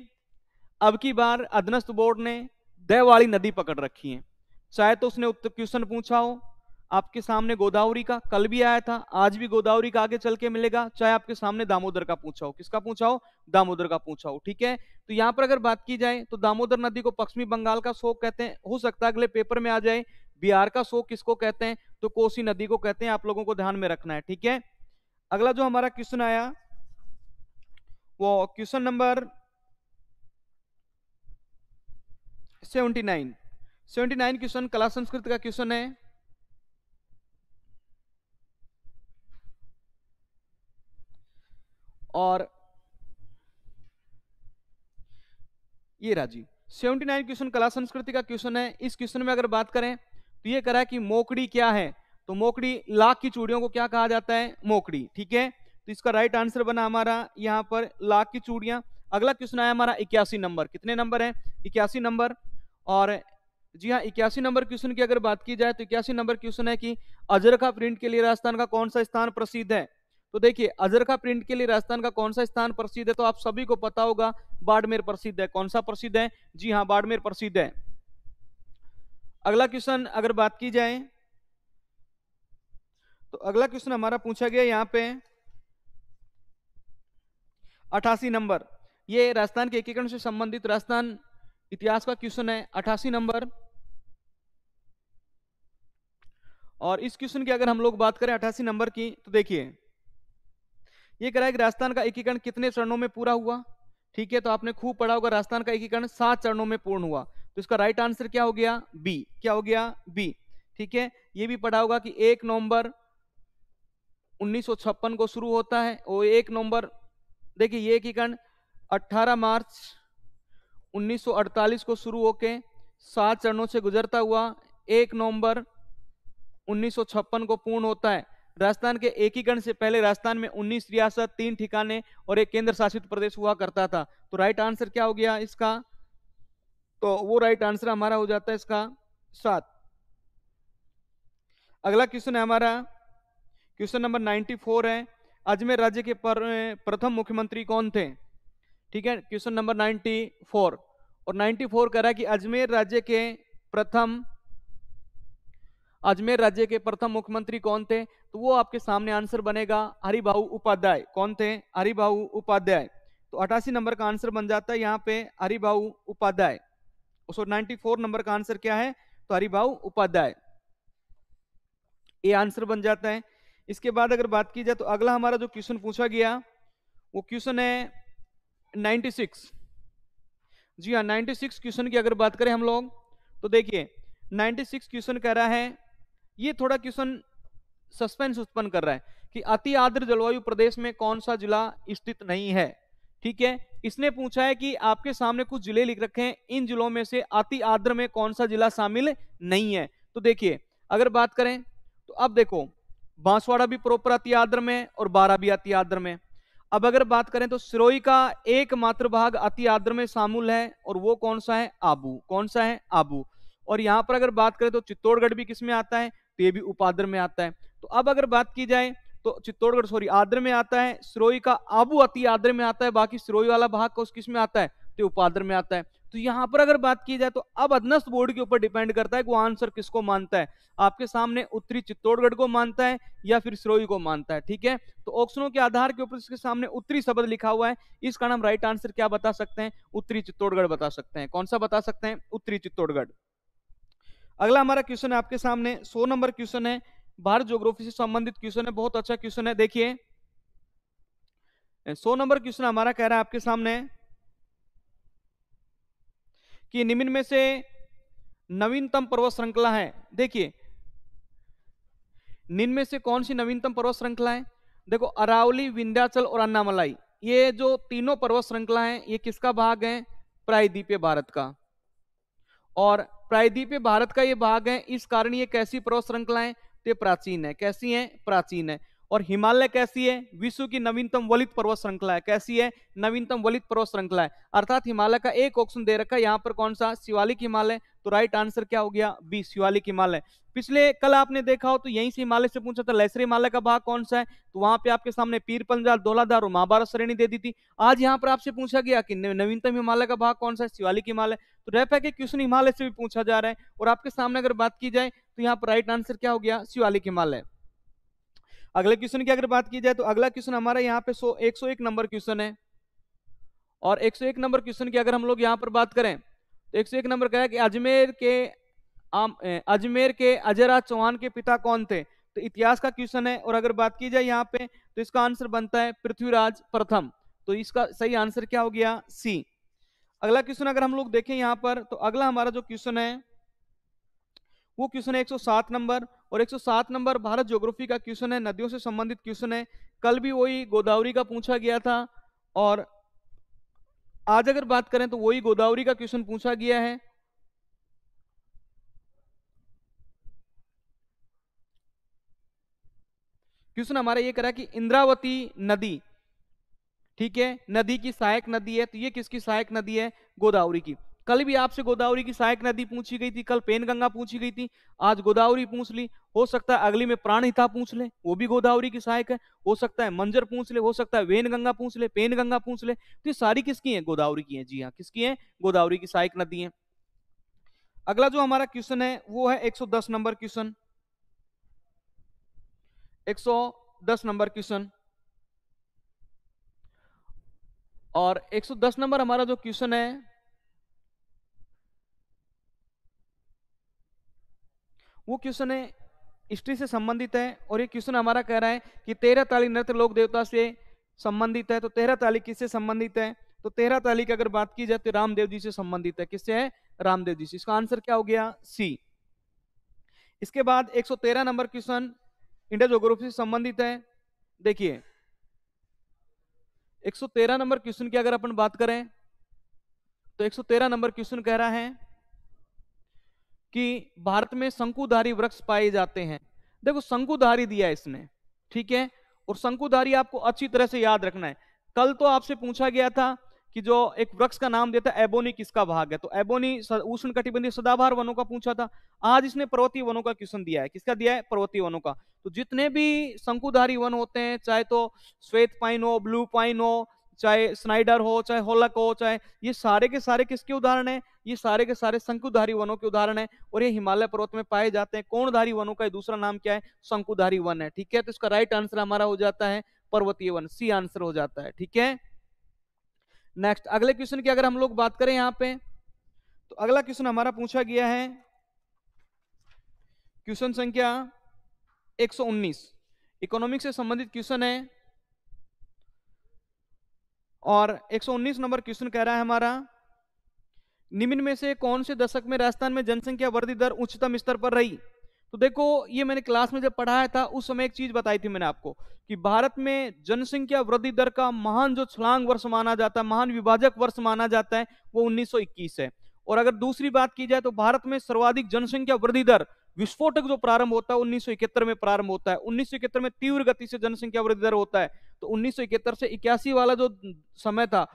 अब की बार अधनस्थ बोर्ड ने दयवाड़ी नदी पकड़ रखी है चाहे तो उसने उत्तर क्वेश्चन पूछा हो आपके सामने गोदावरी का कल भी आया था आज भी गोदावरी का आगे चल के मिलेगा चाहे आपके सामने दामोदर का पूछा हो किसका पूछा हो दामोदर का पूछा हो ठीक है तो यहाँ पर अगर बात की जाए तो दामोदर नदी को पश्चिमी बंगाल का शोक कहते हैं हो सकता है अगले पेपर में आ जाए बिहार का शोक किसको कहते हैं तो कोसी नदी को कहते हैं आप लोगों को ध्यान में रखना है ठीक है अगला जो हमारा क्वेश्चन आया वो question number seventy nine seventy nine question कला संस्कृत का क्वेश्चन है और ये राजी सेवेंटी नाइन क्वेश्चन कला संस्कृति का क्वेश्चन है इस क्वेश्चन में अगर बात करें तो ये करा कि मोकड़ी क्या है तो मोकड़ी लाख की चूड़ियों को क्या कहा जाता है मोकड़ी ठीक है तो इसका राइट आंसर बना हमारा यहाँ पर लाख की चूड़ियां अगला क्वेश्चन आया हमारा इक्यासी नंबर कितने नंबर है इक्यासी नंबर और जी हाँ इक्यासी नंबर क्वेश्चन की अगर बात की जाए तो इक्यासी नंबर क्वेश्चन है कि अजरखा प्रिंट के लिए राजस्थान का कौन सा स्थान प्रसिद्ध है तो देखिए अजरखा प्रिंट के लिए राजस्थान का कौन सा स्थान प्रसिद्ध है तो आप सभी को पता होगा बाड़मेर प्रसिद्ध है कौन सा प्रसिद्ध है जी हाँ बाड़मेर प्रसिद्ध है अगला क्वेश्चन अगर बात की जाए तो अगला क्वेश्चन हमारा पूछा गया यहां पे अठासी नंबर ये राजस्थान के एकीकरण से संबंधित राजस्थान इतिहास का क्वेश्चन है अठासी नंबर और इस क्वेश्चन की अगर हम लोग बात करें अठासी नंबर की तो देखिए ये कह रहा है कि राजस्थान का एकीकरण कितने चरणों में पूरा हुआ ठीक है तो आपने खूब पढ़ा होगा राजस्थान का एकीकरण सात चरणों में पूर्ण हुआ तो इसका राइट आंसर क्या हो गया बी क्या हो गया बी ठीक है ये भी पढ़ा होगा कि एक नवंबर उन्नीस को शुरू होता है और एक नवंबर देखिए ये की कण 18 मार्च 1948 को शुरू होके सात चरणों से गुजरता हुआ एक नवंबर 1956 को पूर्ण होता है राजस्थान के एकीकरण से पहले राजस्थान में 19 रियासत तीन ठिकाने और एक केंद्र शासित प्रदेश हुआ करता था तो राइट आंसर क्या हो गया इसका तो वो राइट आंसर हमारा हो जाता है इसका सात अगला क्वेश्चन है हमारा क्वेश्चन नंबर 94 है अजमेर राज्य के प्रथम मुख्यमंत्री कौन थे ठीक है क्वेश्चन नंबर 94 और 94 कह रहा है कि अजमेर राज्य के प्रथम अजमेर राज्य के प्रथम मुख्यमंत्री कौन थे तो वो आपके सामने आंसर बनेगा हरिभा उपाध्याय कौन थे हरिभा उपाध्याय तो अठासी नंबर का आंसर बन जाता है यहाँ पे हरिभा उपाध्याय सो 94 नंबर का आंसर क्या है तो हरिभाव उपाध्याय ये आंसर बन जाता है इसके बाद अगर बात की जाए तो अगला हमारा जो क्वेश्चन पूछा गया वो क्वेश्चन है 96 जी हाँ 96 क्वेश्चन की अगर बात करें हम लोग तो देखिए 96 क्वेश्चन कह रहा है ये थोड़ा क्वेश्चन सस्पेंस उत्पन्न कर रहा है कि अति आद्र जलवायु प्रदेश में कौन सा जिला स्थित नहीं है ठीक है इसने पूछा है कि आपके सामने कुछ जिले लिख रखे हैं इन जिलों में से अति आर्द्र में कौन सा जिला शामिल नहीं है तो देखिए अगर बात करें तो अब देखो बांसवाड़ा भी प्रॉपर अति आर्द्र में और बारह भी अति आर्द्र में अब अगर बात करें तो सिरोई का एकमात्र भाग अति आर्द्र में शामिल है और वो कौन सा है आबू कौन सा है आबू और यहाँ पर अगर बात करें तो चित्तौड़गढ़ भी किस में आता है तो ये भी उपाद्र में आता है तो अब अगर बात की जाए तो चित्तौड़गढ़ सॉरी आद्र में आता है सिरोई का आबू अति आद्र में आता है बाकी सिरोई वाला भाग का उस किस में आता है तो उपाद्र में आता है तो यहाँ पर अगर बात की जाए तो अब अधनस्थ बोर्ड के ऊपर डिपेंड करता है कि वो आंसर किसको मानता है आपके सामने उत्तरी चित्तौड़गढ़ को मानता है या फिर सिरोई को मानता है ठीक है तो ऑप्शनों के आधार के ऊपर इसके सामने उत्तरी शब्द लिखा हुआ है इस कारण हम राइट आंसर क्या बता सकते हैं उत्तरी चित्तौड़गढ़ बता सकते हैं कौन सा बता सकते हैं उत्तरी चित्तौड़गढ़ अगला हमारा क्वेश्चन है आपके सामने सो नंबर क्वेश्चन है भारत ज्योग्राफी से संबंधित क्वेश्चन है बहुत अच्छा क्वेश्चन है देखिए सो नंबर क्वेश्चन हमारा कह रहा है आपके सामने कि निम्न में से नवीनतम पर्वत श्रृंखला है देखिए निम्न में से कौन सी नवीनतम पर्वत श्रृंखला है देखो अरावली विंध्याचल और अन्नामलाई ये जो तीनों पर्वत श्रृंखला है ये किसका भाग है प्रायद्वीपीय भारत का और प्रायद्वीपीय भारत का ये भाग है इस कारण ये कैसी पर्वत श्रृंखला है ते प्राचीन है कैसी है प्राचीन है और हिमालय कैसी है विश्व की नवीनतम वलित पर्वत श्रृंखला है कैसी है नवीनतम वलित पर्वत श्रृंखला है अर्थात हिमालय का एक ऑप्शन दे रखा है यहाँ पर कौन सा शिवालिक हिमालय तो राइट आंसर क्या हो गया बी शिवालिक हिमालय पिछले कल आपने देखा हो तो यहीं से हिमालय से पूछा था लैसरी हिमालय का भाग कौन सा है तो वहां पे आपके सामने पीर पंजाल धोलाधार और महाभारत श्रेणी दे दी थी आज यहाँ पर आपसे पूछा गया कि नवीनतम हिमालय का भाग कौन सा है शिवालिक हिमालय तो रह पैकेज क्वेश्चन हिमालय से भी पूछा जा रहा है और आपके सामने अगर बात की जाए तो यहाँ पर राइट आंसर क्या हो गया शिवालिक हिमालय अगले क्वेश्चन की अगर बात की जाए तो अगला क्वेश्चन हमारा यहाँ पे सो एक सौ एक नंबर क्वेश्चन है और एक सौ एक नंबर क्वेश्चन की अगर हम लोग यहाँ पर बात करें तो एक सौ एक नंबर कहा कि अजमेर के अजमेर के अजयराज चौहान के पिता कौन थे तो इतिहास का क्वेश्चन है और अगर बात की जाए यहाँ पे तो इसका आंसर बनता है पृथ्वीराज प्रथम तो इसका सही आंसर क्या हो गया सी अगला क्वेश्चन अगर हम लोग देखें यहां पर तो अगला हमारा जो क्वेश्चन है वो क्वेश्चन है 107 नंबर और 107 नंबर भारत ज्योग्राफी का क्वेश्चन है नदियों से संबंधित क्वेश्चन है कल भी वही गोदावरी का पूछा गया था और आज अगर बात करें तो वही गोदावरी का क्वेश्चन पूछा गया है क्वेश्चन हमारा ये करा कि इंद्रावती नदी ठीक है नदी की सहायक नदी है तो ये किसकी सहायक नदी है गोदावरी की कल भी आपसे गोदावरी की सहायक नदी पूछी गई थी कल पेनगंगा पूछी गई थी आज गोदावरी पूछ ली हो सकता है अगली में प्राणहिता पूछ ले वो भी गोदावरी की सहायक है हो सकता है मंजर पूछ ले हो सकता है वेन गंगा पूछ ले पेन गंगा पूछ ले तो ये सारी किसकी है गोदावरी की है जी हाँ किसकी है गोदावरी की सहायक नदी है अगला जो हमारा क्वेश्चन है वो है एक नंबर क्वेश्चन एक नंबर क्वेश्चन और 110 नंबर हमारा जो क्वेश्चन है वो क्वेश्चन है हिस्ट्री से संबंधित है और ये क्वेश्चन हमारा कह रहा है कि तेरह ताली नृत्य लोक देवता से संबंधित है तो तेरह ताली किससे संबंधित है तो तेरह ताली की अगर बात की जाए तो रामदेव जी से संबंधित है किससे है रामदेव जी से इसका आंसर क्या हो गया सी इसके बाद 113 नंबर क्वेश्चन इंडिया जोग्राफी से संबंधित है देखिए 113 नंबर क्वेश्चन की अगर अपन बात करें तो 113 नंबर क्वेश्चन कह रहा है कि भारत में शंकुधारी वृक्ष पाए जाते हैं देखो शंकुधारी दिया है इसने ठीक है और शंकुधारी आपको अच्छी तरह से याद रखना है कल तो आपसे पूछा गया था कि जो एक वृक्ष का नाम देता है एबोनी किसका भाग है तो एबोनी उष्ण कटिबंधी सदाबहार वनों का पूछा था आज इसने पर्वतीय वनों का क्वेश्चन दिया है किसका दिया है पर्वतीय वनों का तो जितने भी शंकुधारी वन होते हैं चाहे तो श्वेत पाइन हो ब्लू पाइन हो चाहे स्नाइडर हो चाहे होलक हो चाहे ये सारे के सारे किसके उदाहरण है ये सारे के सारे शंकुधारी वनों के उदाहरण है और ये हिमालय पर्वत में पाए जाते हैं कोणधारी वनों का दूसरा नाम क्या है शंकुधारी वन है ठीक है तो इसका राइट आंसर हमारा हो जाता है पर्वतीय वन सी आंसर हो जाता है ठीक है नेक्स्ट अगले क्वेश्चन की अगर हम लोग बात करें यहाँ पे तो अगला क्वेश्चन हमारा पूछा गया है क्वेश्चन संख्या 119 इकोनॉमिक्स से संबंधित क्वेश्चन है और 119 नंबर क्वेश्चन कह रहा है हमारा निम्न में से कौन से दशक में राजस्थान में जनसंख्या वृद्धि दर उच्चतम स्तर पर रही तो देखो ये मैंने क्लास में जब पढ़ाया था उस समय एक चीज बताई थी मैंने आपको कि भारत में जनसंख्या वृद्धि दर का महान जो छलांग वर्ष माना जाता है महान विभाजक वर्ष माना जाता है वो 1921 है और अगर दूसरी बात की जाए तो भारत में सर्वाधिक जनसंख्या वृद्धि दर विस्फोटक जो प्रारंभ होता है उन्नीस में प्रारंभ होता है उन्नीस में तीव्र गति से जनसंख्या वृद्धि दर होता है तो उन्नीस से इक्यासी वाला जो समय था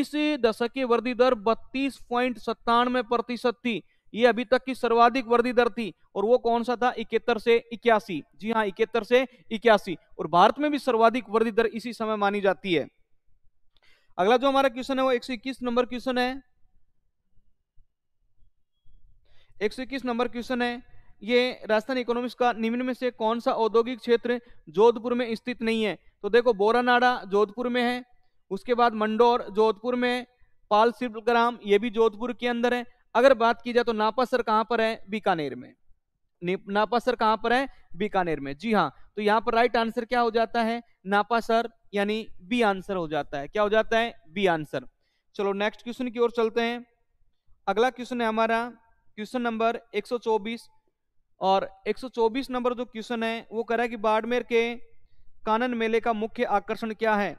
इस दशक की वृद्धि दर बत्तीस प्रतिशत थी ये अभी तक की सर्वाधिक वृद्धि दर थी और वो कौन सा था इकहत्तर से इक्यासी जी हाँ इकहत्तर से इक्यासी और भारत में भी सर्वाधिक वृद्धि दर इसी समय मानी जाती है अगला जो हमारा क्वेश्चन है वो 121 नंबर क्वेश्चन है 121 नंबर क्वेश्चन है ये राजस्थान इकोनॉमिक्स का निम्न में से कौन सा औद्योगिक क्षेत्र जोधपुर में स्थित नहीं है तो देखो बोरानाडा जोधपुर में है उसके बाद मंडोर जोधपुर में पाल सिर्फ ग्राम ये भी जोधपुर के अंदर है अगर बात की जाए तो नापासर कहां पर है बीकानेर में नापासर कहां पर है बीकानेर में जी हाँ तो यहां पर राइट आंसर क्या हो जाता है नापासर यानी बी आंसर हो जाता है क्या हो जाता है बी आंसर चलो नेक्स्ट क्वेश्चन की ओर चलते हैं अगला क्वेश्चन है हमारा क्वेश्चन नंबर 124 और 124 नंबर जो क्वेश्चन है वो कह रहा है कि बाड़मेर के कानन मेले का मुख्य आकर्षण क्या है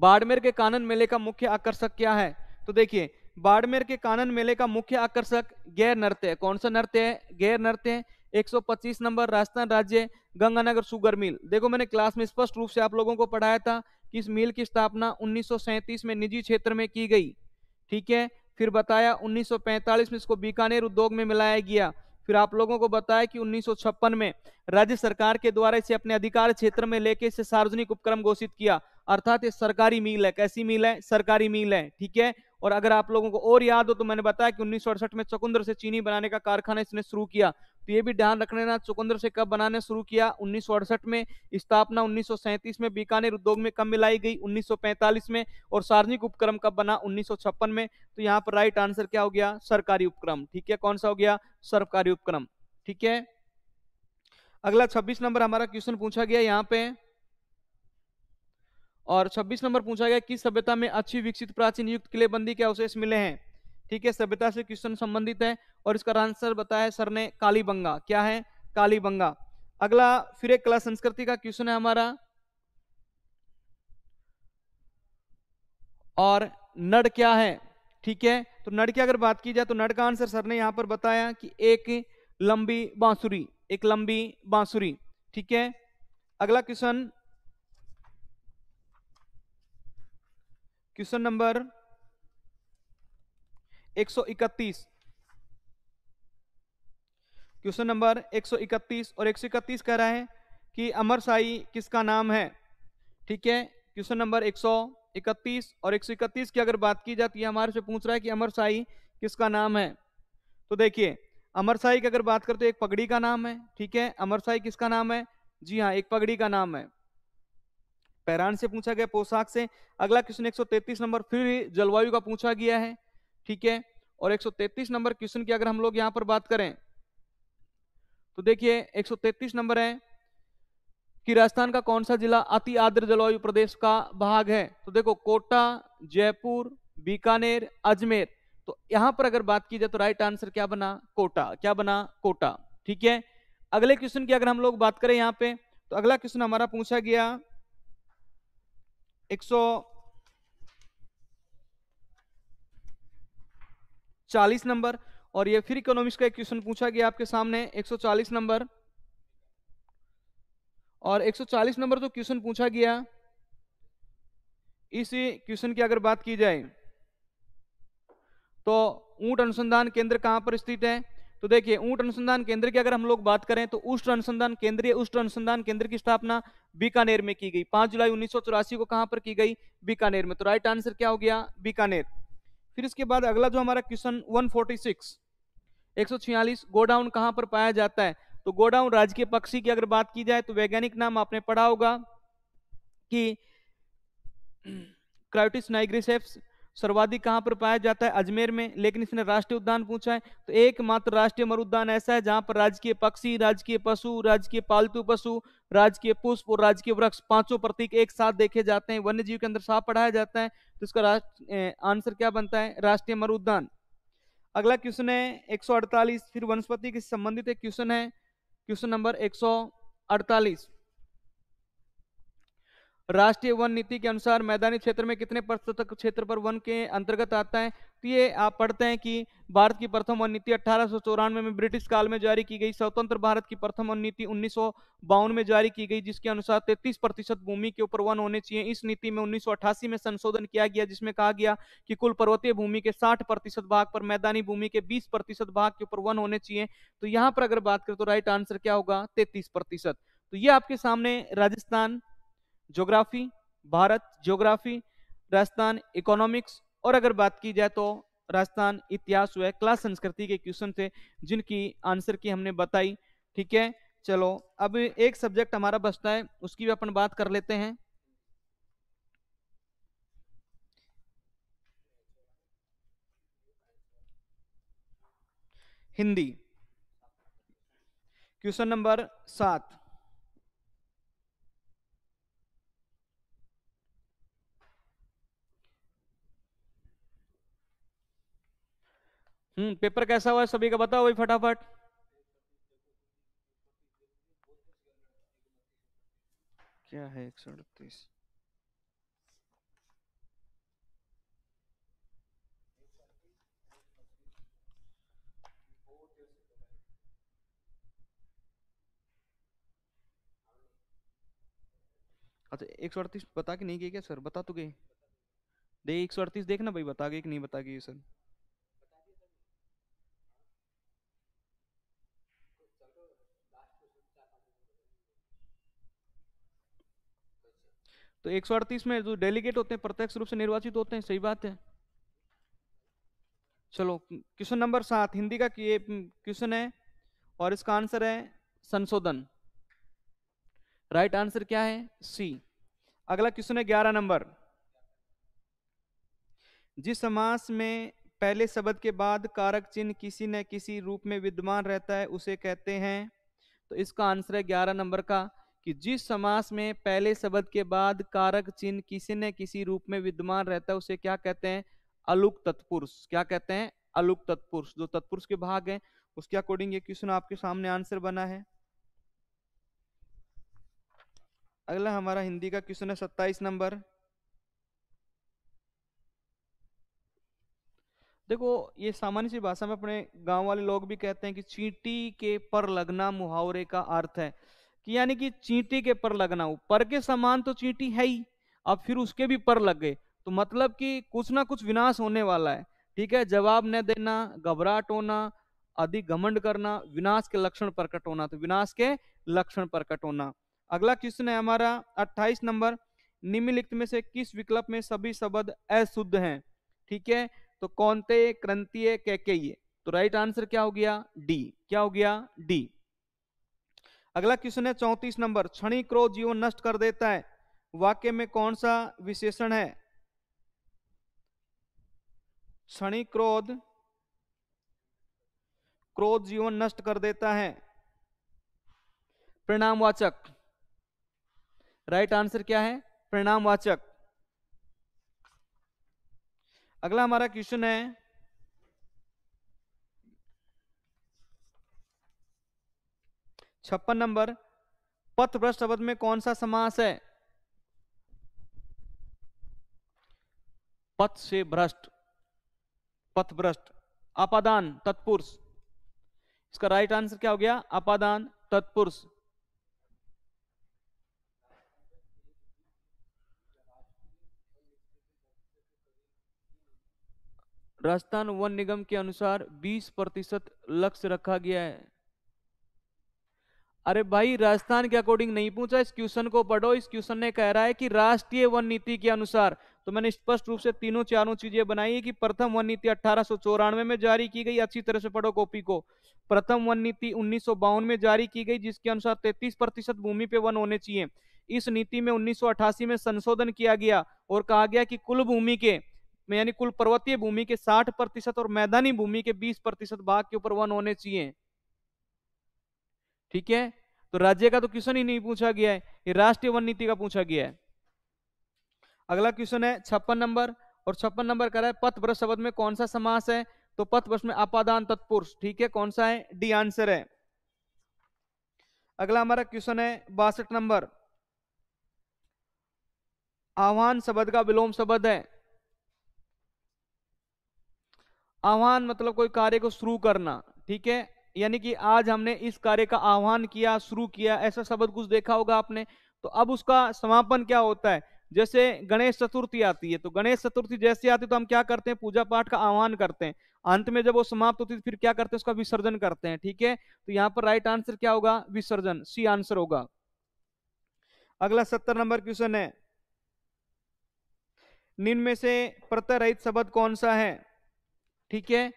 बाड़मेर के कानन मेले का मुख्य आकर्षक क्या है तो देखिए बाड़मेर के कानन मेले का मुख्य आकर्षक गैर नृत्य कौन सा नृत्य है गैर नृत्य 125 नंबर राजस्थान राज्य गंगानगर शुगर मिल देखो मैंने क्लास में स्पष्ट रूप से आप लोगों को पढ़ाया था कि इस मिल की स्थापना उन्नीस में निजी क्षेत्र में की गई ठीक है फिर बताया 1945 में इसको बीकानेर उद्योग में मिलाया गया फिर आप लोगों को बताया कि उन्नीस में राज्य सरकार के द्वारा इसे अपने अधिकार क्षेत्र में लेके इसे सार्वजनिक उपक्रम घोषित किया अर्थात ये सरकारी मील है कैसी मील है सरकारी मील है ठीक है और अगर आप लोगों को और याद हो तो मैंने बताया कि उन्नीस में चकुंदर से चीनी बनाने का कारखाना इसने शुरू किया तो ये भी ध्यान रखने ना चुकंदर से कब बनाने शुरू किया उन्नीस में स्थापना उन्नीस में बीकानेर उद्योग में कब मिलाई गई उन्नीस में और सार्वजनिक उपक्रम कब बना उन्नीस में तो यहाँ पर राइट आंसर क्या हो गया सरकारी उपक्रम ठीक है कौन सा हो गया सरकारी उपक्रम ठीक है अगला 26 नंबर हमारा क्वेश्चन पूछा गया यहाँ पे और 26 नंबर पूछा गया किस सभ्यता में अच्छी विकसित प्राचीन युक्त किलेबंदी के अवशेष मिले हैं ठीक है सभ्यता से क्वेश्चन संबंधित है और इसका आंसर बताया सर ने कालीबंगा क्या है कालीबंगा अगला फिर एक कला संस्कृति का क्वेश्चन है हमारा और नड क्या है ठीक है तो नड की अगर बात की जाए तो नड का आंसर सर ने यहां पर बताया कि एक लंबी बांसुरी एक लंबी बांसुरी ठीक है अगला question question number 131 question number 131 और 131 कह रहा है कि अमर साई किसका नाम है ठीक है क्वेश्चन नंबर 131 और 131 की अगर बात की जाती तो है हमारे से पूछ रहा है कि अमर साई किसका नाम है तो देखिए अमर साई की अगर बात करते तो एक पगड़ी का नाम है ठीक है अमर साई किसका नाम है जी हाँ एक पगड़ी का नाम है पैरान से पूछा गया पोशाक से अगला क्वेश्चन 133 नंबर फिर जलवायु का पूछा गया है ठीक है और 133 नंबर क्वेश्चन की अगर हम लोग यहां पर बात करें तो देखिए 133 नंबर है कि राजस्थान का कौन सा जिला अति आर्द्र जलवायु प्रदेश का भाग है तो देखो कोटा जयपुर बीकानेर अजमेर तो यहां पर अगर बात की जाए तो राइट आंसर क्या बना कोटा क्या बना कोटा ठीक है अगले क्वेश्चन की अगर हम लोग बात करें यहां पे तो अगला क्वेश्चन हमारा पूछा गया एक चालीस नंबर और ये फिर इकोनॉमिक्स का एक क्वेश्चन पूछा गया आपके सामने 140 नंबर और 140 नंबर तो क्वेश्चन पूछा गया इसी क्वेश्चन की अगर बात की जाए तो ऊंट अनुसंधान केंद्र कहां पर स्थित है तो देखिए ऊंट अनुसंधान केंद्र की अगर हम लोग बात करें तो उष्ट अनुसंधान केंद्रीय उष्ट अनुसंधान केंद्र की स्थापना बीकानेर में की गई पांच जुलाई उन्नीस को कहां पर की गई बीकानेर में तो राइट आंसर क्या हो गया बीकानेर फिर इसके बाद अगला जो हमारा क्वेश्चन 146 छियालीस गोडाउन कहां पर पाया जाता है तो गोडाउन राजकीय पक्षी की अगर बात की जाए तो वैज्ञानिक नाम आपने पढ़ा होगा कि [CLEARS THROAT] क्राइटिस नाइग्रिसेप्स सर्वाधिक कहाँ पर पाया जाता है अजमेर में लेकिन इसने राष्ट्रीय उद्यान पूछा है तो एकमात्र राष्ट्रीय मर उद्यान ऐसा है जहाँ पर राजकीय पक्षी राजकीय पशु राजकीय पालतू पशु राजकीय पुष्प और राजकीय वृक्ष पांचों प्रतीक एक साथ देखे जाते हैं वन्य जीव के अंदर साफ पढ़ाया जाता है तो इसका आंसर क्या बनता है राष्ट्रीय मर उद्यान अगला क्वेश्चन है एक फिर वनस्पति के संबंधित एक क्वेश्चन है क्वेश्चन नंबर एक राष्ट्रीय वन नीति के अनुसार मैदानी क्षेत्र में कितने प्रतिशत क्षेत्र पर वन के अंतर्गत आता है तो ये आप पढ़ते हैं कि भारत की प्रथम वन नीति अठारह में, में ब्रिटिश काल में जारी की गई स्वतंत्र भारत की प्रथम वन नीति उन्नीस में जारी की गई जिसके अनुसार तैतीस प्रतिशत भूमि के ऊपर वन होने चाहिए इस नीति में उन्नीस में संशोधन किया गया जिसमें कहा गया कि कुल पर्वतीय भूमि के साठ प्रतिशत भाग पर मैदानी भूमि के बीस प्रतिशत भाग के ऊपर वन होने चाहिए तो यहाँ पर अगर बात करें तो राइट आंसर क्या होगा तैतीस प्रतिशत तो ये आपके सामने Rajasthan geography Bharat geography Rajasthan economics और अगर बात की जाए तो राजस्थान इतिहास हुआ क्लास संस्कृति के क्वेश्चन थे जिनकी आंसर की हमने बताई ठीक है चलो अब एक सब्जेक्ट हमारा बचता है उसकी भी अपन बात कर लेते हैं हिंदी क्वेश्चन नंबर सात हम्म पेपर कैसा हुआ है सभी का बताओ भाई फटाफट क्या है एक सौ अड़तीस अच्छा एक सौ अड़तीस बता के नहीं गए क्या सर बता तो गए देख एक सौ अड़तीस देखना भाई बता गए कि नहीं बता गए सर तो एक में जो डेलीगेट होते हैं प्रत्यक्ष रूप से निर्वाचित होते हैं सही बात है चलो क्वेश्चन नंबर सात हिंदी का ये क्वेश्चन हम्म, है और इसका आंसर है संशोधन राइट right आंसर क्या है सी अगला क्वेश्चन है ग्यारह नंबर जिस समास में पहले शब्द के बाद कारक चिन्ह किसी न किसी रूप में विद्यमान रहता है उसे कहते हैं तो इसका आंसर है ग्यारह नंबर का कि जिस समास में पहले शब्द के बाद कारक चिन्ह किसी न किसी रूप में विद्यमान रहता है उसे क्या कहते हैं अलुक तत्पुरुष क्या कहते हैं अलुक तत्पुरुष जो तत्पुरुष के भाग हैं उसके अकॉर्डिंग ये क्वेश्चन आपके सामने आंसर बना है अगला हमारा हिंदी का क्वेश्चन है सत्ताईस नंबर देखो ये सामान्य सी भाषा में अपने गांव वाले लोग भी कहते हैं कि चींटी के पर लगना मुहावरे का अर्थ है कि यानी कि चींटी के पर लगना हो पर के समान तो चींटी है ही अब फिर उसके भी पर लग गए तो मतलब कि कुछ ना कुछ विनाश होने वाला है ठीक है जवाब न देना घबराहट होना अधिक घमंड करना विनाश के लक्षण प्रकट होना तो विनाश के लक्षण प्रकट होना अगला क्वेश्चन है हमारा 28 नंबर निम्नलिखित में से किस विकल्प में सभी शब्द अशुद्ध हैं ठीक है तो कौनते क्रंतीय कैके तो राइट आंसर क्या हो गया डी क्या हो गया डी अगला क्वेश्चन है चौंतीस नंबर क्षणी क्रोध जीवन नष्ट कर देता है वाक्य में कौन सा विशेषण है क्षणी क्रोध क्रोध जीवन नष्ट कर देता है परिणामवाचक राइट आंसर क्या है प्रणामवाचक अगला हमारा क्वेश्चन है छप्पन नंबर पथ भ्रष्ट अवध में कौन सा समास है पथ से भ्रष्ट पथ भ्रष्ट अपादान तत्पुरुष इसका राइट आंसर क्या हो गया अपादान तत्पुरुष राजस्थान वन निगम के अनुसार 20 प्रतिशत लक्ष्य रखा गया है अरे भाई राजस्थान के अकॉर्डिंग नहीं पूछा इस क्वेश्चन को पढ़ो इस क्वेश्चन ने कह रहा है कि राष्ट्रीय वन नीति के अनुसार तो मैंने स्पष्ट रूप से तीनों चारों चीजें बनाई है कि प्रथम वन नीति अठारह में जारी की गई अच्छी तरह से पढ़ो कॉपी को प्रथम वन नीति उन्नीस में जारी की गई जिसके अनुसार तैतीस प्रतिशत भूमि पे वन होने चाहिए इस नीति में उन्नीस में संशोधन किया गया और कहा गया कि कुल भूमि के यानी कुल पर्वतीय भूमि के साठ प्रतिशत और मैदानी भूमि के बीस प्रतिशत भाग के ऊपर वन होने चाहिए ठीक है तो राज्य का तो क्वेश्चन ही नहीं पूछा गया है ये राष्ट्रीय वन नीति का पूछा गया है अगला क्वेश्चन है छप्पन नंबर और छप्पन नंबर कह रहा है पथ शब्द में कौन सा समास है तो पथ में आपादान तत्पुरुष ठीक है कौन सा है डी आंसर है अगला हमारा क्वेश्चन है बासठ नंबर आह्वान शब्द का विलोम शब्द है आह्वान मतलब कोई कार्य को शुरू करना ठीक है यानी कि आज हमने इस कार्य का आह्वान किया शुरू किया ऐसा शब्द कुछ देखा होगा आपने तो अब उसका समापन क्या होता है जैसे गणेश चतुर्थी आती है तो गणेश चतुर्थी जैसे आती है तो हम क्या करते हैं पूजा पाठ का आह्वान करते हैं अंत में जब वो समाप्त होती है तो फिर क्या करते हैं उसका विसर्जन करते हैं ठीक है तो यहाँ पर राइट आंसर क्या होगा विसर्जन सी आंसर होगा अगला सत्तर नंबर क्वेश्चन है निम्न में से प्रत्यय रहित शब्द कौन सा है ठीक है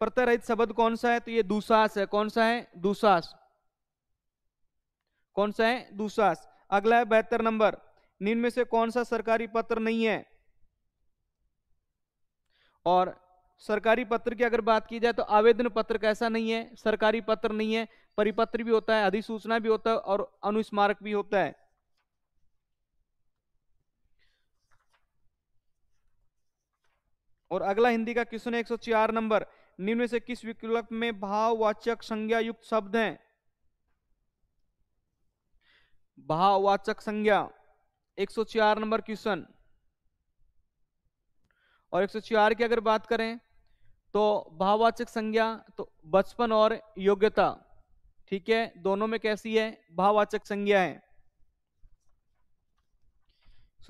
प्रत्यरहित शब्द कौन सा है तो ये दुसास है कौन सा है दुसास कौन सा है दुसास अगला है बहत्तर नंबर निम्न में से कौन सा सरकारी पत्र नहीं है और सरकारी पत्र की अगर बात की जाए तो आवेदन पत्र कैसा नहीं है सरकारी पत्र नहीं है परिपत्र भी होता है अधिसूचना भी होता है और अनुस्मारक भी होता है और अगला हिंदी का क्वेश्चन है चार नंबर निम्न से किस विकल्प में भाववाचक संज्ञा युक्त शब्द हैं भाववाचक संज्ञा 104 नंबर क्वेश्चन और 104 की अगर बात करें तो भाववाचक संज्ञा तो बचपन और योग्यता ठीक है दोनों में कैसी है भाववाचक संज्ञा है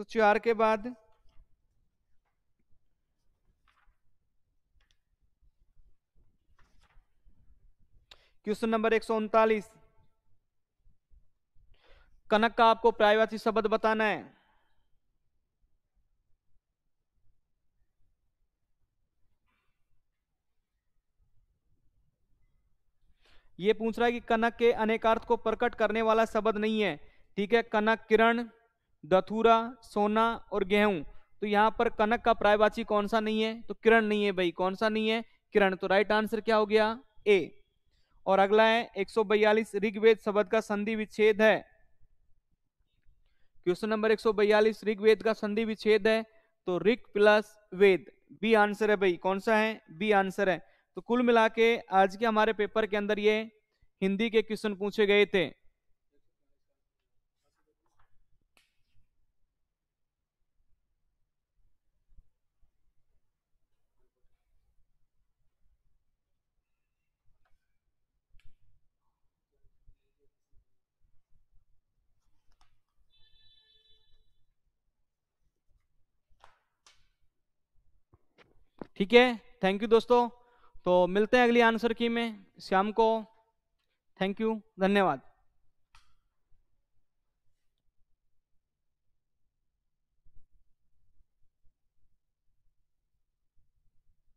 104 के बाद क्वेश्चन नंबर एक कनक का आपको प्रायवाची शब्द बताना है ये पूछ रहा है कि कनक के अनेकार्थ को प्रकट करने वाला शब्द नहीं है ठीक है कनक किरण दथुरा सोना और गेहूं तो यहां पर कनक का प्रायवाची कौन सा नहीं है तो किरण नहीं है भाई कौन सा नहीं है किरण तो राइट आंसर क्या हो गया ए और अगला है एक सौ बयालीस ऋग्वेद शब्द का संधि विच्छेद है क्वेश्चन नंबर एक सौ बयालीस ऋग्वेद का संधि विच्छेद है तो Rig plus Ved B answer है भाई कौन सा है बी आंसर है तो कुल मिला के आज के हमारे पेपर के अंदर ये हिंदी के क्वेश्चन पूछे गए थे ठीक है थैंक यू दोस्तों तो मिलते हैं अगली आंसर की में श्याम को थैंक यू धन्यवाद